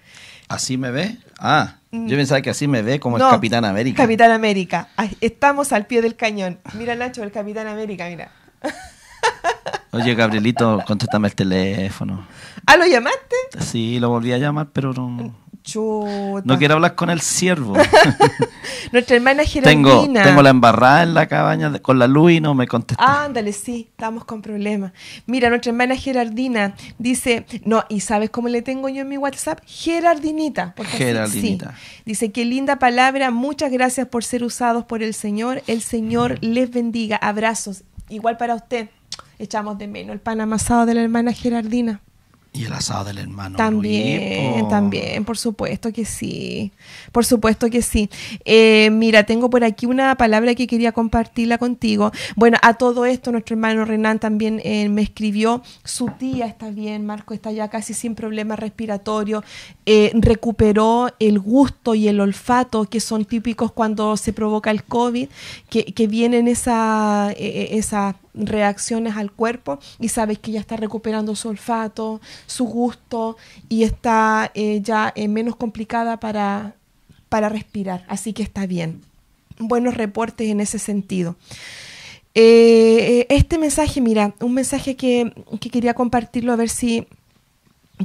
¿Así me ve? Ah, mm. yo pensaba que así me ve como el Capitán América. Capitán América. Estamos al pie del cañón. Mira, Nacho, el Capitán América, mira. Oye, Gabrielito, contéstame el teléfono. ¿Ah, lo llamaste? Sí, lo volví a llamar, pero no. Mm. No quiero hablar con el siervo. Nuestra hermana Gerardina Tengo, tengo la embarrada en la cabaña con la luz y no me contesta ándale, sí, estamos con problemas. Mira, nuestra hermana Gerardina dice, no, ¿y sabes cómo le tengo yo en mi WhatsApp? Gerardinita. Dice, qué linda palabra, muchas gracias por ser usados por el Señor. El Señor les bendiga. Abrazos. Igual para usted. Echamos de menos el pan amasado de la hermana Gerardina. Y el asado del hermano. También, también, por supuesto que sí. Por supuesto que sí. Eh, mira, tengo por aquí una palabra que quería compartirla contigo. Bueno, a todo esto, nuestro hermano Renan también eh, me escribió. Su tía está bien, Marco está ya casi sin problemas respiratorios. Eh, recuperó el gusto y el olfato que son típicos cuando se provoca el COVID, que, que vienen esa, esa reacciones al cuerpo y sabes que ya está recuperando su olfato, su gusto y está eh, ya eh, menos complicada para, para respirar. Así que está bien. Buenos reportes en ese sentido. Eh, este mensaje, mira, un mensaje que, que quería compartirlo a ver si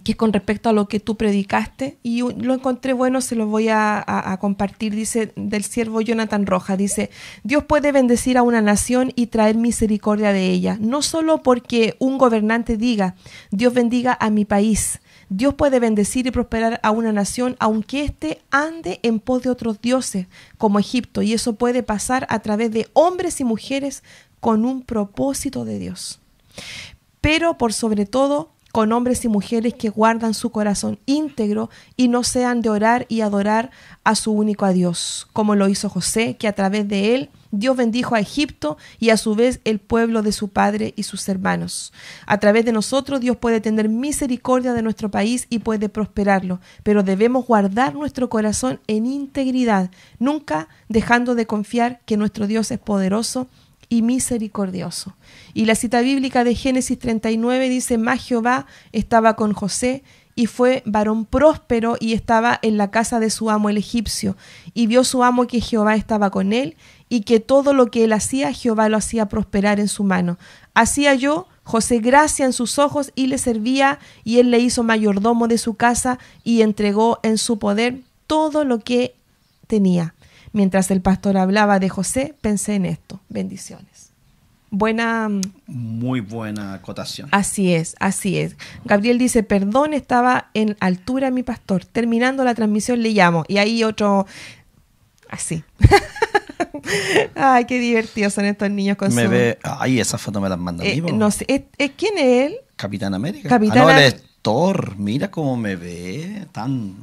que es con respecto a lo que tú predicaste, y lo encontré bueno, se lo voy a, compartir, dice del siervo Jonathan Roja, dice, Dios puede bendecir a una nación y traer misericordia de ella, no solo porque un gobernante diga, Dios bendiga a mi país, Dios puede bendecir y prosperar a una nación aunque éste ande en pos de otros dioses, como Egipto, y eso puede pasar a través de hombres y mujeres con un propósito de Dios. Pero por sobre todo, con hombres y mujeres que guardan su corazón íntegro y no sean de orar y adorar a su único a Dios, como lo hizo José, que a través de él Dios bendijo a Egipto y a su vez el pueblo de su padre y sus hermanos. A través de nosotros Dios puede tener misericordia de nuestro país y puede prosperarlo, pero debemos guardar nuestro corazón en integridad, nunca dejando de confiar que nuestro Dios es poderoso y misericordioso. Y la cita bíblica de Génesis 39 dice, más Jehová estaba con José y fue varón próspero y estaba en la casa de su amo el egipcio. Y vio su amo que Jehová estaba con él y que todo lo que él hacía, Jehová lo hacía prosperar en su mano. Hacía yo, José, gracia en sus ojos y le servía y él le hizo mayordomo de su casa y entregó en su poder todo lo que tenía. Mientras el pastor hablaba de José, pensé en esto. Bendiciones. Buena. Muy buena acotación. Así es, así es. Gabriel dice, perdón, estaba en altura mi pastor. Terminando la transmisión le llamo. Y ahí otro... Así. Ay, qué divertidos son estos niños con me su... Ve... Ay, esa foto me la manda a mí, eh, No sé, ¿Es, es, quién es él? Capitán América. Capitán ah, no, Mira cómo me ve. Tan...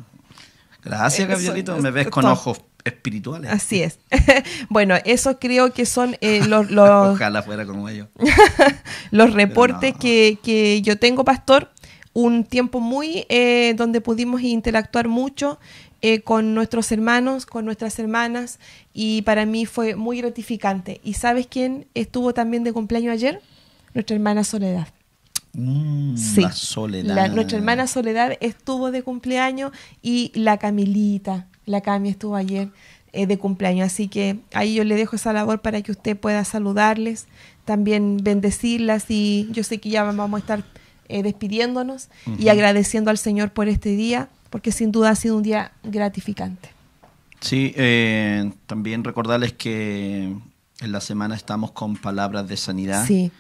Gracias, eh, Gabrielito. Me ves eh, con ojos espirituales. Así es. bueno, eso creo que son eh, los, los... los reportes que, yo tengo, Pastor. Un tiempo muy eh, donde pudimos interactuar mucho eh, con nuestros hermanos, con nuestras hermanas, y para mí fue muy gratificante. ¿Y sabes quién estuvo también de cumpleaños ayer? Nuestra hermana Soledad. Mm, sí. Soledad. nuestra hermana Soledad estuvo de cumpleaños y la Camilita la Cami estuvo ayer eh, de cumpleaños, así que ahí yo le dejo esa labor para que usted pueda saludarles, también bendecirlas y yo sé que ya vamos a estar eh, despidiéndonos y agradeciendo al Señor por este día, porque sin duda ha sido un día gratificante. Sí, eh, también recordarles que en la semana estamos con palabras de sanidad. Sí.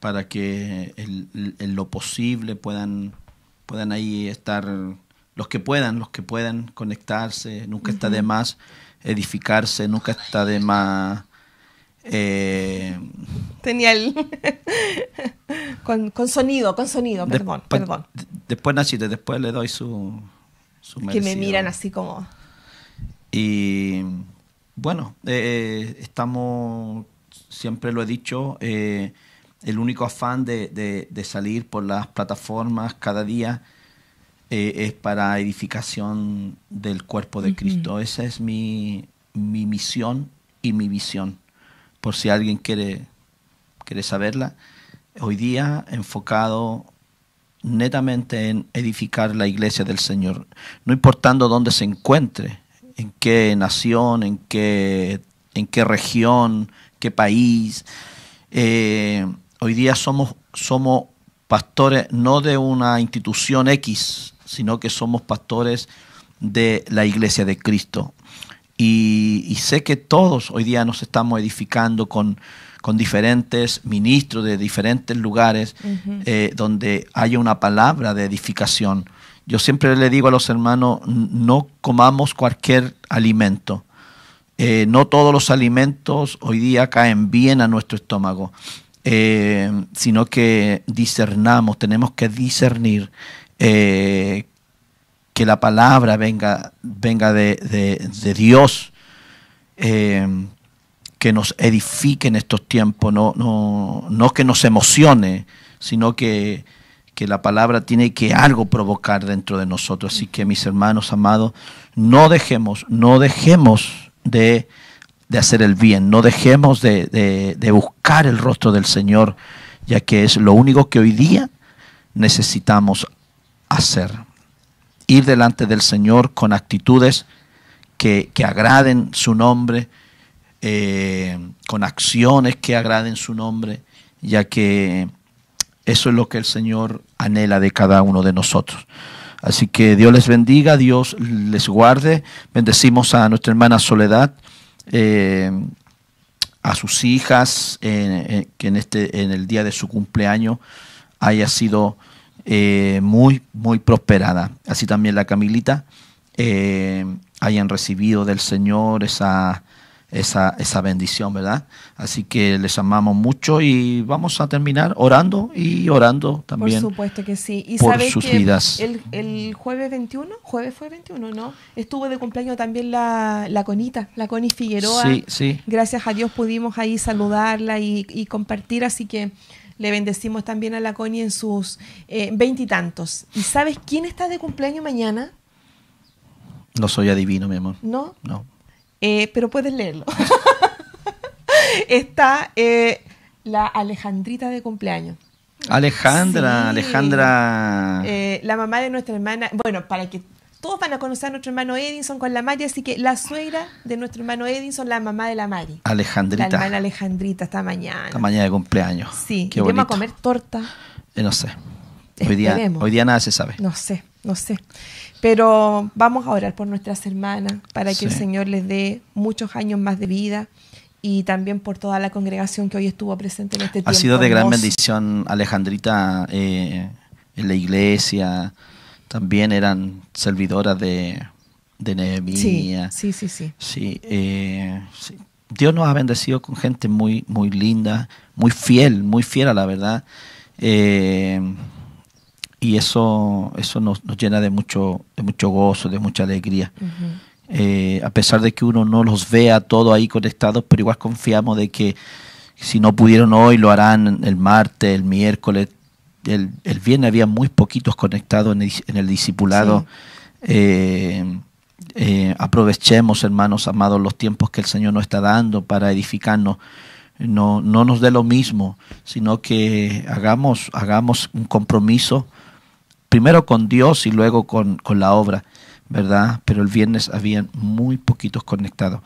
para que en, lo posible puedan, puedan ahí estar los que puedan, los que puedan conectarse, nunca está de más edificarse, nunca está de más... Eh, Tenía el... con, con, sonido, con sonido, perdón, pues, perdón. Después naciste después le doy su... su que me miran así como... Y bueno, eh, estamos, siempre lo he dicho, eh, el único afán de, de salir por las plataformas cada día eh, es para edificación del cuerpo de Cristo. Esa es mi, mi, misión y mi visión. Por si alguien quiere, quiere saberla, hoy día enfocado netamente en edificar la iglesia del Señor, no importando dónde se encuentre, en qué nación, en qué, en qué región, qué país. Eh, hoy día somos, somos pastores no de una institución X, sino que somos pastores de la iglesia de Cristo. Y, sé que todos hoy día nos estamos edificando con, diferentes ministros de diferentes lugares eh, donde haya una palabra de edificación. Yo siempre le digo a los hermanos, no comamos cualquier alimento. Eh, no todos los alimentos hoy día caen bien a nuestro estómago, eh, sino que discernamos, tenemos que discernir eh, que la palabra venga, venga de, Dios, eh, que nos edifique en estos tiempos, no, no, que nos emocione, sino que, la palabra tiene que algo provocar dentro de nosotros. Así que mis hermanos amados, no dejemos, no dejemos de, hacer el bien, no dejemos de, de buscar el rostro del Señor, ya que es lo único que hoy día necesitamos hacer. Ir delante del Señor con actitudes que, agraden su nombre, eh, con acciones que agraden su nombre, ya que eso es lo que el Señor anhela de cada uno de nosotros. Así que Dios les bendiga, Dios les guarde. Bendecimos a nuestra hermana Soledad, eh, a sus hijas, eh, que en, este, en el día de su cumpleaños haya sido eh, muy, muy prosperada. Así también la Camilita eh, hayan recibido del Señor esa, esa, esa bendición, ¿verdad? Así que les amamos mucho y vamos a terminar orando y orando también. Por supuesto que sí. Y por sus que vidas. El, el, jueves 21, jueves fue 21, ¿no? Estuvo de cumpleaños también la, la Conita, la Coni Figueroa. Sí, sí. Gracias a Dios pudimos ahí saludarla y, y compartir, así que le bendecimos también a la Connie en sus eh, veintitantos. y, sabes quién está de cumpleaños mañana? No soy adivino, mi amor. ¿No? No. Eh, pero puedes leerlo. está eh, la Alejandrita de cumpleaños. Alejandra, Alejandra. la mamá de nuestra hermana. Bueno, para que todos van a conocer a nuestro hermano Edison con la Mari, así que la suegra de nuestro hermano Edison, la mamá de la Mari. Alejandrita. La hermana Alejandrita, esta mañana. Esta mañana de cumpleaños. Sí, Qué vamos a comer torta. Eh, no sé. Hoy día, hoy día, nada se sabe. No sé, no sé. Pero vamos a orar por nuestras hermanas para que el Señor les dé muchos años más de vida y también por toda la congregación que hoy estuvo presente en este tiempo. Ha sido de gran bendición, Alejandrita, eh, en la iglesia, también eran servidoras de, de Sí, sí, sí. Eh, sí, Dios nos ha bendecido con gente muy, muy linda, muy fiel, muy fiel a la verdad. Eh, y eso, eso nos, llena de mucho, de mucho gozo, de mucha alegría. Eh, a pesar de que uno no los vea todos ahí conectados, pero igual confiamos de que si no pudieron hoy, lo harán el martes, el miércoles, el, el viernes había muy poquitos conectados en el, discipulado. Eh, eh, aprovechemos, hermanos amados, los tiempos que el Señor nos está dando para edificarnos. No, no nos dé lo mismo, sino que hagamos, hagamos un compromiso, primero con Dios y luego con, la obra, ¿verdad? Pero el viernes habían muy poquitos conectados.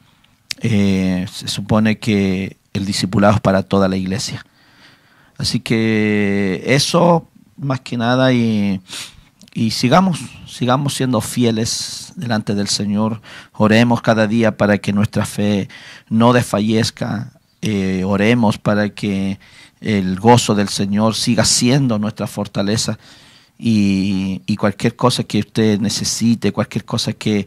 Eh, se supone que el discipulado es para toda la iglesia. Así que eso, más que nada, y, sigamos, sigamos siendo fieles delante del Señor. Oremos cada día para que nuestra fe no desfallezca. Eh, oremos para que el gozo del Señor siga siendo nuestra fortaleza. Y, cualquier cosa que usted necesite, cualquier cosa que,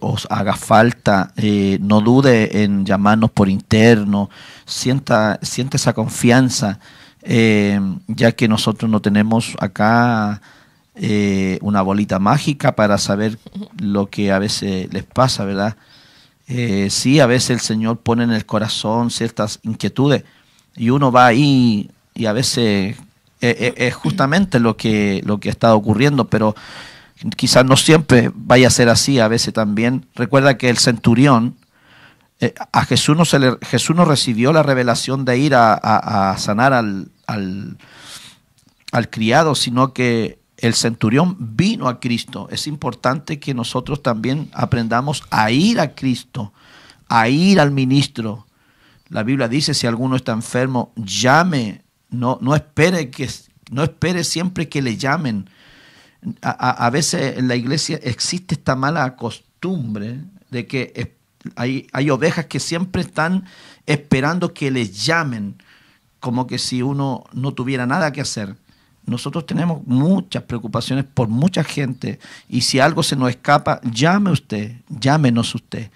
os haga falta, eh, no dude en llamarnos por interno, sienta, sienta esa confianza eh, ya que nosotros no tenemos acá eh, una bolita mágica para saber lo que a veces les pasa, ¿verdad? Eh, sí, a veces el Señor pone en el corazón ciertas inquietudes y uno va ahí y a veces es justamente lo que, lo que está ocurriendo, pero quizás no siempre vaya a ser así, a veces también. Recuerda que el centurión, eh, Jesús no, Jesús no recibió la revelación de ir a, sanar al, criado, sino que el centurión vino a Cristo. Es importante que nosotros también aprendamos a ir a Cristo, a ir al ministro. La Biblia dice, si alguno está enfermo, llame, no, no, espere, que, no espere siempre que le llamen. A, a veces en la iglesia existe esta mala costumbre de que hay, ovejas que siempre están esperando que les llamen, como que si uno no tuviera nada que hacer. Nosotros tenemos muchas preocupaciones por mucha gente y si algo se nos escapa, llame usted, llámenos usted.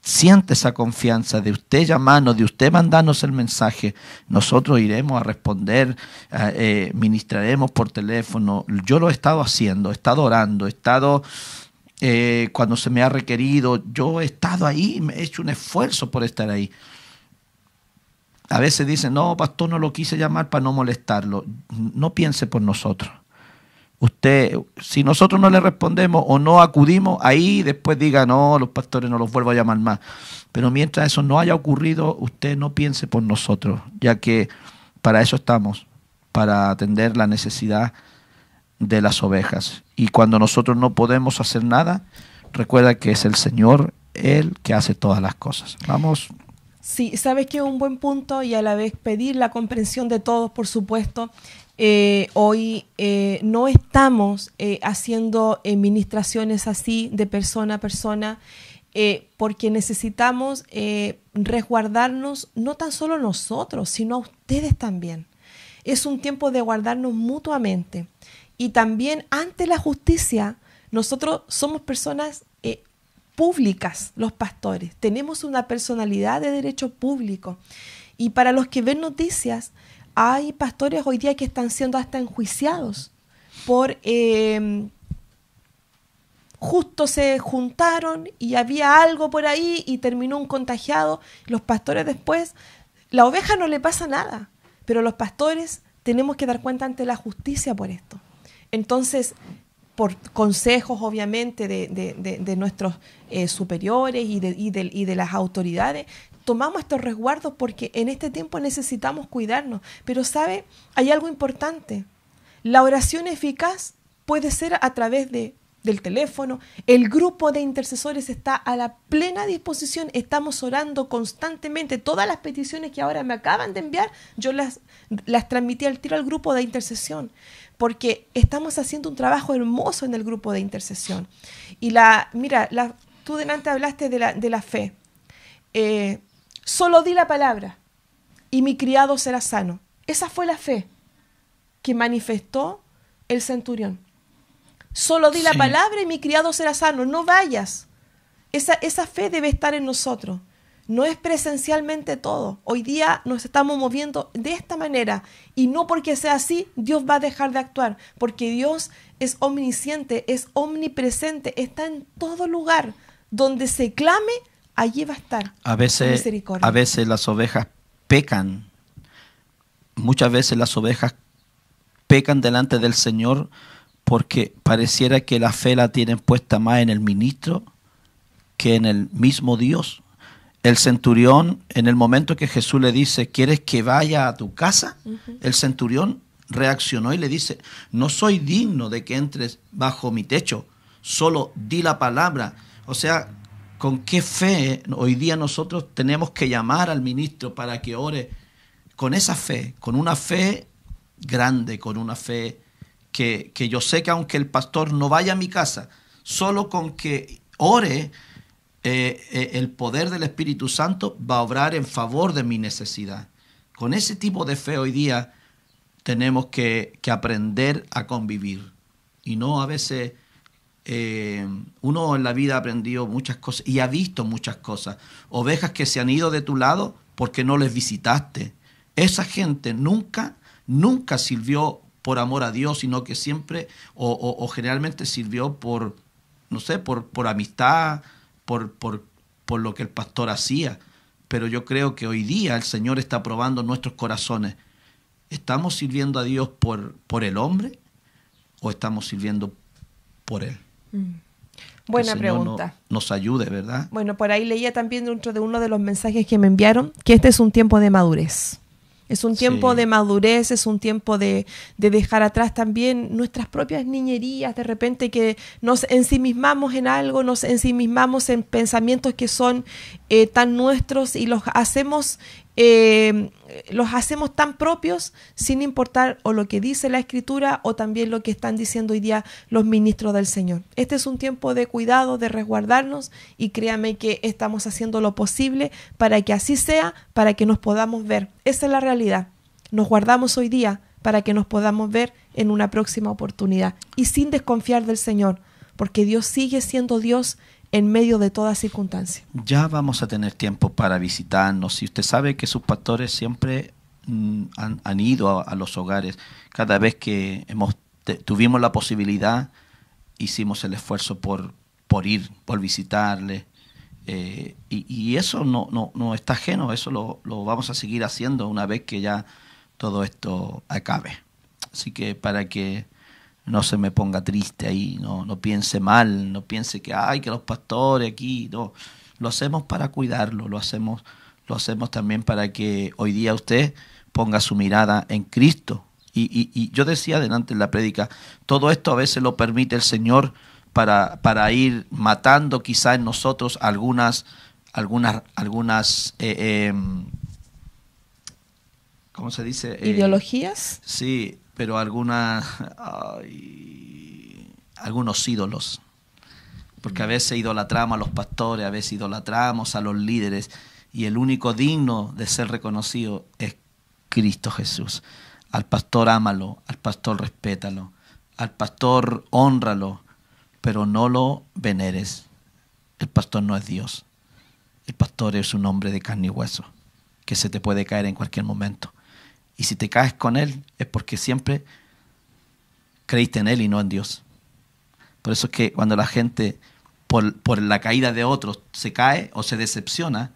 Siente esa confianza de usted llamarnos, de usted mandarnos el mensaje. Nosotros iremos a responder, eh, eh, ministraremos por teléfono. Yo lo he estado haciendo, he estado orando, he estado eh, cuando se me ha requerido, yo he estado ahí, me he hecho un esfuerzo por estar ahí. A veces dicen, no, pastor, no lo quise llamar para no molestarlo. No piense por nosotros. Usted, si nosotros no le respondemos o no acudimos, ahí después diga, no, los pastores no los vuelvo a llamar más. Pero mientras eso no haya ocurrido, usted no piense por nosotros, ya que para eso estamos, para atender la necesidad de las ovejas. Y cuando nosotros no podemos hacer nada, recuerda que es el Señor el que hace todas las cosas. Vamos. Sí, sabes que es un buen punto y a la vez pedir la comprensión de todos, por supuesto. Eh, hoy eh, no estamos eh, haciendo administraciones así de persona a persona porque necesitamos resguardarnos no tan solo nosotros, sino a ustedes también. Es un tiempo de guardarnos mutuamente y también ante la justicia, nosotros somos personas eh, públicas, los pastores, tenemos una personalidad de derecho público. Y para los que ven noticias, hay pastores hoy día que están siendo hasta enjuiciados por... Em, justo se juntaron y había algo por ahí y terminó un contagiado. Los pastores después, la oveja no le pasa nada, pero los pastores tenemos que dar cuenta ante la justicia por esto. Entonces, por consejos obviamente de, nuestros eh, superiores y, de las autoridades, tomamos estos resguardos porque en este tiempo necesitamos cuidarnos. Pero sabe, hay algo importante. La oración eficaz puede ser a través del teléfono. El grupo de intercesores está a la plena disposición. Estamos orando constantemente. Todas las peticiones que ahora me acaban de enviar, yo las, las transmití al tiro al grupo de intercesión porque estamos haciendo un trabajo hermoso en el grupo de intercesión. Y la, mira, tú delante hablaste de la, de la fe. Eh, solo di la palabra y mi criado será sano. Esa fue la fe que manifestó el centurión. Solo di la palabra y mi criado será sano. No vayas. esa fe debe estar en nosotros. No es presencialmente todo. Hoy día nos estamos moviendo de esta manera y no porque sea así Dios va a dejar de actuar, porque Dios es omnisciente, es omnipresente, está en todo lugar. Donde se clame, allí va a estar. A veces, a veces las ovejas pecan. Muchas veces las ovejas pecan delante del Señor porque pareciera que la fe la tienen puesta más en el ministro que en el mismo Dios. El centurión, en el momento que Jesús le dice, ¿quieres que vaya a tu casa? El centurión reaccionó y le dice, no soy digno de que entres bajo mi techo, solo di la palabra. O sea, ¿con qué fe hoy día nosotros tenemos que llamar al ministro para que ore? Con esa fe, con una fe grande, con una fe que, que yo sé que aunque el pastor no vaya a mi casa, solo con que ore, eh, eh, el poder del Espíritu Santo va a obrar en favor de mi necesidad. Con ese tipo de fe hoy día tenemos que, que aprender a convivir. Y no a veces eh, uno en la vida ha aprendido muchas cosas y ha visto muchas cosas. Ovejas que se han ido de tu lado porque no les visitaste. Esa gente nunca, nunca sirvió por amor a Dios, sino que siempre o, o generalmente sirvió por, no sé, por, por amistad, por, por, lo que el pastor hacía, pero yo creo que hoy día el Señor está probando nuestros corazones. ¿Estamos sirviendo a Dios por, por el hombre o estamos sirviendo por Él? Mm. Buena pregunta. nos ayude, ¿verdad? Bueno, por ahí leía también dentro de uno de los mensajes que me enviaron que este es un tiempo de madurez. Es un tiempo de madurez, es un tiempo de, de, dejar atrás también nuestras propias niñerías, de repente que nos ensimismamos en algo, nos ensimismamos en pensamientos que son eh, tan nuestros y los hacemos eh, los hacemos tan propios sin importar o lo que dice la escritura o también lo que están diciendo hoy día los ministros del Señor. Este es un tiempo de cuidado, de resguardarnos y créame que estamos haciendo lo posible para que así sea, para que nos podamos ver. Esa es la realidad. Nos guardamos hoy día para que nos podamos ver en una próxima oportunidad y sin desconfiar del Señor, porque Dios sigue siendo Dios en medio de toda circunstancia. Ya vamos a tener tiempo para visitarnos. Y usted sabe que sus pastores siempre mm, han, ido a, los hogares. Cada vez que hemos, tuvimos la posibilidad, hicimos el esfuerzo por, por ir, por visitarle. Eh, y, eso no, no, está ajeno, eso lo, lo vamos a seguir haciendo una vez que ya todo esto acabe. Así que para que no se me ponga triste ahí, no, no piense mal, no piense que, hay que los pastores aquí, no. Lo hacemos para cuidarlo, lo hacemos, lo hacemos también para que hoy día usted ponga su mirada en Cristo. Y, y, y yo decía adelante en la prédica, todo esto a veces lo permite el Señor para, para ir matando quizá en nosotros algunas, algunas, algunas eh, em, ¿cómo se dice? Eh, Ideologías. sí, pero algunos ídolos. Porque a mm. veces idolatramos a los pastores, a veces idolatramos a los líderes, y el único digno de ser reconocido es Cristo Jesús. Al pastor ámalo, al pastor respétalo, al pastor honralo, pero no lo veneres. El pastor no es Dios. El pastor es un hombre de carne y hueso que se te puede caer en cualquier momento. Y si te caes con Él es porque siempre creíste en Él y no en Dios. Por eso es que cuando la gente por, por la caída de otros se cae o se decepciona,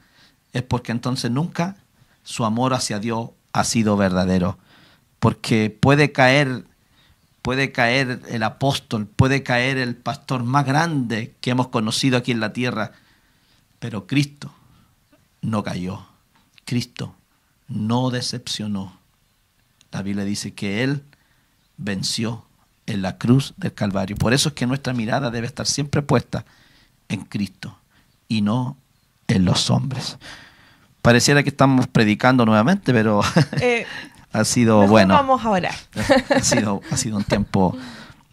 es porque entonces nunca su amor hacia Dios ha sido verdadero. Porque puede caer puede caer el apóstol, puede caer el pastor más grande que hemos conocido aquí en la tierra, pero Cristo no cayó, Cristo no decepcionó, la Biblia dice que Él venció en la cruz del Calvario. Por eso es que nuestra mirada debe estar siempre puesta en Cristo y no en los hombres. Pareciera que estamos predicando nuevamente, pero eh, ha sido bueno. Vamos a orar. ha, sido, un tiempo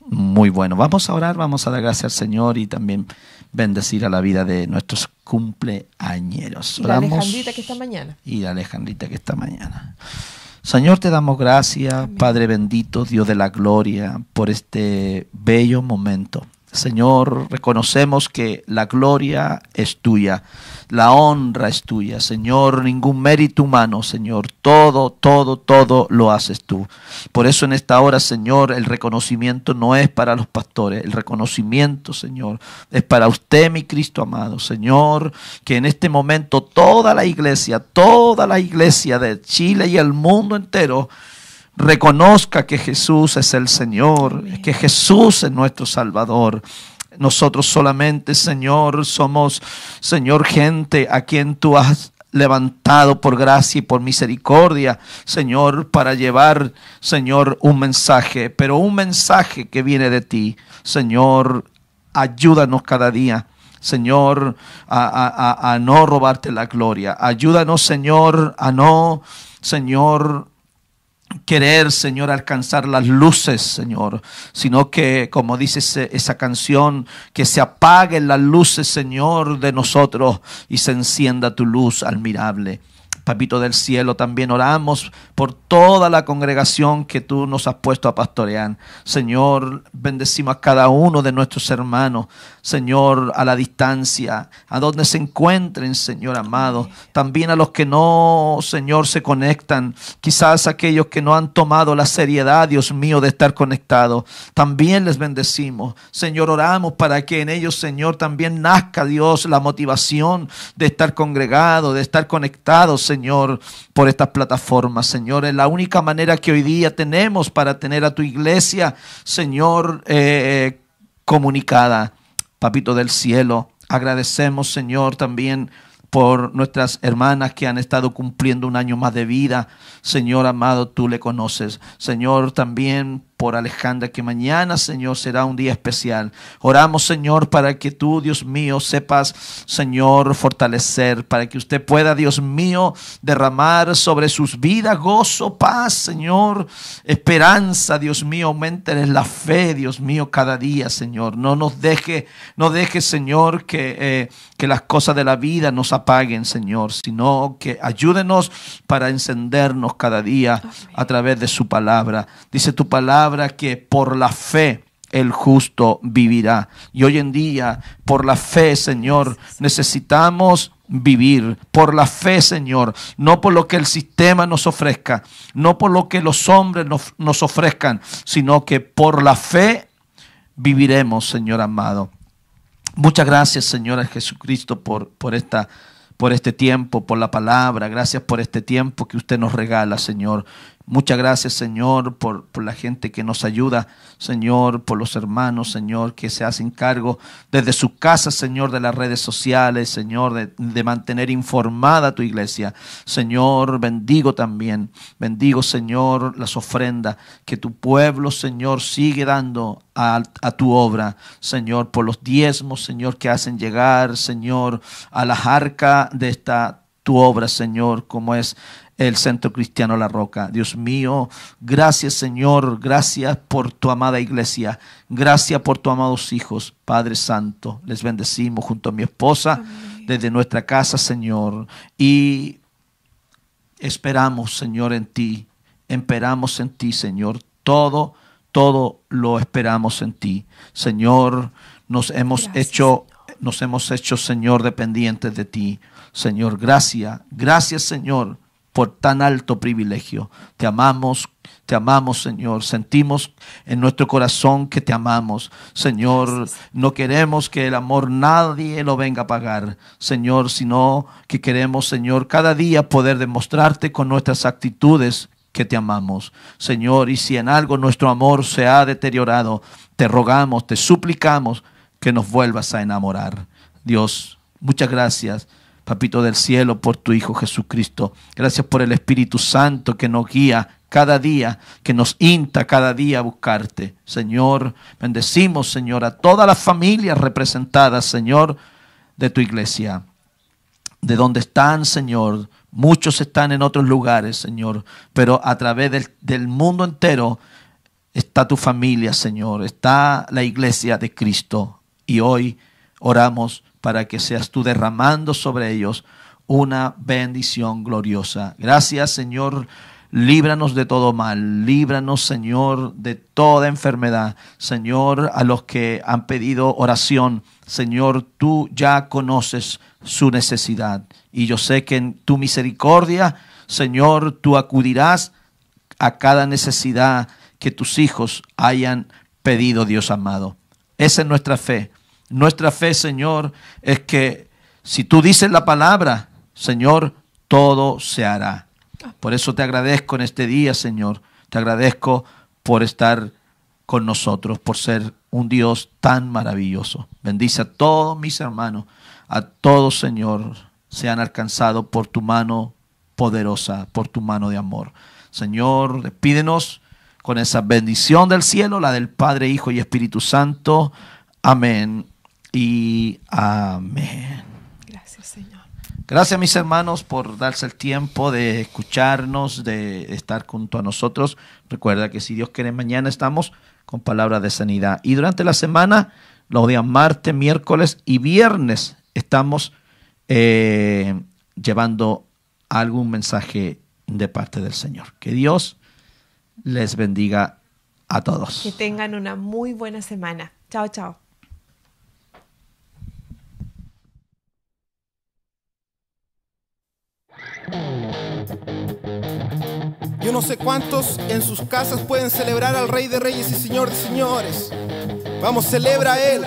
muy bueno. Vamos a orar, vamos a dar gracias al Señor y también bendecir a la vida de nuestros cumpleañeros. y la Alejandrita que está mañana. Y la Alejandrita que está mañana. Señor, te damos gracias, Padre bendito, Dios de la gloria, por este bello momento. Señor, reconocemos que la gloria es tuya, la honra es tuya, Señor, ningún mérito humano, Señor, todo, todo, todo lo haces tú. Por eso en esta hora, Señor, el reconocimiento no es para los pastores, el reconocimiento, Señor, es para usted, mi Cristo amado, Señor, que en este momento toda la iglesia, toda la iglesia de Chile y el mundo entero, reconozca que Jesús es el Señor, que Jesús es nuestro Salvador. Nosotros solamente, Señor, somos, Señor, gente a quien tú has levantado por gracia y por misericordia, Señor, para llevar, Señor, un mensaje, pero un mensaje que viene de ti. Señor, ayúdanos cada día. Señor, a, no robarte la gloria. Ayúdanos, Señor, a no, Señor, querer, Señor, alcanzar las luces, Señor, sino que, como dice esa canción, que se apaguen las luces, Señor, de nosotros y se encienda tu luz admirable. Papito del cielo, también oramos por toda la congregación que tú nos has puesto a pastorear. Señor, bendecimos a cada uno de nuestros hermanos, Señor, a la distancia, a donde se encuentren, Señor amado. También a los que no, Señor, se conectan, quizás aquellos que no han tomado la seriedad, Dios mío, de estar conectados. También les bendecimos. Señor, oramos para que en ellos, Señor, también nazca, Dios, la motivación de estar congregado, de estar conectado, Señor Señor, por estas plataformas, Señor. Es la única manera que hoy día tenemos para tener a tu iglesia, Señor, eh, comunicada. Papito del cielo, agradecemos, Señor, también por nuestras hermanas que han estado cumpliendo un año más de vida. Señor amado, tú le conoces. Señor, también por Alejandra, que mañana, Señor, será un día especial. Oramos, Señor, para que tú, Dios mío, sepas, Señor, fortalecer, para que usted pueda, Dios mío, derramar sobre sus vidas gozo, paz, Señor, esperanza, Dios mío, aumenten la fe, Dios mío, cada día, Señor. No nos deje, no deje, Señor, que, eh, que las cosas de la vida nos apaguen, Señor, sino que ayúdenos para encendernos cada día a través de su palabra. Dice tu palabra que por la fe el justo vivirá. Y hoy en día, por la fe, Señor, necesitamos vivir por la fe, Señor, no por lo que el sistema nos ofrezca, no por lo que los hombres nos, ofrezcan, sino que por la fe viviremos, Señor amado. Muchas gracias, Señor Jesucristo, por, por esta por este tiempo, por la palabra, gracias por este tiempo que usted nos regala, Señor. Muchas gracias, Señor, por, la gente que nos ayuda, Señor, por los hermanos, Señor, que se hacen cargo desde su casa, Señor, de las redes sociales, Señor, de, mantener informada tu iglesia. Señor, bendigo también, bendigo, Señor, las ofrendas que tu pueblo, Señor, sigue dando a, a, tu obra, Señor, por los diezmos, Señor, que hacen llegar, Señor, a la arcas de esta tu obra, Señor, como es el Centro Cristiano La Roca. Dios mío, gracias Señor, gracias por tu amada iglesia, gracias por tus amados hijos, Padre Santo. Les bendecimos junto a mi esposa desde nuestra casa, Señor. Y esperamos, Señor, en ti, esperamos en ti, Señor. Todo, todo lo esperamos en ti. Señor, nos hemos hecho nos hemos hecho, Señor, dependientes de ti. Señor, gracias, gracias, Señor, por tan alto privilegio. Te amamos, te amamos, Señor. Sentimos en nuestro corazón que te amamos. Señor, no queremos que el amor nadie lo venga a pagar, Señor, sino que queremos, Señor, cada día poder demostrarte con nuestras actitudes que te amamos. Señor, y si en algo nuestro amor se ha deteriorado, te rogamos, te suplicamos que nos vuelvas a enamorar. Dios, muchas gracias Papito del cielo, por tu Hijo Jesucristo. Gracias por el Espíritu Santo que nos guía cada día, que nos inta cada día a buscarte. Señor, bendecimos, Señor, a todas las familias representadas, Señor, de tu iglesia. De donde están, Señor. Muchos están en otros lugares, Señor, pero a través del, del mundo entero está tu familia, Señor, está la iglesia de Cristo. Y hoy oramos para que seas tú derramando sobre ellos una bendición gloriosa. Gracias, Señor. Líbranos de todo mal, líbranos Señor de toda enfermedad. Señor, a los que han pedido oración, Señor, tú ya conoces su necesidad. Y yo sé que en tu misericordia, Señor, tú acudirás a cada necesidad que tus hijos hayan pedido, Dios amado. Esa es nuestra fe. Nuestra fe, Señor, es que si tú dices la palabra, Señor, todo se hará. Por eso te agradezco en este día, Señor. Te agradezco por estar con nosotros, por ser un Dios tan maravilloso. Bendice a todos mis hermanos, a todos, Señor, sean alcanzado por tu mano poderosa, por tu mano de amor. Señor, despídenos con esa bendición del cielo, la del Padre, Hijo y Espíritu Santo. Amén y amén. Gracias, Señor. Gracias, mis hermanos, por darse el tiempo de escucharnos, de estar junto a nosotros. Recuerda que si Dios quiere, mañana estamos con palabras de sanidad. Y durante la semana, los días martes, miércoles y viernes, estamos eh, llevando algún mensaje de parte del Señor. Que Dios les bendiga a todos. Que tengan una muy buena semana. Chao, chao. Yo no sé cuántos en sus casas pueden celebrar al Rey de Reyes y Señor de Señores. Vamos, celebra a Él.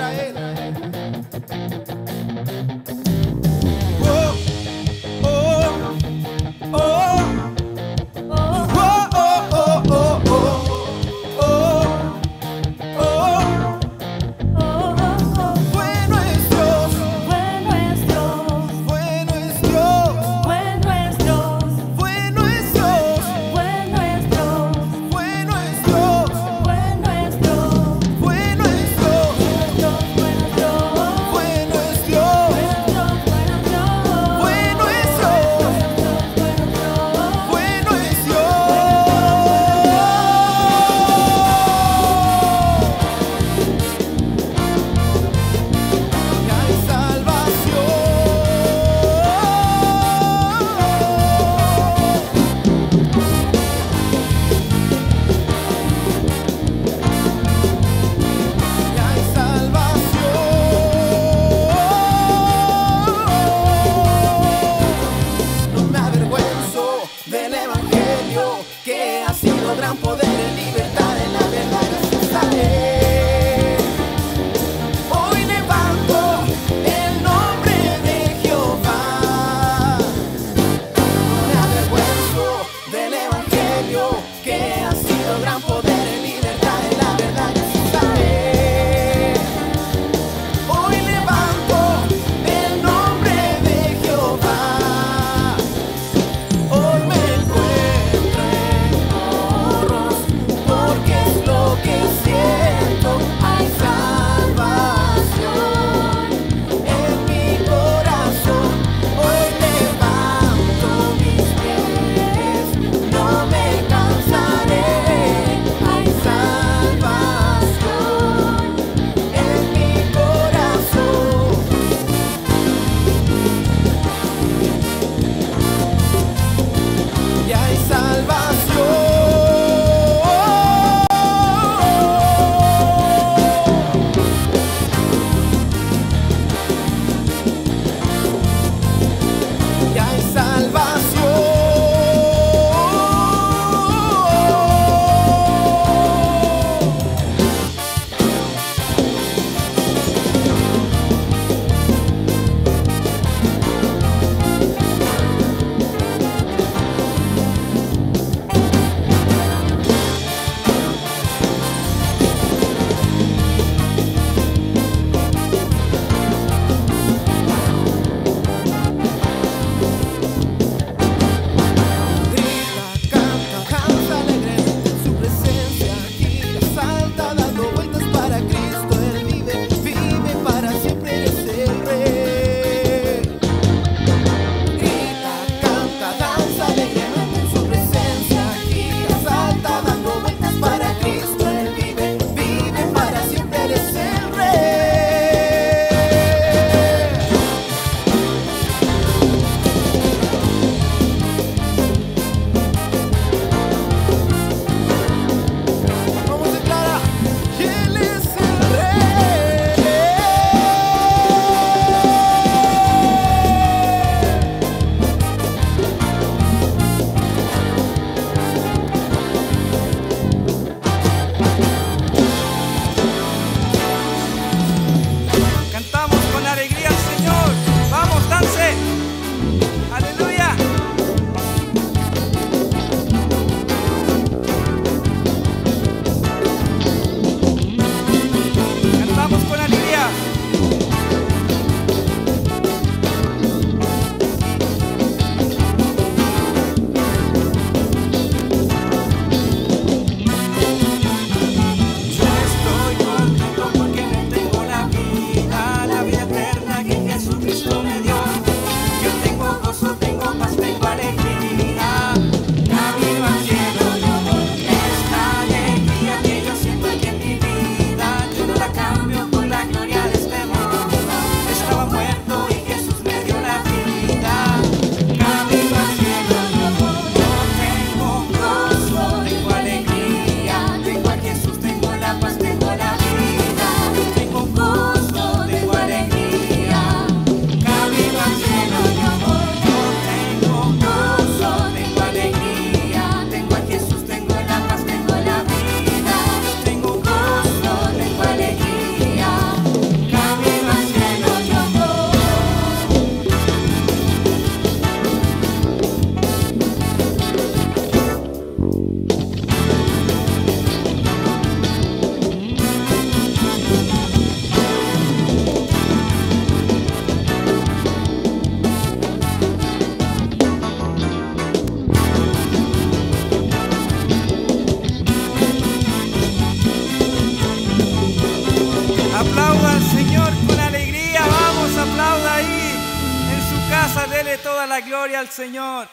la gloria al Señor.